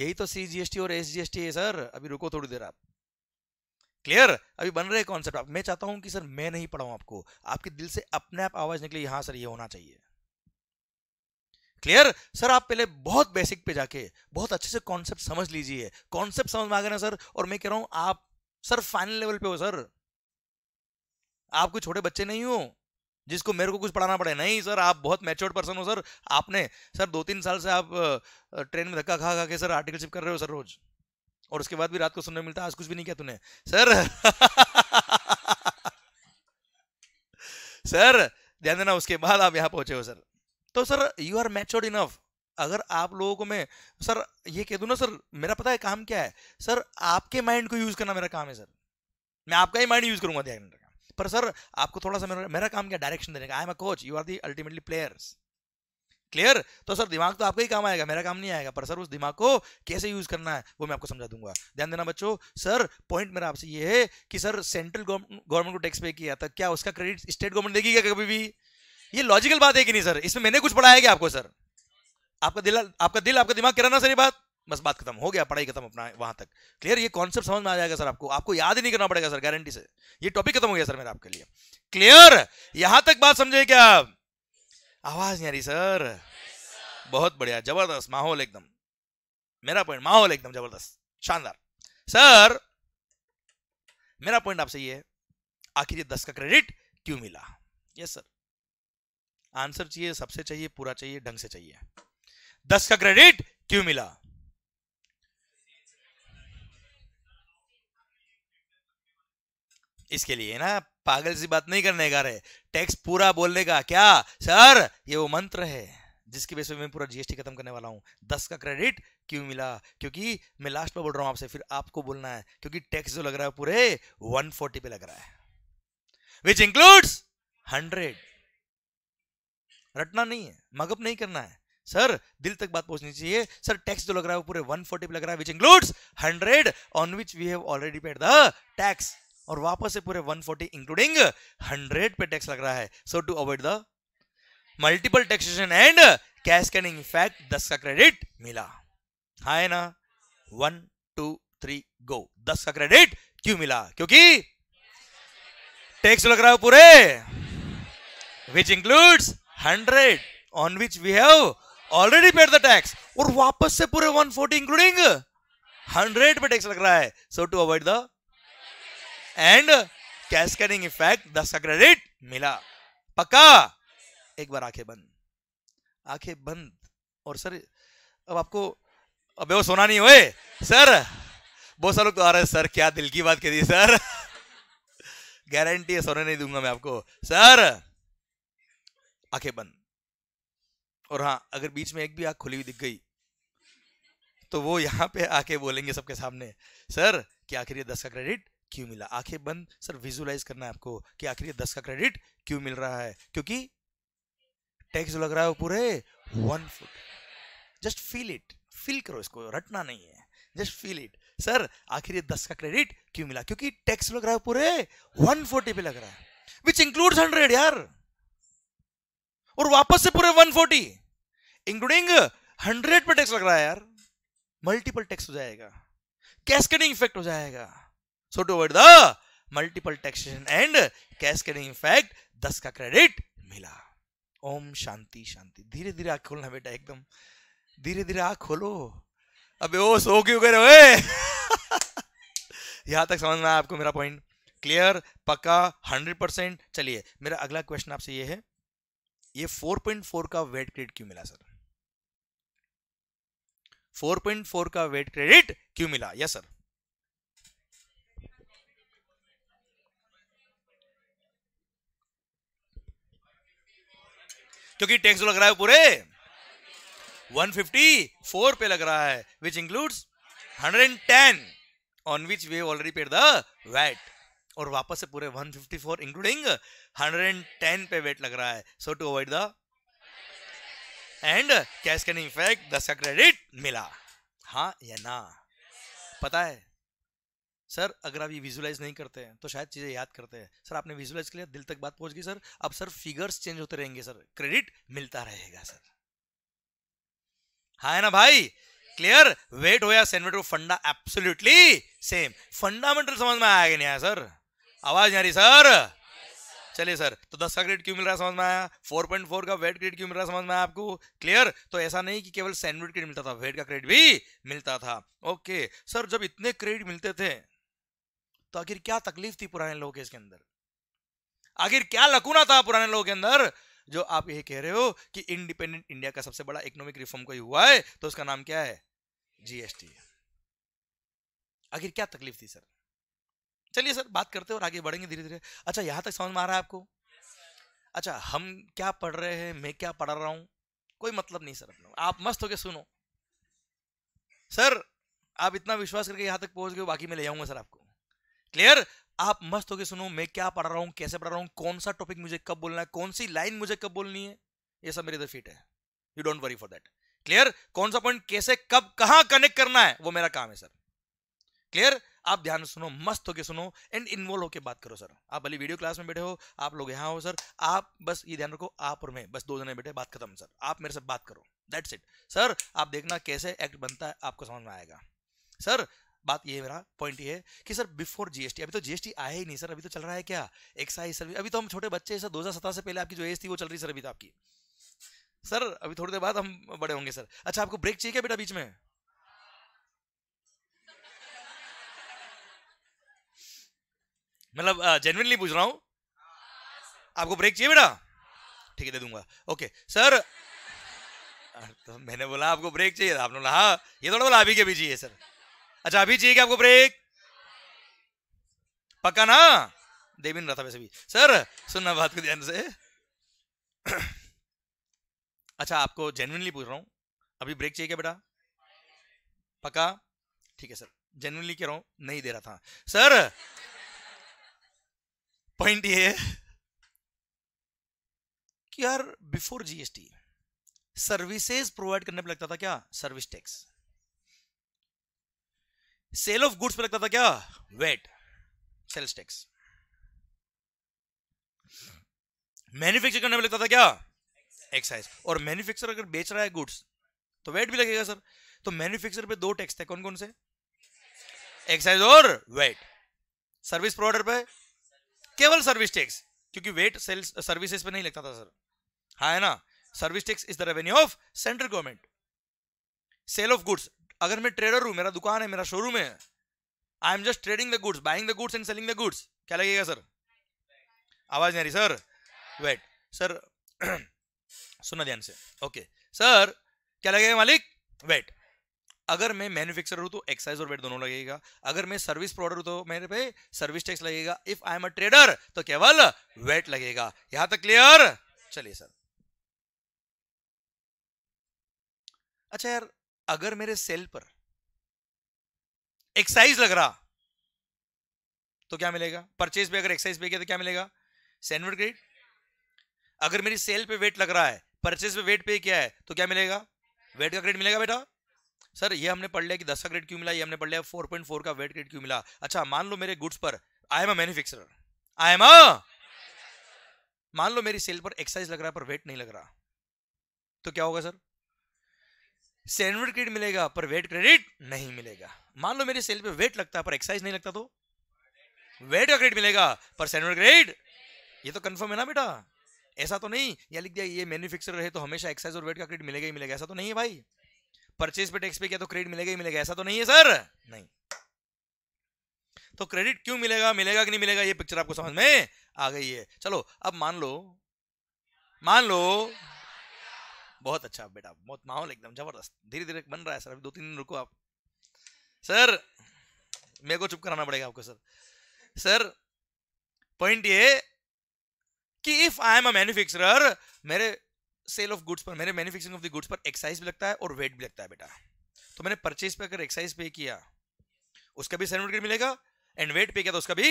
यही तो सी टी और एस टी है सर अभी रुको थोड़ी देर आप क्लियर अभी बन रहे कॉन्सेप्ट आप मैं चाहता हूं कि सर मैं नहीं पढ़ाऊं आपको आपके दिल से अपने आप आवाज निकले हाँ सर ये होना चाहिए क्लियर सर आप पहले बहुत बेसिक पे जाके बहुत अच्छे से कॉन्सेप्ट समझ लीजिए कॉन्सेप्ट समझ में आ गए ना सर और मैं कह रहा हूं आप सर फाइनल लेवल पे हो सर आप कोई छोटे बच्चे नहीं हो जिसको मेरे को कुछ पढ़ाना पड़े नहीं सर आप बहुत मैच्योर्ड पर्सन हो सर आपने सर दो तीन साल से आप ट्रेन में धक्का खा खा के सर आर्टिकल शिप कर रहे हो सर रोज और उसके बाद भी रात को सुनने मिलता आज कुछ भी नहीं किया तूने सर सर ध्यान देना उसके बाद आप यहाँ पहुंचे हो सर तो sir you are matured enough अगर आप लोगों को मैं सर ये कह दूँ ना सर मेरा पता है काम क्या है सर आपके माइंड को यूज करना मेरा काम है सर मैं आपका ही माइंड यूज करूंगा ध्यान रखना पर सर आपको थोड़ा सा मेरा, मेरा काम क्या डायरेक्शन देने का I am a coach you are the ultimately players clear तो सर दिमाग तो आपका ही काम आएगा मेरा काम नहीं आएगा पर सर उस दिमाग को कैसे यूज करना है वो मैं आपको समझा दूंगा ध्यान देना बच्चों सर पॉइंट मेरा आपसे ये है कि सर सेंट्रल गवर्नमेंट को टैक्स पे किया था क्या उसका क्रेडिट स्टेट गवर्नमेंट देगी क्या कभी भी ये लॉजिकल बात है कि नहीं सर इसमें मैंने कुछ पढ़ाया क्या आपको सर आपका दिल आपका दिल आपका दिमाग कह रहा ना सर ये बात बस बात खत्म हो गया पढ़ाई खत्म अपना वहां तक क्लियर ये कॉन्सेप्ट समझ में आ जाएगा सर आपको आपको याद ही नहीं करना पड़ेगा सर गारंटी से ये टॉपिक खत्म हो गया सर मेरा आपके लिए क्लियर यहां तक बात समझे क्या आवाज नहीं आ रही सर बहुत बढ़िया जबरदस्त माहौल एकदम मेरा पॉइंट माहौल एकदम जबरदस्त शानदार सर मेरा पॉइंट आपसे ये आखिर ये दस का क्रेडिट क्यों मिला यस सर आंसर चाहिए सबसे चाहिए पूरा चाहिए ढंग से चाहिए दस का क्रेडिट क्यों मिला इसके लिए ना पागल सी बात नहीं करने का रहे टैक्स पूरा बोलने का क्या सर ये वो मंत्र है जिसकी वजह से मैं पूरा जीएसटी खत्म करने वाला हूँ दस का क्रेडिट क्यों मिला क्योंकि मैं लास्ट में बोल रहा हूँ आपसे फिर आपको बोलना है क्योंकि टैक्स जो लग रहा है पूरे फोर्टी पे लग रहा है विच इंक्लूड्स हंड्रेड रटना नहीं है मगअप नहीं करना है सर दिल तक बात पहुंचनी चाहिए सर टैक्स जो लग रहा है वो पूरे 140 पे लग रहा है which includes hundred on which we have already paid the tax और वापस से पूरे 140 इंक्लूडिंग 100 पे टैक्स लग रहा है so to avoid the multiple taxation and cascading effect दस का क्रेडिट मिला हा है ना वन टू थ्री गो दस का क्रेडिट क्यों मिला क्योंकि टैक्स लग रहा है पूरे which includes hundred on which we have already paid the tax और वापस से पूरे 140 इंक्लूडिंग 100 पे टैक्स लग रहा है so to avoid the and cascading effect दस का क्रेडिट मिला पक्का एक बार आंखें बंद आंखें बंद और सर अब आपको अब वो सोना नहीं हुए सर बहुत सारे लोग तो आ रहे हैं सर क्या दिल की बात करी सर गारंटी है सोने नहीं दूंगा मैं आपको सर आंखें बंद और हाँ अगर बीच में एक भी आंख खुली हुई दिख गई तो वो यहां पे आके बोलेंगे सबके सामने सर क्या आखिर ये दस का क्रेडिट क्यों मिला आंखें बंद सर विजुलाइज करना है आपको कि आखिर ये दस का क्रेडिट क्यों मिल रहा है क्योंकि टैक्स लग रहा है वो पूरे one foot just feel it feel करो इसको रटना नहीं है जस्ट फील इट सर आखिर ये दस का क्रेडिट क्यों मिला क्योंकि टैक्स लग रहा है पूरे वन फोर्टी पे लग रहा है विच इंक्लूड हंड्रेड यार और वापस से पूरे वन फोर्टी इंक्लूडिंग हंड्रेड पे टैक्स लग रहा है यार मल्टीपल टैक्स हो जाएगा कैस्केडिंग इफेक्ट हो जाएगा So to the multiple multiple and कैश cascading effect, दस का क्रेडिट मिला. ओम शांति शांति धीरे धीरे आँख खोलना बेटा एकदम धीरे धीरे आ खोलो अब ओ सो क्यों कर रहे यहाँ तक समझना आपको मेरा पॉइंट क्लियर पक्का हंड्रेड परसेंट चलिए मेरा अगला क्वेश्चन आपसे ये है ये फोर पॉइंट फोर का वेट क्रेडिट क्यों मिला सर फोर पॉइंट फोर का वेट क्रेडिट क्यों मिला यस सर क्योंकि टैक्स लग रहा है पूरे 154 पे लग रहा है which includes 110 on which we already paid the VAT और वापस से पूरे 154 इंक्लूडिंग 110 पे वेट लग रहा है so to avoid the and cascading effect दस का क्रेडिट मिला हा या ना पता है सर अगर आप ये विजुलाइज नहीं करते हैं तो शायद चीज़ें याद करते हैं सर आपने विजुलाइज किया दिल तक बात पहुंच गई सर अब सर फिगर्स चेंज होते रहेंगे सर क्रेडिट मिलता रहेगा सर हाँ है ना भाई क्लियर वेट होया सेनवेट फंडा एब्सोल्युटली सेम फंडामेंटल समझ में आया कि नहीं आया सर आवाज नहीं आ रही सर चलिए सर तो दस का ग्रेड क्यों मिल रहा है समझ में आया फोर पॉइंट फोर का वेट ग्रेड क्यों मिल रहा है समझ में आया आपको क्लियर तो ऐसा नहीं कि केवल सैंडविच ग्रेड मिलता था वेट का क्रेड भी मिलता था ओके सर जब इतने क्रेडिट मिलते थे तो आखिर क्या तकलीफ थी पुराने लोगों के इसके अंदर आखिर क्या लकुना था पुराने लोगों के अंदर जो आप ये कह रहे हो कि इंडिपेंडेंट इंडिया का सबसे बड़ा इकोनॉमिक रिफॉर्म कोई हुआ है तो उसका नाम क्या है जीएसटी आखिर क्या तकलीफ थी सर चलिए सर बात करते हैं और आगे बढ़ेंगे धीरे धीरे अच्छा यहां तक समझ में आ रहा है आपको अच्छा हम क्या पढ़ रहे हैं मैं क्या पढ़ रहा हूं कोई मतलब नहीं सर अपना आप मस्त होके सुनो सर आप इतना विश्वास करके यहां तक पहुंच गए बाकी मैं ले जाऊंगा सर आपको क्लियर आप मस्त होके सुनो मैं क्या पढ़ रहा हूं कैसे पढ़ रहा हूं कौन सा टॉपिक मुझे कब बोलना है कौन सी लाइन मुझे कब बोलनी है ये सब मेरे फिट है you don't worry for that clear कौन सा पॉइंट कैसे कब कहां कनेक्ट करना है वो मेरा काम है सर क्लियर आप ध्यान सुनो मस्त होके सुनो एंड इन्वॉल्व होके बात करो सर आप भले वीडियो क्लास में बैठे हो आप लोग यहां हो सर आप बस ये ध्यान रखो आप और मैं बस दो जने बैठे बात खत्म सर आप मेरे से बात करो दैट्स इट सर आप देखना कैसे एक्ट बनता है आपको समझ में आएगा सर बात ये मेरा पॉइंट ये है कि सर बिफोर जीएसटी अभी तो जीएसटी आया ही नहीं सर अभी तो चल रहा है क्या एक्साइज सर्विस अभी तो हम छोटे बच्चे सर दो से पहले आपकी जो एज थी वो चल रही सर अभी तो आपकी सर अभी थोड़ी देर बाद हम बड़े होंगे सर अच्छा आपको ब्रेक चाहिए क्या बेटा बीच में मतलब जेनविनली पूछ रहा हूं आपको ब्रेक चाहिए बेटा ठीक है दे दूंगा ओके सर तो मैंने बोला आपको ब्रेक चाहिए आपने बोला हाँ ये थोड़ा बोला अभी के भी चाहिए सर अच्छा अभी चाहिए क्या आपको ब्रेक पक्का ना दे भी नहीं रहा था वैसे भी सर सुनना बात को ध्यान से अच्छा आपको जेनुअनली पूछ रहा हूं अभी ब्रेक चाहिए क्या बेटा पक्का ठीक है सर जेनुअनली कह रहा हूं नहीं दे रहा था सर पॉइंट ये कि यार बिफोर जीएसटी सर्विसेज प्रोवाइड करने पर लगता था क्या service tax sale of goods पे लगता था क्या वेट सेल्स टैक्स मैन्युफैक्चर करने में लगता था क्या एक्साइज और मैन्युफैक्चर अगर बेच रहा है गुड्स तो वेट भी लगेगा सर तो मैन्युफैक्चर पे दो टैक्स थे कौन कौन से एक्साइज और वेट सर्विस प्रोवाइडर पे केवल सर्विस टैक्स क्योंकि वेट सेल्स सर्विसेज पे नहीं लगता था सर हाँ है ना service tax is the revenue of central government sale of goods अगर मैं ट्रेडर हूं मेरा दुकान है मेरा शोरूम है I am just trading the goods buying the goods and selling the goods क्या लगेगा सर आवाज नहीं आ रही सर वेट सर सुना ध्यान से ओके सर क्या लगेगा मालिक वेट अगर मैं मैन्युफैक्चरर हूं तो एक्साइज और वेट दोनों लगेगा अगर मैं सर्विस प्रोवाइडर हूं तो मेरे पे सर्विस टैक्स लगेगा if I am a trader तो केवल वेट लगेगा यहां तक क्लियर चलिए सर अच्छा यार अगर मेरे सेल पर एक्साइज लग रहा तो क्या मिलेगा परचेज पे अगर एक्साइज पे किया तो क्या मिलेगा सैंडवर्ड क्रेडिट अगर मेरी सेल पे वेट लग रहा है परचेज पे वेट पे किया है तो क्या मिलेगा वेट का क्रेडिट मिलेगा बेटा सर ये हमने पढ़ लिया कि दस का ग्रेड क्यों मिला ये हमने पढ़ लिया फोर पॉइंट फोर का वेट ग्रेड क्यों मिला अच्छा मान लो मेरे गुड्स पर I am a manufacturer I am a मान लो मेरी सेल पर एक्साइज लग रहा है पर वेट नहीं लग रहा तो क्या होगा सर सैंडविच क्रेडिट मिलेगा पर वेट क्रेडिट नहीं मिलेगा मान लो मेरे सेल पे वेट लगता है पर एक्सरसाइज नहीं लगता तो वेट का क्रेडिट मिलेगा पर सैंडविच क्रेडिट ये तो कंफर्म है ना बेटा ऐसा तो नहीं या लिख दिया ये मैन्युफैक्चरर है तो हमेशा एक्साइज और वेट का क्रेडिट मिलेगा ही मिलेगा ऐसा तो नहीं है भाई परचेज पे टैक्स पे क्या तो क्रेडिट मिलेगा ही मिलेगा ऐसा तो नहीं है सर नहीं तो क्रेडिट क्यों मिलेगा मिलेगा कि नहीं मिलेगा ये पिक्चर आपको समझ में आ गई है चलो अब मान लो मान लो बहुत अच्छा बेटा बहुत माहौल एकदम जबरदस्त धीरे धीरे बन रहा है सर अभी दो तीन दिन रुको आप सर मेरे को चुप कराना पड़ेगा आपको सर सर पॉइंट ये कि if I am a manufacturer मेरे सेल ऑफ गुड्स पर मेरे मैन्युफैक्चरिंग ऑफ द गुड्स पर एक्साइज भी लगता है और वेट भी लगता है बेटा तो मैंने परचेज पे अगर एक्साइज पे किया उसका भी सेनवेट क्रेडिट मिलेगा एंड वेट पे किया तो उसका भी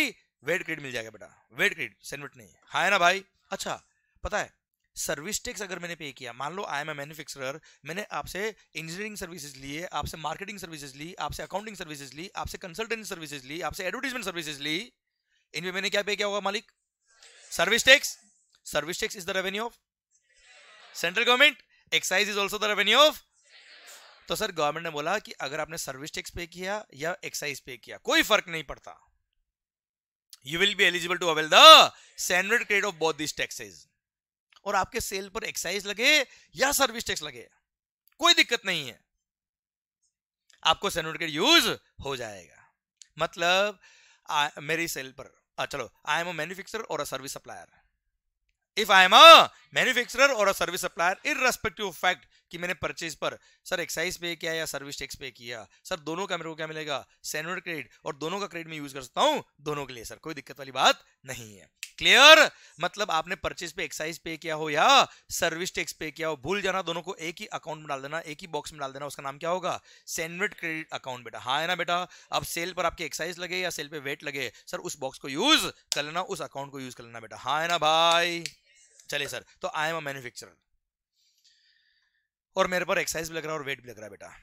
वेट क्रेडिट मिल जाएगा बेटा वेट क्रेडिट सेनवेट नहीं हाँ ना भाई अच्छा पता है सर्विस टैक्स अगर मैंने पे किया मान लो आई एम ए मैन्युफैक्चरर मैंने आपसे इंजीनियरिंग सर्विसेज लिए आपसे मार्केटिंग सर्विसेज ली आपसे अकाउंटिंग सर्विसेज ली आपसे कंसल्टेंसी सर्विसेज ली आपसे एडवर्टीजमेंट सर्विसेज ली इनमें मैंने क्या पे किया होगा मालिक service tax service tax is the revenue of central government excise is also the revenue of तो सर गवर्नमेंट ने बोला कि अगर आपने सर्विस टैक्स पे किया या एक्साइज पे किया कोई फर्क नहीं पड़ता you will be eligible to avail the standard credit of both this taxes और आपके सेल पर एक्साइज लगे या सर्विस टैक्स लगे कोई दिक्कत नहीं है आपको सर्टिफिकेट यूज हो जाएगा मतलब आ, मेरी सेल पर आ, चलो आई एम अ मैन्युफैक्चरर और a service supplier if I am a manufacturer और a service supplier in of fact कि मैंने परचेज पर सर एक्साइज पे किया या सर्विस टैक्स पे किया सर दोनों का मेरे को क्या मिलेगा सैनुअर क्रेडिट और दोनों का क्रेडिट मैं यूज कर सकता हूँ दोनों के लिए सर कोई दिक्कत वाली बात नहीं है क्लियर मतलब आपने परचेज पे एक्साइज पे किया हो या सर्विस टैक्स पे किया हो भूल जाना दोनों को एक ही अकाउंट में डाल देना एक ही बॉक्स में डाल देना उसका नाम क्या होगा सैनवेट क्रेडिट अकाउंट बेटा हाँ है ना बेटा अब सेल पर आपके एक्साइज लगे या सेल पे वेट लगे सर उस बॉक्स को यूज कर लेना उस अकाउंट को यूज कर लेना बेटा हाँ है ना भाई चले सर तो आई एम अ मैन्युफैक्चरर और मेरे पर एक्साइज भी लग रहा है और वेट भी लग रहा है बेटा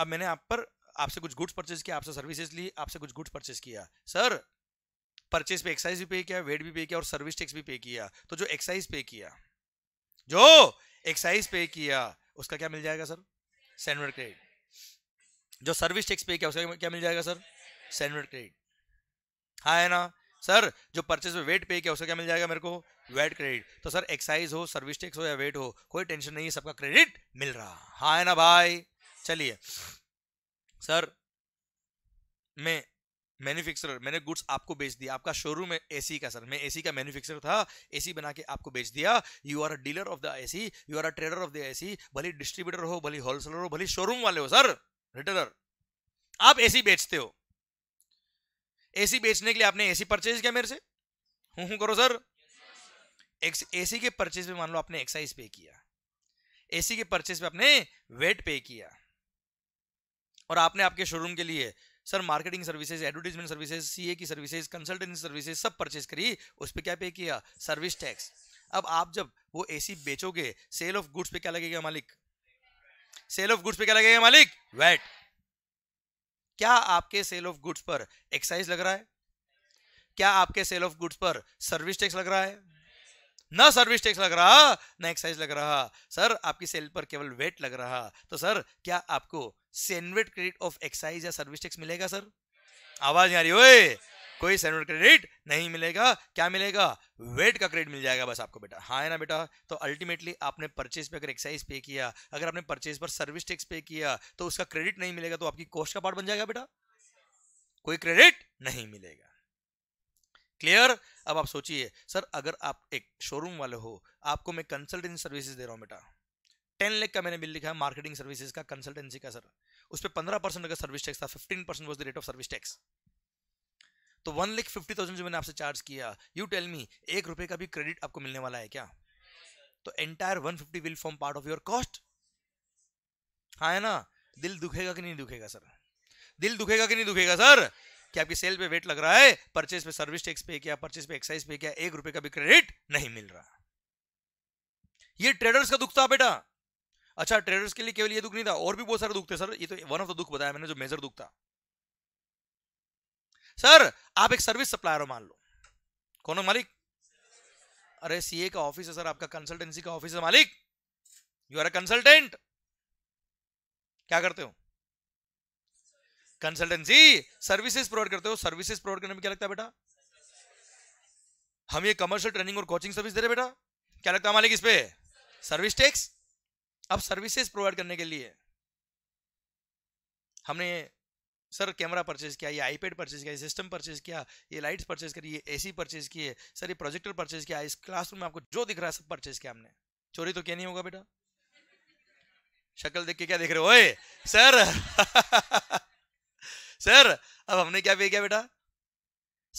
अब मैंने आप पर आपसे कुछ गुड्स परचेज किया आपसे सर्विसेज ली आपसे कुछ गुड्स परचेज किया सर परचेज पे एक्साइज भी पे किया वेट भी पे किया और सर्विस टैक्स भी पे किया तो जो एक्साइज पे किया जो एक्साइज पे किया उसका क्या मिल जाएगा सर सैंडवर्ड क्रेडिट जो सर्विस टैक्स पे किया उसका क्या मिल जाएगा सर सैंडवर्ड क्रेडिट हाँ है ना सर जो परचेज पे वेट पे किया उसका क्या मिल जाएगा मेरे को वेट क्रेडिट तो सर एक्साइज हो सर्विस टैक्स हो या वेट हो कोई टेंशन नहीं है सबका क्रेडिट मिल रहा हाँ है ना भाई चलिए सर मैं मैन्युफैक्चरर मैंने गुड्स आपको बेच दिया आपका शोरूम है एसी का सर मैं एसी का मैन्युफैक्चरर था एसी बना के आपको बेच दिया you are a dealer of the AC you are a trader of the AC भले डिस्ट्रीब्यूटर हो भले होलसेलर हो भले शोरूम वाले हो सर रिटेलर आप एसी बेचते हो एसी बेचने के लिए आपने एसी परचेज किया मेरे से हूं हूं करो सर एसी के परचेज पे मान लो आपने एक्साइज पे किया एसी के परचेज पे आपने वेट पे किया और आपने आपके शोरूम के लिए sir marketing services advertisement services CA की सर्विसेज कंसल्टेंसी सर्विसेज सब परचेज करी उस पर क्या पे किया सर्विस टैक्स अब आप जब वो एसी बेचोगे सेल ऑफ गुड्स पे क्या लगेगा मालिक सेल ऑफ गुड्स पे क्या लगेगा मालिक वेट क्या आपके सेल ऑफ गुड्स पर एक्साइज लग रहा है क्या आपके सेल ऑफ गुड्स पर सर्विस टैक्स लग रहा है ना सर्विस टैक्स लग रहा ना एक्साइज लग रहा सर आपकी सेल पर केवल वेट लग रहा तो सर क्या आपको सेनवेट क्रेडिट ऑफ एक्साइज या सर्विस टैक्स मिलेगा सर आवाज नहीं आ रही ओए कोई सेनवेट क्रेडिट नहीं मिलेगा क्या मिलेगा वेट का क्रेडिट मिल जाएगा बस आपको बेटा हाँ है ना बेटा तो अल्टीमेटली आपने परचेज पे अगर एक्साइज पे किया अगर आपने परचेज पर सर्विस टैक्स पे किया तो उसका क्रेडिट नहीं मिलेगा तो आपकी कॉस्ट का पार्ट बन जाएगा बेटा कोई क्रेडिट नहीं मिलेगा क्लियर अब आप सोचिए सर अगर आप एक शोरूम वाले हो आपको मैं कंसल्टेंसी सर्विसेज दे रहा हूँ बेटा टेन लेख का मैंने बिल लिखा है मार्केटिंग सर्विसेज का कंसल्टेंसी का सर उस पर पंद्रह परसेंट का सर्विस टैक्स था fifteen percent was the rate of service tax तो वन लेख फिफ्टी थाउजेंड जो मैंने आपसे चार्ज किया यू टेल मी एक रुपये का भी क्रेडिट आपको मिलने वाला है क्या तो entire one fifty will form part of your cost हाँ है ना दिल दुखेगा कि नहीं दुखेगा सर दिल दुखेगा कि नहीं दुखेगा सर कि आपकी सेल पे वेट लग रहा है परचेज पे सर्विस टैक्स पे किया परचेज पे एक्साइज पे किया एक रुपए का भी क्रेडिट नहीं मिल रहा ये ट्रेडर्स का दुख था बेटा अच्छा ट्रेडर्स के लिए केवल ये दुख नहीं था और भी बहुत सारे दुख थे सर ये तो वन ऑफ द दुख बताया मैंने जो मेजर दुख था सर आप एक सर्विस सप्लायर हो मान लो कौन है मालिक अरे सीए का ऑफिस है सर आपका कंसल्टेंसी का ऑफिस है मालिक यू आर ए कंसल्टेंट क्या करते हो कंसल्टेंसी सर्विसेज प्रोवाइड करते हो सर्विसेज प्रोवाइड करने में क्या लगता है बेटा हम ये कमर्शियल ट्रेनिंग और कोचिंग सर्विस दे रहे बेटा क्या लगता है हमारे किस पे सर्विस टैक्स अब सर्विसेज प्रोवाइड करने के लिए हमने सर कैमरा परचेज किया ये आईपैड परचेज किया ये सिस्टम परचेज किया ये लाइट्स परचेज करी ये एसी परचेज किए सर ये प्रोजेक्टर परचेज किया इस क्लासरूम में आपको जो दिख रहा है सब परचेज किया हमने चोरी तो क्या नहीं होगा बेटा शक्ल देख के क्या देख रहे हो ओए सर सर अब हमने क्या पे किया बेटा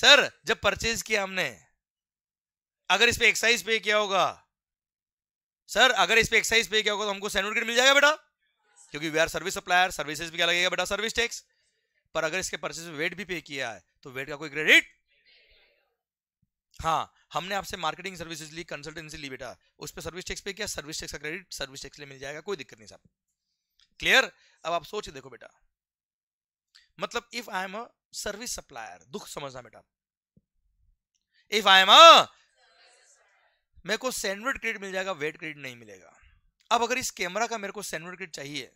सर जब परचेज किया हमने अगर इस पे एक्साइज पे किया होगा सर अगर इस पे एक्साइज पे किया होगा तो हमको सर्टिफिकेट मिल जाएगा बेटा क्योंकि we are service supplier services भी क्या लगेगा बेटा सर्विस टैक्स पर अगर इसके परचेज में वेट भी पे किया है तो वेट का कोई क्रेडिट हाँ हमने आपसे मार्केटिंग सर्विसेज ली कंसल्टेंसी ली बेटा उस पर सर्विस टैक्स पे किया सर्विस टैक्स का क्रेडिट सर्विस टैक्स लिए मिल जाएगा कोई दिक्कत नहीं साहब क्लियर अब आप सोच देखो बेटा मतलब if I am a service supplier दुख समझना बेटा इफ आई एम अ मेरे को सैंडविच क्रेडिट मिल जाएगा वेट क्रेडिट नहीं मिलेगा अब अगर इस कैमरा का मेरे को सैंडविच क्रेडिट चाहिए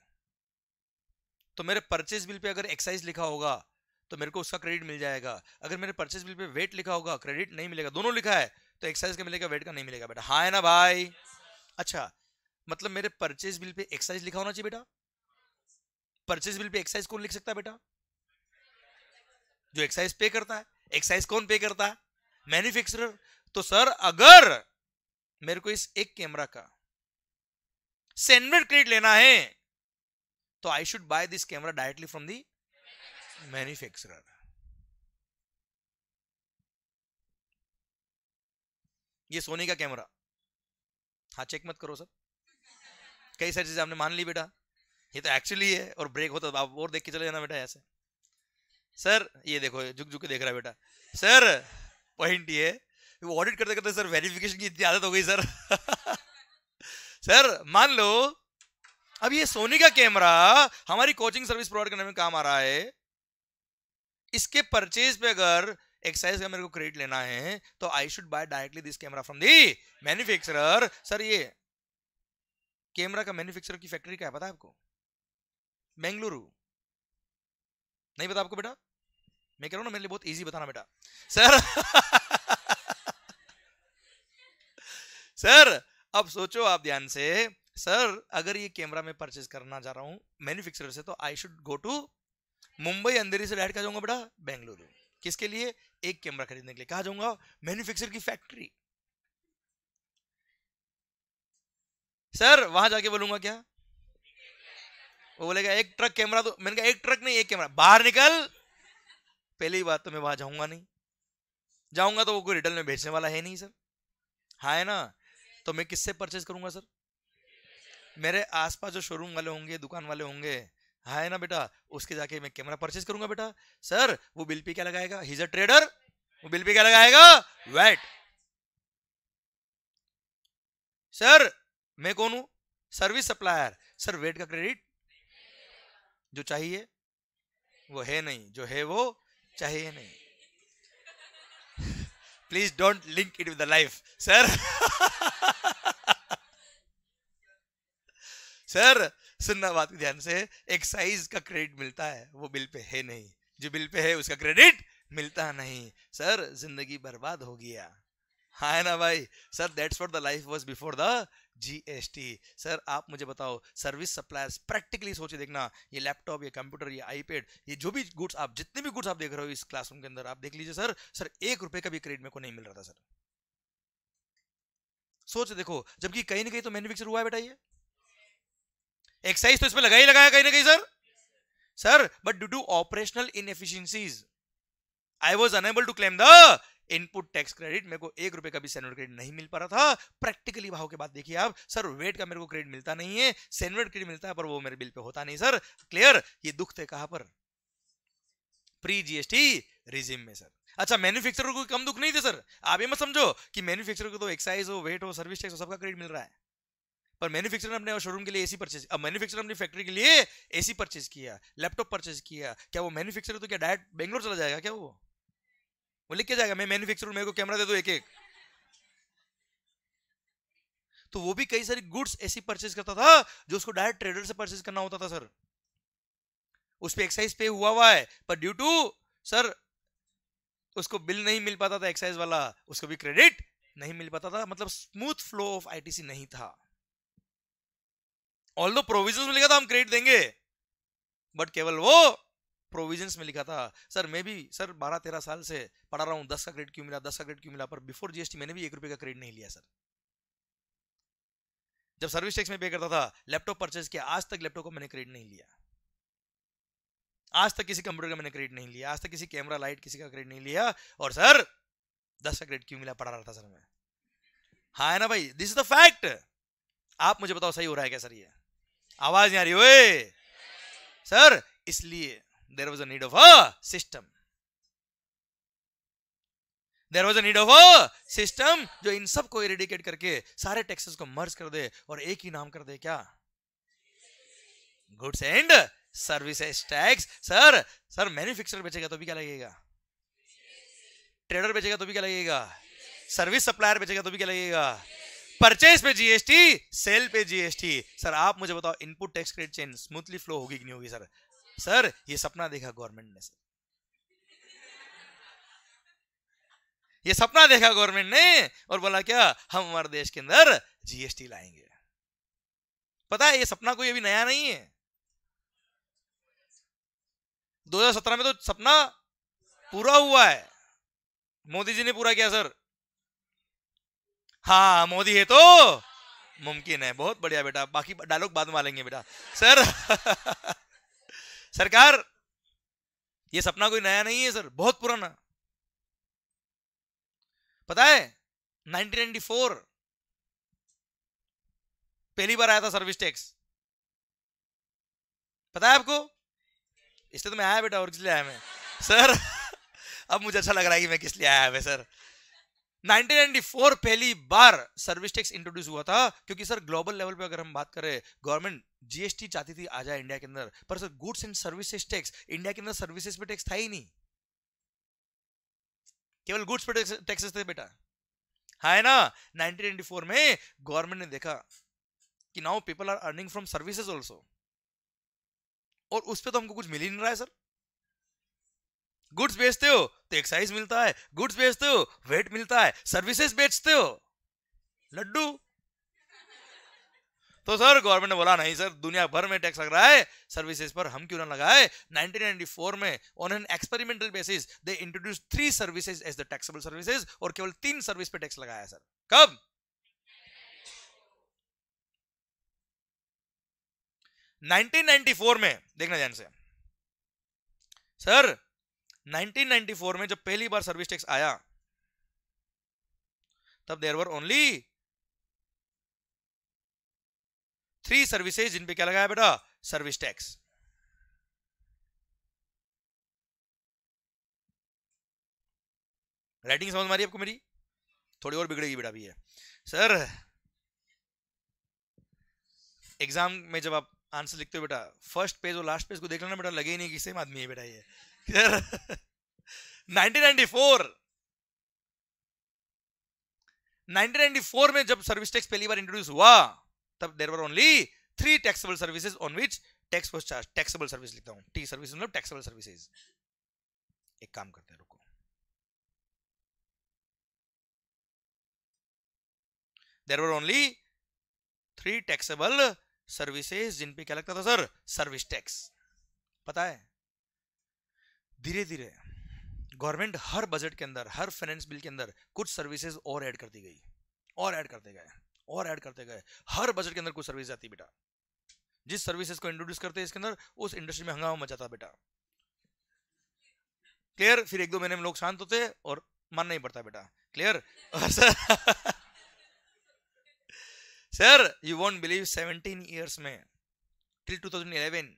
तो मेरे परचेज बिल पे अगर एक्साइज लिखा होगा तो मेरे को उसका क्रेडिट मिल जाएगा अगर मेरे परचेज बिल पे वेट लिखा होगा क्रेडिट नहीं मिलेगा दोनों लिखा है तो एक्साइज का मिलेगा वेट का नहीं मिलेगा बेटा हाँ है ना भाई yes, अच्छा मतलब मेरे परचेज बिल पे एक्साइज लिखा होना चाहिए बेटा परचेज बिल पे एक्साइज कौन लिख सकता है बेटा जो एक्साइज पे करता है एक्साइज कौन पे करता है मैन्युफैक्चरर तो सर अगर मेरे को इस एक कैमरा का सेंडमेड क्रेडिट लेना है तो I should buy this camera directly from the manufacturer ये सोनी का कैमरा हाँ चेक मत करो सर कई सारी चीजें आपने मान ली बेटा ये तो एक्चुअली है और ब्रेक होता तो आप और देख के चले जाना बेटा ऐसे सर ये देखो झुक झुक के देख रहा है बेटा सर पॉइंट ये वो ऑडिट करते करते सर वेरिफिकेशन की इतनी आदत हो गई सर सर मान लो अब ये सोनी का कैमरा हमारी कोचिंग सर्विस प्रोवाइड करने में काम आ रहा है इसके परचेज पे अगर एक्साइज का मेरे को क्रेडिट लेना है तो I should buy directly this camera from the manufacturer sir ये कैमरा का मैन्युफैक्चरर की फैक्ट्री क्या है पता है आपको बेंगलुरु नहीं पता आपको बेटा मैं कह रहा हूँ ना मेरे लिए बहुत ईजी बताना बेटा सर सर अब सोचो आप ध्यान से सर अगर ये कैमरा मैं परचेज करना चाह रहा हूँ मैन्युफैक्चरर से तो I should go to Mumbai Andheri से लाइट कहा जाऊंगा बेटा बेंगलुरु किसके लिए एक कैमरा खरीदने के लिए कहा जाऊंगा मैन्युफैक्चर की फैक्ट्री सर वहां जाके बोलूंगा क्या वो बोलेगा एक ट्रक कैमरा तो मैंने कहा एक ट्रक नहीं एक कैमरा बाहर निकल पहली बात तो मैं वहां जाऊंगा नहीं जाऊंगा तो वो कोई रिटर्न में भेजने वाला है नहीं सर हाँ है ना तो मैं किससे परचेज करूंगा सर मेरे आसपास जो शोरूम वाले होंगे दुकान वाले होंगे हाँ है ना बेटा उसके जाके मैं कैमरा परचेज करूंगा बेटा सर वो बिल पे क्या लगाएगा हिज अ ट्रेडर वो बिल पे क्या लगाएगा वैट सर मैं कौन हूं सर्विस सप्लायर सर वेट का क्रेडिट जो चाहिए वो है नहीं जो है वो चाहिए नहीं please don't link it with the life sir sir सुनना बात ध्यान से एक्साइज का क्रेडिट मिलता है वो बिल पे है नहीं जो बिल पे है उसका क्रेडिट मिलता नहीं सर जिंदगी बर्बाद हो गया हाँ है ना भाई sir that's for the life was before the GST sir आप मुझे बताओ सर्विस सप्लायर्स प्रैक्टिकली सोचे देखना ये लैपटॉप ये कंप्यूटर ये आईपैड ये जो भी गुड्स आप जितने भी गुड्स आप देख रहे हो इस क्लासरूम के अंदर आप देख लीजिए सर सर एक रुपए का भी क्रेडिट मेरे को नहीं मिल रहा था सर सोच देखो जबकि कहीं ना कहीं तो मैन्युफैक्चर हुआ है बेटा ये एक्साइज तो इसमें लगा ही लगाया कहीं ना कहीं sir sir but due to operational inefficiencies I was unable to claim the input tax credit मेरे को एक रुपए का भी सेनवर्ड क्रेडिट नहीं मिल पा रहा था प्रैक्टिकली भाव के बाद देखिए आप सर वेट का मेरे को क्रेडिट मिलता नहीं है सेनवर्ड क्रेडिट मिलता है पर वो मेरे बिल पे होता नहीं सर क्लियर ये दुख थे कहां पर प्री जीएसटी रिजिम में सर अच्छा मैन्युफैक्चरर को कम दुख नहीं थे सर आप ये मत समझो कि मैन्युफैक्चरर को तो एक्साइज हो वेट हो सर्विस टैक्स हो सबका क्रेडिट मिल रहा है पर मैन्युफैक्चरर अपने शोरूम के लिए एसी परचेज अब मैन्युफैक्चरर अपनी फैक्ट्री के लिए एसी परचेज किया लैपटॉप परचेज किया क्या वो मैन्युफैक्चरर तो क्या डायरेक्ट बेंगलोर चला जाएगा क्या वो वो लिख के जाएगा मैं मैन्युफैक्चरर मेरे को कैमरा दे दो एक एक तो वो भी कई सारी गुड्स ऐसी परचेज करता था जो उसको डायरेक्ट ट्रेडर से परचेज करना होता था सर उस पर एक्साइज पे हुआ हुआ है पर ड्यू टू सर उसको बिल नहीं मिल पाता था एक्साइज वाला उसको भी क्रेडिट नहीं मिल पाता था मतलब स्मूथ फ्लो ऑफ आईटीसी नहीं था ऑल दो प्रोविजन मिलेगा था हम क्रेडिट देंगे बट केवल वो प्रोविजंस में लिखा था सर मैं भी सर बारह तेरह साल से पढ़ा रहा हूँ दस का क्रेडिट क्यों मिला दस का क्रेडिट क्यों मिला पर बिफोर जीएसटी मैंने भी एक रुपये का क्रेडिट नहीं लिया सर जब सर्विस टैक्स में पे करता था लैपटॉप परचेज किया आज तक लैपटॉप को मैंने क्रेडिट नहीं लिया आज तक किसी कंप्यूटर का मैंने क्रेडिट नहीं लिया आज तक किसी कैमरा लाइट किसी का क्रेडिट नहीं लिया और सर दस का क्रेडिट क्यों मिला पढ़ा रहा था सर मैं हाँ है ना भाई दिस इज द फैक्ट आप मुझे बताओ सही हो रहा है क्या सर ये आवाज नहीं आ रही हो सर इसलिए there was a need of a system there was a of system जो इन सब को इरेडिकेट करके सारे टैक्सेस को मर्ज कर दे और एक ही नाम कर दे क्या goods and services tax sir sir manufacturer बेचेगा तो भी क्या लगेगा ट्रेडर बेचेगा तो भी क्या लगेगा सर्विस सप्लायर बेचेगा तो भी क्या लगेगा परचेस पे जीएसटी सेल पे जीएसटी सर आप मुझे बताओ input tax credit chain smoothly flow होगी कि नहीं होगी सर सर ये सपना देखा गवर्नमेंट ने सर ये सपना देखा गवर्नमेंट ने और बोला क्या हम हमारे देश के अंदर जीएसटी लाएंगे पता है ये सपना कोई अभी नया नहीं है 2017 में तो सपना पूरा हुआ है मोदी जी ने पूरा किया सर हाँ मोदी है तो मुमकिन है बहुत बढ़िया बेटा बाकी डायलॉग बाद में लेंगे बेटा सर सरकार ये सपना कोई नया नहीं है सर बहुत पुराना पता है 1994 पहली बार आया था सर्विस टैक्स पता है आपको इसलिए तो मैं आया बेटा और किस लिए आया मैं सर अब मुझे अच्छा लग रहा है कि मैं किस लिए आया है सर 1994 पहली बार सर्विस टैक्स इंट्रोड्यूस हुआ था क्योंकि सर ग्लोबल लेवल पे अगर हम बात करें गवर्नमेंट जीएसटी चाहती थी आ जाए इंडिया के अंदर पर sir goods and services tax India के अंदर सर्विसेज पे टैक्स था ही नहीं केवल गुड्स पे टैक्सेस थे बेटा है हाँ ना 1994 में गवर्नमेंट ने देखा कि now people are earning from services also और उस पर तो हमको कुछ मिल ही नहीं रहा है सर गुड्स बेचते हो तो एक्साइज मिलता है गुड्स बेचते हो वेट मिलता है सर्विसेज बेचते हो लड्डू तो सर गवर्नमेंट ने बोला नहीं सर दुनिया भर में टैक्स लग रहा है सर्विसेज पर हम क्यों ना लगाए 1994 में on an experimental basis they introduce three services as the taxable services और केवल तीन सर्विस पे टैक्स लगाया सर कब नाइनटीन में देखना ध्यान से सर 1994 में जब पहली बार सर्विस टैक्स आया तब there were only three services जिन पे क्या लगाया बेटा सर्विस टैक्स राइटिंग समझ मारी आपको मेरी थोड़ी और बिगड़ेगी बेटा भी है सर एग्जाम में जब आप आंसर लिखते हो बेटा फर्स्ट पेज और लास्ट पेज को देख लेना बेटा लगे ही नहीं कि सेम आदमी है बेटा ये 1994 में जब सर्विस टैक्स पहली बार इंट्रोड्यूस हुआ तब there were only three taxable services on which tax was charge taxable service लिखता हूं टी सर्विस मतलब टैक्सेबल सर्विसेज एक काम करते हैं रुको there were only three taxable services जिन पे क्या लगता था सर सर्विस टैक्स पता है धीरे धीरे गवर्नमेंट हर बजट के अंदर हर फाइनेंस बिल के अंदर कुछ सर्विसेज और ऐड करती गई और ऐड करते गए और ऐड करते गए हर बजट के अंदर कुछ सर्विस आती बेटा जिस सर्विसेज को इंट्रोड्यूस करते हैं इसके अंदर उस इंडस्ट्री में हंगामा मचाता बेटा क्लियर फिर एक दो महीने में लोग शांत होते और मानना ही पड़ता बेटा clear sir you won't believe seventeen years में till two thousand eleven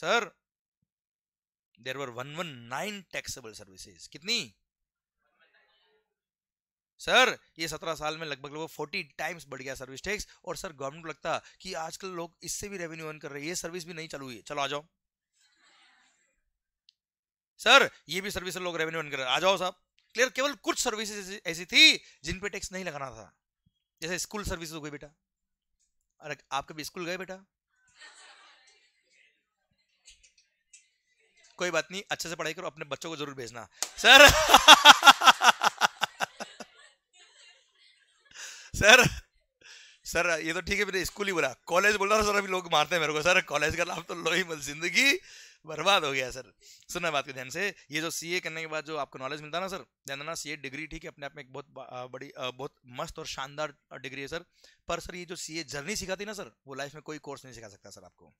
sir there were one one nine taxable services कितनी सर ये सत्रह साल में लगभग लगभग फोर्टी टाइम्स बढ़ गया सर्विस टैक्स और सर गवर्नमेंट को लगता कि आजकल लोग इससे भी रेवेन्यू अर्न कर रहे हैं ये सर्विस भी नहीं चालू हुई चलो आ जाओ सर ये भी सर्विस लोग रेवेन्यू अर्न कर रहे हैं आ जाओ साहब क्लियर केवल कुछ सर्विसेज ऐसी थी जिन पे टैक्स नहीं लगाना था जैसे स्कूल सर्विसेज हो गई बेटा अरे आप कभी स्कूल गए बेटा कोई बात नहीं अच्छे से पढ़ाई करो अपने बच्चों को जरूर भेजना सर सर सर ये तो ठीक है मेरे स्कूल ही बोला कॉलेज बोल रहा हूँ सर अभी लोग मारते हैं मेरे को सर कॉलेज का लाभ तो लो ही मत जिंदगी बर्बाद हो गया सर सुनना बात के ध्यान से ये जो सीए करने के बाद जो आपको नॉलेज मिलता है ना सर ध्यान देना सीए डिग्री ठीक है अपने आप में एक बहुत बड़ी बहुत मस्त और शानदार डिग्री है सर पर सर ये जो सीए जर्नी सिखाती ना सर वो लाइफ में कोई कोर्स नहीं सिखा सकता सर आपको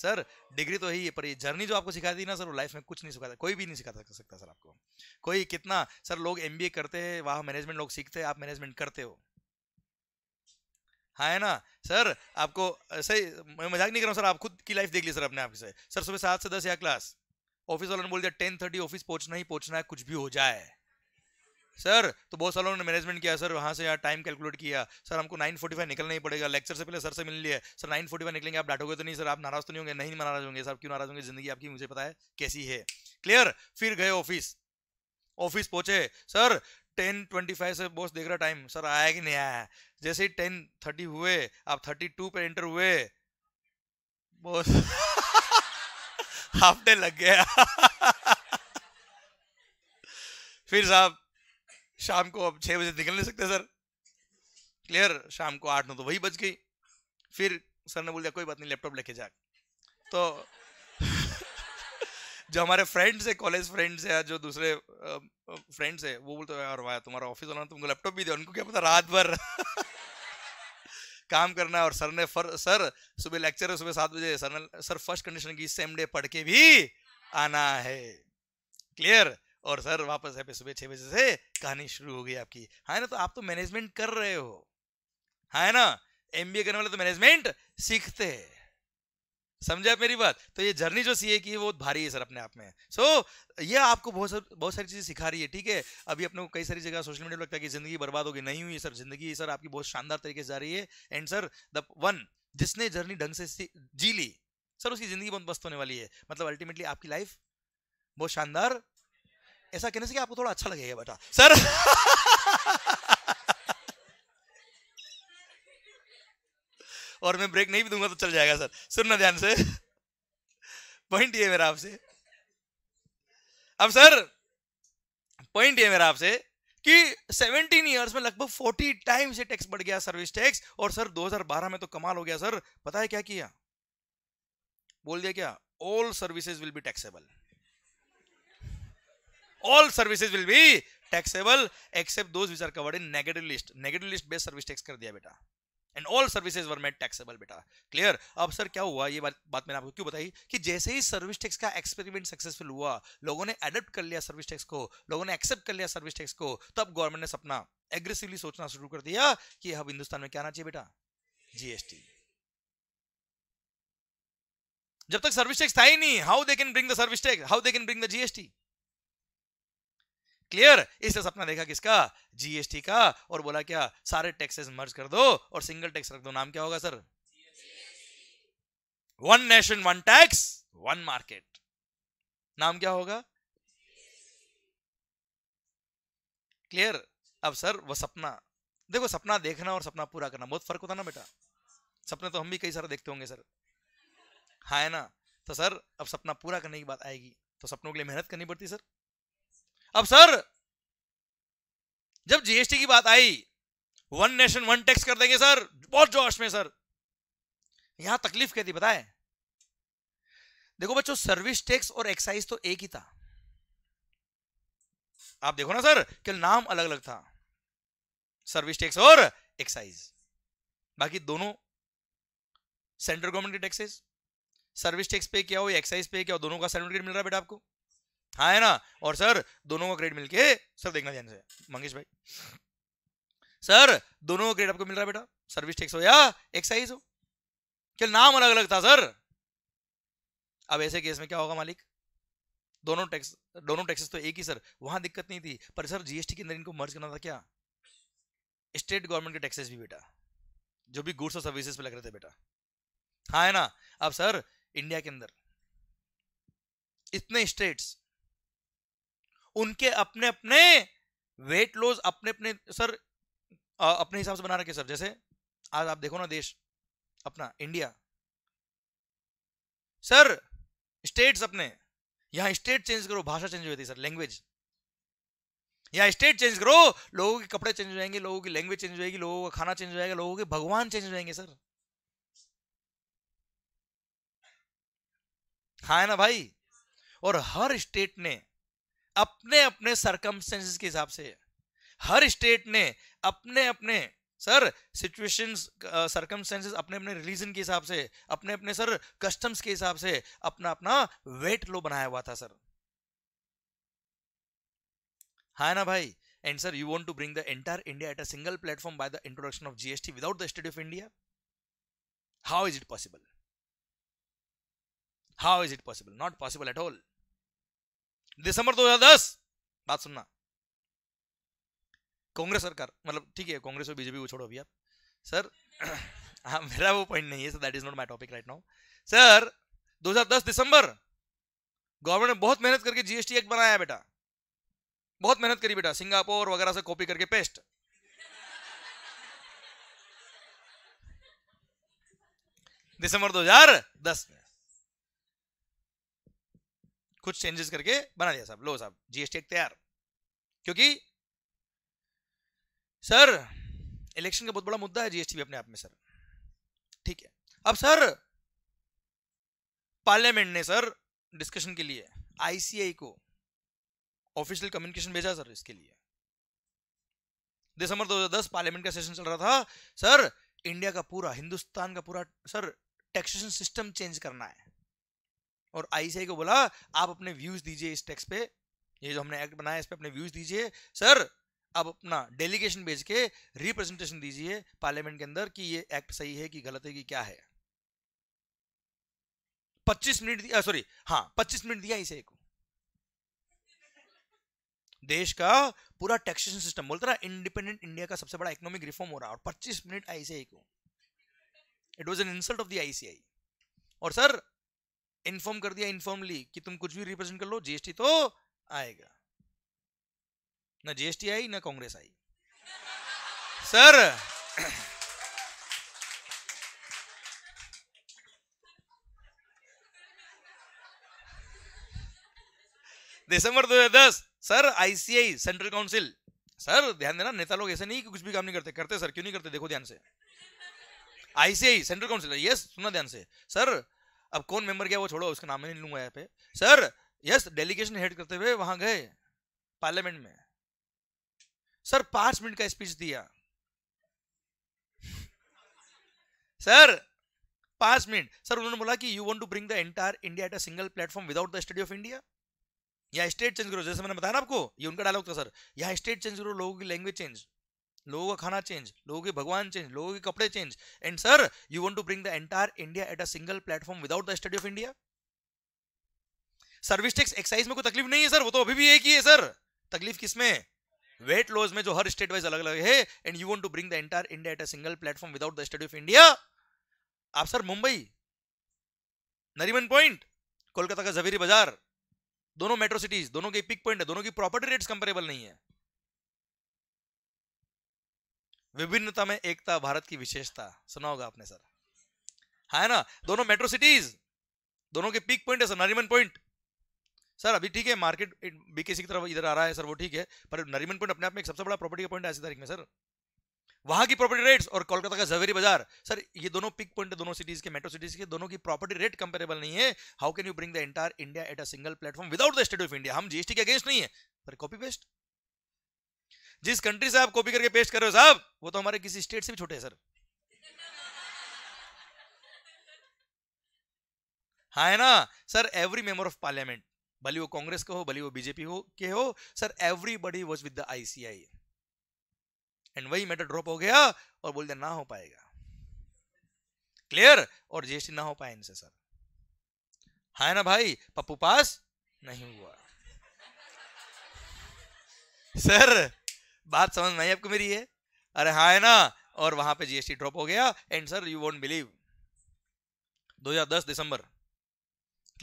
सर डिग्री तो यही है पर ये जर्नी जो आपको सिखाती है ना सर वो लाइफ में कुछ नहीं सिखाता कोई भी नहीं सिखा सकता सर आपको कोई कितना सर लोग एम करते हैं वहाँ मैनेजमेंट लोग सीखते हैं आप मैनेजमेंट करते हो हाँ है ना सर आपको सही मैं मजाक नहीं कर रहा हूँ सर आप खुद की लाइफ देख ली सर अपने आप से सर सुबह सात से दस या क्लास ऑफिस वालों ने बोल दिया टेन थर्टी ऑफिस पहुंचना ही पहुंचना है कुछ भी हो जाए सर तो बहुत सालों ने मैनेजमेंट किया सर वहाँ से यार टाइम कैलकुलेट किया सर हमको 9:45 निकलना ही पड़ेगा लेक्चर से पहले सर से मिल लिया सर 9:45 निकलेंगे आप डाटोगे तो नहीं सर आप नाराज तो नहीं होंगे नहीं नाराज होंगे सर क्यों नाराज होंगे जिंदगी आपकी मुझे पता है कैसी है क्लियर फिर गए ऑफिस ऑफिस पहुंचे सर टेन ट्वेंटी फाइव से बॉस देख रहा टाइम सर आया कि नहीं आया जैसे ही टेन थर्टी हुए आप थर्टी टू पर एंटर हुए बॉस हाफ डे लग गया फिर साहब शाम को अब छः बजे निकल नहीं सकते सर क्लियर शाम को आठ नौ तो वही बज गई फिर सर ने बोल दिया कोई बात नहीं लैपटॉप लेके जा तो जो हमारे फ्रेंड्स है कॉलेज फ्रेंड्स है जो दूसरे फ्रेंड्स है वो बोलते यार वाह तुम्हारा ऑफिस वाला तुमको लैपटॉप भी दिया उनको क्या पता रात भर काम करना है और सर ने फर सर सुबह लेक्चर है सुबह सात बजे सर ने सर फर्स्ट कंडीशन की सेम डे पढ़ के भी आना है क्लियर और सर वापस है सुबह छह बजे से कहानी शुरू हो गई आपकी हाँ ना तो आप तो मैनेजमेंट कर रहे हो हाँ है ना एम करने वाले तो मैनेजमेंट सीखते हैं समझे आप मेरी बात तो ये जर्नी जो सीए की बहुत भारी है सर अपने आप में सो so, ये आपको बहुत सर बहुत सारी चीज़ें सिखा रही है ठीक है अभी अपने को कई सारी जगह सोशल मीडिया पर लगता है कि जिंदगी बर्बाद होगी नहीं हुई सर जिंदगी सर आपकी बहुत शानदार तरीके से जा रही है एंड सर द वन जिसने जर्नी ढंग से जी ली सर उसकी जिंदगी बहुत मस्त होने वाली है मतलब अल्टीमेटली आपकी लाइफ बहुत शानदार ऐसा कहने से आपको थोड़ा अच्छा लगेगा बेटा सर और मैं ब्रेक नहीं भी दूंगा तो चल जाएगा सर सुनना ध्यान से पॉइंट ये मेरा आपसे अब सर पॉइंट ये मेरा आपसे कि 17 इयर्स में लगभग 40 टाइम्स ये टैक्स बढ़ गया सर्विस टैक्स और सर 2012 में तो कमाल हो गया सर पता है क्या किया बोल दिया क्या all services will be taxable all services will be taxable except those which are covered in negative list negative list based service tax कर दिया बेटा and all services were made taxable बेटा clear अब सर क्या हुआ ये बात बात मैंने आपको क्यों बताई कि जैसे ही सर्विस टैक्स का एक्सपेरिमेंट सक्सेसफुल हुआ लोगों ने अडेप्ट कर लिया सर्विस टैक्स को लोगों ने एक्सेप्ट कर लिया सर्विस टैक्स को तब गवर्नमेंट ने सपना एग्रेसिवली सोचना शुरू कर दिया कि अब हिंदुस्तान में क्या आना चाहिए बेटा जीएसटी जब तक सर्विस टैक्स था ही नहीं how they can bring the service tax how they can bring the GST clear इससे सपना देखा किसका जीएसटी का और बोला क्या सारे टैक्सेस मर्ज कर दो और सिंगल टैक्स रख दो नाम क्या होगा sir one nation one tax one market नाम क्या होगा क्लियर अब सर वह सपना देखो सपना देखना और सपना पूरा करना बहुत फर्क होता ना बेटा सपने तो हम भी कई सारे देखते होंगे सर हाँ है ना तो सर अब सपना पूरा करने की बात आएगी तो सपनों के लिए मेहनत करनी पड़ती सर अब सर जब जीएसटी की बात आई वन नेशन वन टैक्स कर देंगे सर बहुत जोश में सर यहां तकलीफ कहती थी बताए देखो बच्चों सर्विस टैक्स और एक्साइज तो एक ही था आप देखो ना सर कि नाम अलग अलग था सर्विस टैक्स और एक्साइज बाकी दोनों सेंट्रल गवर्नमेंट के टैक्सेस सर्विस टैक्स पे क्या हो एक्साइज पे क्या हो दोनों का सर्टिफिकेट मिल रहा है बेटा आपको हाँ है ना और सर दोनों का ग्रेड मिलके सर देखना ध्यान से मंगेश भाई सर दोनों का ग्रेड आपको मिल रहा है बेटा सर्विस टैक्स हो या एक्साइज हो क्या नाम अलग अलग था सर अब ऐसे केस में क्या होगा मालिक दोनों टैक्स दोनों टैक्सेस तो एक ही सर वहां दिक्कत नहीं थी पर सर जीएसटी के अंदर इनको मर्ज करना था क्या स्टेट गवर्नमेंट के टैक्सेस भी बेटा जो भी गुड्स और सर्विसेज पे लग रहे थे बेटा हाँ है ना अब सर इंडिया के अंदर इतने स्टेट्स उनके अपने अपने वेट लॉस अपने अपने सर अपने हिसाब से बना रखे सर जैसे आज आप देखो ना देश अपना इंडिया सर स्टेट्स अपने यहां स्टेट चेंज करो भाषा चेंज हो जाती है सर लैंग्वेज या स्टेट चेंज करो लोगों के कपड़े चेंज हो जाएंगे लोगों की लैंग्वेज चेंज हो जाएगी लोगों का खाना चेंज हो जाएगा लोगों के भगवान चेंज हो जाएंगे सर हाँ है ना भाई और हर स्टेट ने अपने अपने सरकमस्टेंसेस के हिसाब से हर स्टेट ने अपने अपने सर सिचुएशंस सरकमस्टेंसेस अपने अपने रिलीजन के हिसाब से अपने अपने सर कस्टम्स के हिसाब से अपना अपना वेट लो बनाया हुआ था सर हाँ ना भाई and sir you want to bring the entire India at a single platform by the introduction of GST without the state of India how is it possible how is it possible not possible at all December 2010 बात सुनना कांग्रेस सरकार मतलब ठीक है कांग्रेस और BJP को छोड़ो अभी आप सर हाँ मेरा वो पॉइंट नहीं है sir that is not my topic right now sir 2010 दिसंबर गवर्नमेंट ने बहुत मेहनत करके जीएसटी एक्ट बनाया बेटा बहुत मेहनत करी बेटा सिंगापुर वगैरह से कॉपी करके पेस्ट दिसंबर 2010 में कुछ चेंजेस करके बना दिया साहब लो साहब जीएसटी तैयार क्योंकि सर इलेक्शन का बहुत बड़ा मुद्दा है जीएसटी भी अपने आप में सर ठीक है अब सर पार्लियामेंट ने सर डिस्कशन के लिए आईसीआई को ऑफिशियल कम्युनिकेशन भेजा सर इसके लिए दिसंबर 2010 पार्लियामेंट का सेशन चल रहा था सर इंडिया का पूरा हिंदुस्तान का पूरा सर टैक्सेशन सिस्टम चेंज करना है और आईसीआई को बोला आप अपने व्यूज दीजिए इस टैक्स पे ये जो हमने एक्ट बनाया इस पर अपने व्यूज दीजिए सर आप अपना डेलीगेशन भेज के रिप्रेजेंटेशन दीजिए पार्लियामेंट के अंदर कि ये एक्ट सही है कि गलत है कि क्या है 25 मिनट सॉरी हाँ 25 मिनट दिया इसे को देश का पूरा टैक्सेशन सिस्टम बोलते ना इंडिपेंडेंट इंडिया का सबसे बड़ा इकोनॉमिक रिफॉर्म हो रहा है और 25 मिनट आईसीआई को it was an insult of the ICI और सर इन्फॉर्म कर दिया इन्फॉर्मली कि तुम कुछ भी रिप्रेजेंट कर लो जीएसटी तो आएगा ना जीएसटी आई ना कांग्रेस आई सर दिसंबर 2010 sir ICI central council sir ध्यान देना नेता लोग ऐसे नहीं कि कुछ भी काम नहीं करते करते सर क्यों नहीं करते देखो ध्यान से आईसीआई सेंट्रल काउंसिल यस सुना ध्यान से सर अब कौन मेंबर गया वो छोड़ो उसका नाम नहीं लूंगा यहाँ पे सर यस डेलीगेशन हेड करते हुए वहां गए पार्लियामेंट में सर पांच मिनट का स्पीच दिया सर पांच मिनट सर उन्होंने बोला कि you want to bring the entire India at a single platform without the study of India या स्टेट चेंज करो जैसे मैंने बताया ना आपको ये उनका डायलॉग था सर यहाँ स्टेट चेंज करो लोगों की लैंग्वेज चेंज लोगों का खाना चेंज लोगों के भगवान चेंज लोगों के कपड़े change and sir you want to bring the entire India at a single platform without the study of India service tax excise में कोई तकलीफ नहीं है सर वो तो अभी भी एक ही है सर तकलीफ किसमें वेट लॉस में जो हर स्टेट वाइज अलग अलग है and you want to bring the entire India at a single platform without the study of India आप सर मुंबई नरीमन पॉइंट कोलकाता का जवेरी बाजार दोनों मेट्रो सिटीज दोनों के पिक पॉइंट है दोनों की प्रॉपर्टी रेट्स कंपेरेबल नहीं है विभिन्नता में एकता भारत की विशेषता सुना होगा आपने सर हा है ना दोनों मेट्रो सिटीज दोनों के पीक पॉइंट है सर नरिमन पॉइंट सर अभी ठीक है मार्केट बीकेसी की तरफ इधर आ रहा है सर वो ठीक है पर नरिमन पॉइंट अपने आप में एक सबसे बड़ा प्रॉपर्टी का पॉइंट है ऐसी तारीख में सर वहां की प्रॉपर्टी रेट्स और कोलकाता का जवेरी बाजार सर ये दोनों पिक पॉइंट दोनों सिटीज के मेट्रो सिटीज के दोनों की प्रॉपर्टी रेट कंपेरेबल नहीं है how can you bring the entire India at a single platform without the state of India हम जीएसटी के अगेंस्ट नहीं है पर कॉपी पेस्ट जिस कंट्री से आप कॉपी करके पेस्ट कर रहे हो साहब वो तो हमारे किसी स्टेट से भी छोटे हैं सर हा है ना sir every member of parliament भले वो कांग्रेस का हो भले वो बीजेपी हो के हो sir everybody was with the ICI and वही मैटर ड्रॉप हो गया और बोल दिया ना हो पाएगा क्लियर और जीएसटी ना हो पाए इनसे सर हा है ना भाई पप्पू पास नहीं हुआ सर बात समझ में आई आपको मेरी है अरे हाँ है ना और वहां पे जीएसटी ड्रॉप हो गया and sir you won't believe 2010 December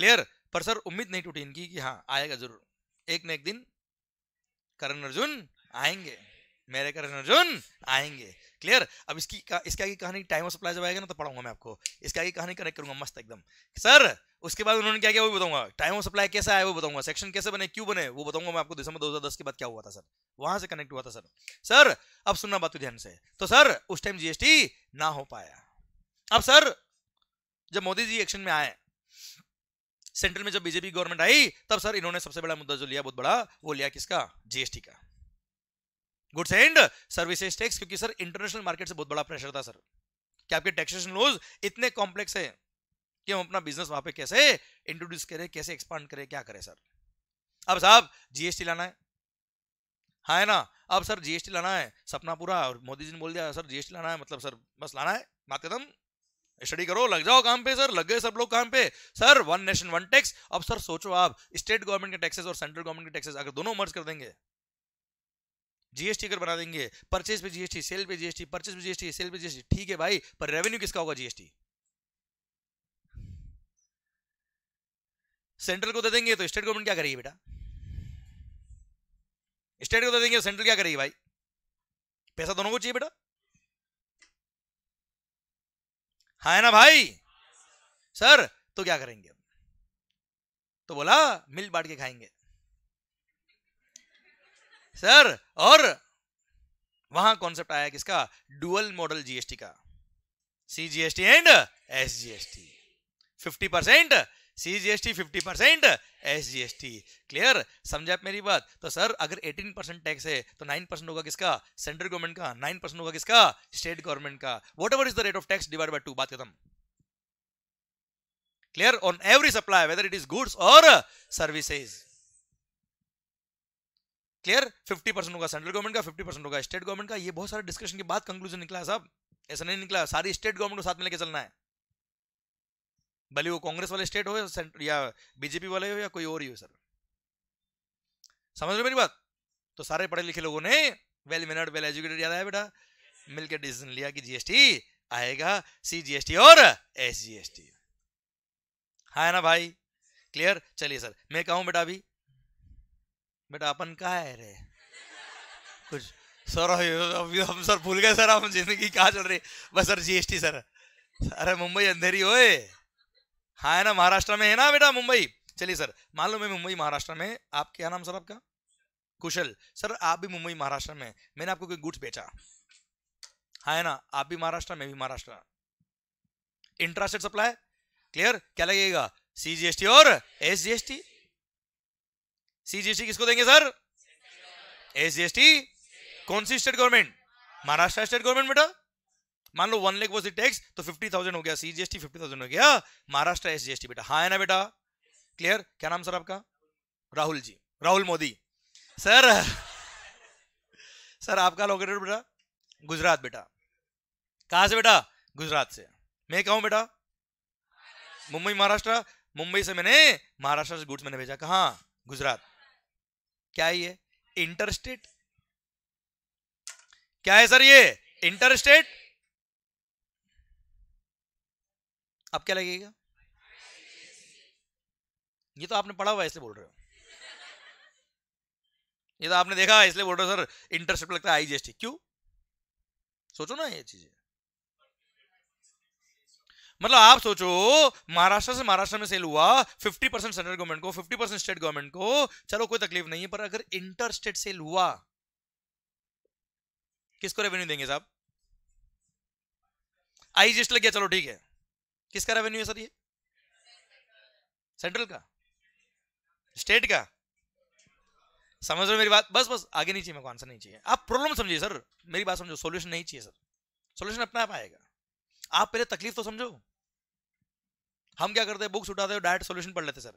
clear पर सर उम्मीद नहीं टूटी इनकी कि हाँ आएगा जरूर एक न एक दिन करण अर्जुन आएंगे मेरे करण अर्जुन आएंगे क्लियर अब इसकी इसका की आगे कहानी टाइम ऑफ सप्लाई जब आएगा ना तो पढ़ाऊंगा मैं आपको इसका आगे कहानी कनेक्ट करूंगा मस्त एकदम सर उसके बाद उन्होंने क्या किया वो बताऊंगा टाइम ऑफ सप्लाई कैसा आया वो बताऊंगा सेक्शन कैसे बने क्यों बने वो बताऊंगा मैं आपको दिसंबर 2010 के बाद क्या हुआ था सर वहां से कनेक्ट हुआ था सर सर अब सुनना बात तो ध्यान से तो सर उस टाइम जीएसटी ना हो पाया अब सर जब मोदी जी एक्शन में आए सेंट्रल में जब बीजेपी गवर्नमेंट आई तब सर इन्होंने सबसे बड़ा मुद्दा जो लिया बहुत बड़ा वो लिया किसका जीएसटी का गुड्स एंड सर्विसेज टैक्स क्योंकि सर इंटरनेशनल मार्केट से बहुत बड़ा प्रेशर था सर कि आपके टैक्सेशन लोज इतने कॉम्प्लेक्स है कि हम अपना बिजनेस वहां पे कैसे इंट्रोड्यूस करें कैसे एक्सपांड करें क्या करें सर अब साहब जीएसटी लाना है हाँ है ना अब सर जीएसटी लाना है सपना पूरा और मोदी जी ने बोल दिया सर जीएसटी लाना है मतलब सर बस लाना है बात खत्म स्टडी करो लग जाओ काम पे सर लग गए सब लोग काम पे sir one nation one tax अब सर सोचो आप स्टेट गवर्नमेंट के टैक्सेस और सेंट्रल गवर्नमेंट के टैक्सेस अगर दोनों मर्ज कर देंगे जीएसटी अगर बना देंगे परचेज पे जीएसटी सेल पे जीएसटी परचेज पे जीएसटी सेल पे जीएसटी ठीक है भाई पर रेवेन्यू किसका होगा जीएसटी सेंट्रल को दे देंगे तो स्टेट गवर्नमेंट क्या करेगी बेटा स्टेट को दे देंगे तो सेंट्रल क्या करेगी भाई पैसा दोनों को चाहिए बेटा हा है ना भाई सर तो क्या करेंगे तो बोला मिल बांट के खाएंगे सर और वहां कॉन्सेप्ट आया किसका डुअल मॉडल जीएसटी का C GST and S GST fifty percent CGST fifty percent S G S T clear समझे आप मेरी बात तो सर अगर एटीन परसेंट टैक्स है तो नाइन परसेंट होगा किसका सेंट्रल गवर्नमेंट का नाइन परसेंट होगा किसका स्टेट गवर्नमेंट का whatever is the rate of tax divide by two बात खत्म clear on every supply whether it is goods और सर्विसेज क्लियर फिफ्टी परसेंट होगा सेंट्रल गवर्नमेंट का फिफ्टी परसेंट होगा स्टेट गवर्नमेंट का ये बहुत सारे डिस्कशन के बाद कंक्लूजन निकला साहब ऐसा नहीं निकला सारी स्टेट गवर्नमेंट को साथ में लेकर चलना है भले वो कांग्रेस वाले स्टेट हो या बीजेपी वाले हो या कोई और ही हो सर समझ रहे मेरी बात तो सारे पढ़े लिखे लोगों ने वेल मेनर्ड वेल एजुकेटेड याद आया बेटा मिलकर डिसीजन लिया कि जीएसटी आएगा सी जीएसटी और एस जीएसटी है ना भाई क्लियर चलिए सर मैं कहूं बेटा अभी बेटा अपन कहा है रे कुछ सर अभी हम सर भूल गए सर हम जिंदगी कहा चल रही बस सर जीएसटी सर अरे मुंबई अंधेरी होए हाँ है ना महाराष्ट्र में है ना बेटा मुंबई चलिए सर मालूम मैं मुंबई महाराष्ट्र में आप क्या नाम सर आपका कुशल सर आप भी मुंबई महाराष्ट्र में मैंने आपको कोई गुट बेचा हाँ है ना आप भी महाराष्ट्र में भी महाराष्ट्र इंटरास्टेड सप्लाई क्लियर क्या लगेगा सीजीएसटी और एसजीएसटी सीजीएसटी किसको देंगे सर एसजीएसटी कौन सी state government Maharashtra state government बेटा मान लो वन लेख वॉज टैक्स तो फिफ्टी थाउजेंड हो गया सीजीएसटी फिफ्टी थाउजेंड हो गया महाराष्ट्र एस एसजीएसटी बेटा हाँ है ना बेटा क्लियर क्या नाम सर आपका राहुल जी राहुल मोदी सर सर आपका लोकेटेड बेटा गुजरात बेटा कहा से बेटा गुजरात से मैं कहा बेटा मुंबई महाराष्ट्र मुंबई से मैंने महाराष्ट्र से गुड्स मैंने भेजा कहा गुजरात क्या ये इंटरस्टेट क्या है सर ये इंटरस्टेट अब क्या लगेगा ये तो आपने पढ़ा हुआ इसलिए बोल रहे हो ये तो आपने देखा इसलिए बोल रहे हो सर इंटरसेप्ट लगता है आईजीएसटी क्यों सोचो ना ये चीजें मतलब आप सोचो महाराष्ट्र से महाराष्ट्र में सेल हुआ 50 परसेंट सेंट्रल गवर्नमेंट को 50 परसेंट स्टेट गवर्नमेंट को चलो कोई तकलीफ नहीं है पर अगर इंटर स्टेट सेल हुआ किसको रेवेन्यू देंगे साहब आईजीएसटी लग गया चलो ठीक है किसका रेवेन्यू है सर ये सेंट्रल का स्टेट का समझ रहे मेरी बात बस बस आगे नहीं चाहिए मेरे को आंसर नहीं चाहिए आप प्रॉब्लम समझिए सर मेरी बात समझो सोल्यूशन नहीं चाहिए सर सोल्यूशन अपना आप आएगा आप पहले तकलीफ तो समझो हम क्या करते हैं बुक्स उठाते हैं डायरेक्ट सोल्यूशन पढ़ लेते सर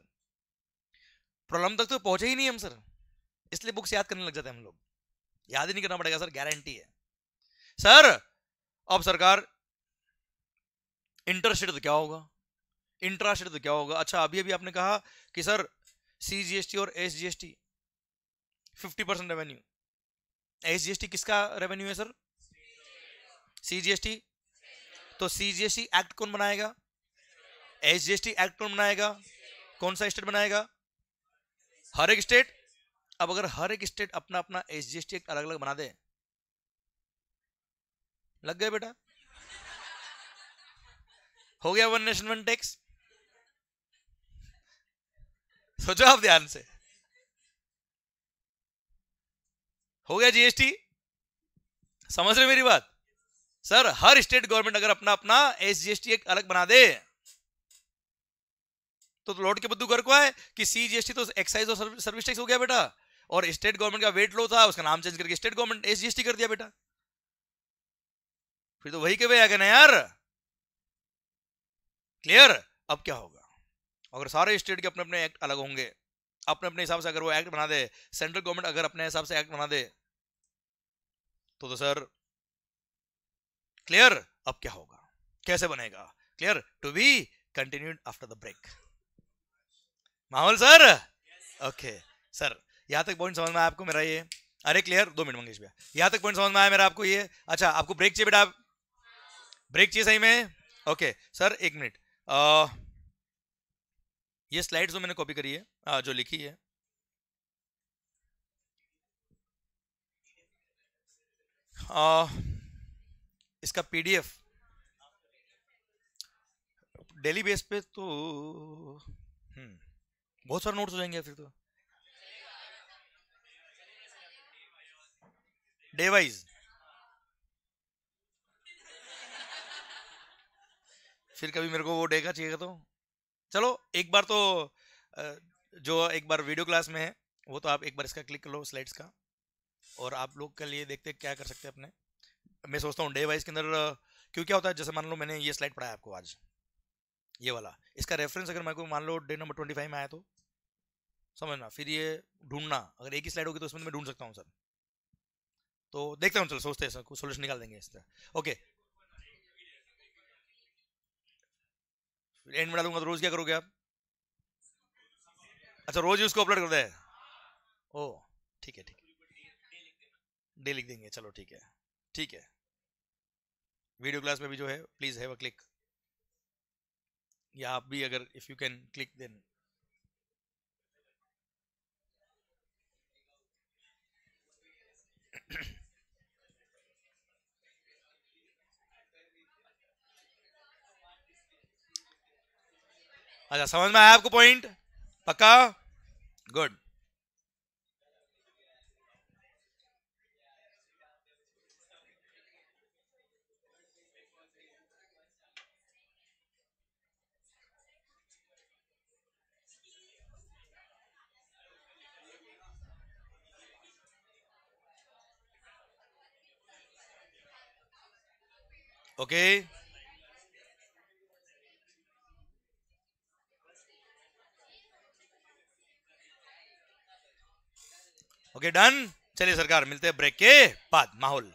प्रॉब्लम तक तो पहुंचे ही नहीं हम सर इसलिए बुक्स याद करने लग जाते हैं हम लोग याद ही नहीं करना पड़ेगा सर गारंटी है सर अब सरकार इंटरस्टेट तो क्या होगा इंट्रास्टेट तो क्या होगा अच्छा अभी अभी आपने कहा कि sir C G S T और S G S T fifty percent revenue S G S T किसका रेवेन्यू है sir C G S T तो C G S T act कौन बनाएगा S G S T act कौन बनाएगा कौन सा स्टेट बनाएगा हर एक स्टेट अब अगर हर एक स्टेट अपना अपना एस जी एस टी अलग अलग बना दे लग गए बेटा हो गया वन नेशन वन टैक्स सोचो आप ध्यान से हो गया जीएसटी समझ रहे मेरी बात सर हर स्टेट गवर्नमेंट अगर अपना अपना एस जीएसटी एक अलग बना दे तो, तो लौट के बद्दू घर को आए कि सी जीएसटी तो एक्साइज और सर्विस टैक्स हो गया बेटा और स्टेट गवर्नमेंट का वेट लो था उसका नाम चेंज करके स्टेट गवर्नमेंट एस जीएसटी कर दिया बेटा फिर तो वही के वे आ गए ना यार क्लियर अब क्या होगा अगर सारे स्टेट के अपने अपने एक्ट अलग होंगे अपने अपने हिसाब से अगर वो एक्ट बना दे सेंट्रल गवर्नमेंट अगर अपने हिसाब से एक्ट बना दे तो तो सर क्लियर अब क्या होगा कैसे बनेगा clear to be continued after the break माहौल सर ओके सर यहां तक पॉइंट समझ में आया आपको मेरा ये अरे क्लियर दो मिनट मंगेश भैया यहां तक पॉइंट समझ में आया मेरा आपको ये अच्छा आपको ब्रेक चाहिए बेटा ब्रेक चाहिए सही में ओके सर एक मिनट आ, ये स्लाइड जो मैंने कॉपी करी है आ, जो लिखी है आ, इसका पीडीएफ डेली बेस पे तो हम्म, बहुत सारे नोट्स हो जाएंगे फिर तो डे वाइज फिर कभी मेरे को वो डेगा चाहिएगा तो चलो एक बार तो जो एक बार वीडियो क्लास में है वो तो आप एक बार इसका क्लिक कर लो स्लाइड्स का और आप लोग के लिए देखते क्या कर सकते हैं अपने मैं सोचता हूँ डे वाइज के अंदर क्यों क्या होता है जैसे मान लो मैंने ये स्लाइड पढ़ाया आपको आज ये वाला इसका रेफरेंस अगर मेरे को मान लो डे नंबर ट्वेंटी फाइव में आया तो समझना फिर ये ढूंढना अगर एक ही स्लाइड होगी तो उसमें तो मैं ढूंढ सकता हूँ सर तो देखता हूँ चलो सोचते हैं सर कुछ सोल्यूशन निकाल देंगे इस तरह ओके एंड में डालूंगा तो रोज क्या करोगे आप अच्छा रोज ही उसको अपलोड कर दे ओ ठीक है ठीक है डे लिख देंगे चलो ठीक है ठीक है वीडियो क्लास में भी जो है प्लीज हैव अ क्लिक या आप भी अगर if you can click then अच्छा समझ में आया आपको पॉइंट पक्का गुड okay ओके डन चलिए सरकार मिलते हैं ब्रेक के बाद माहौल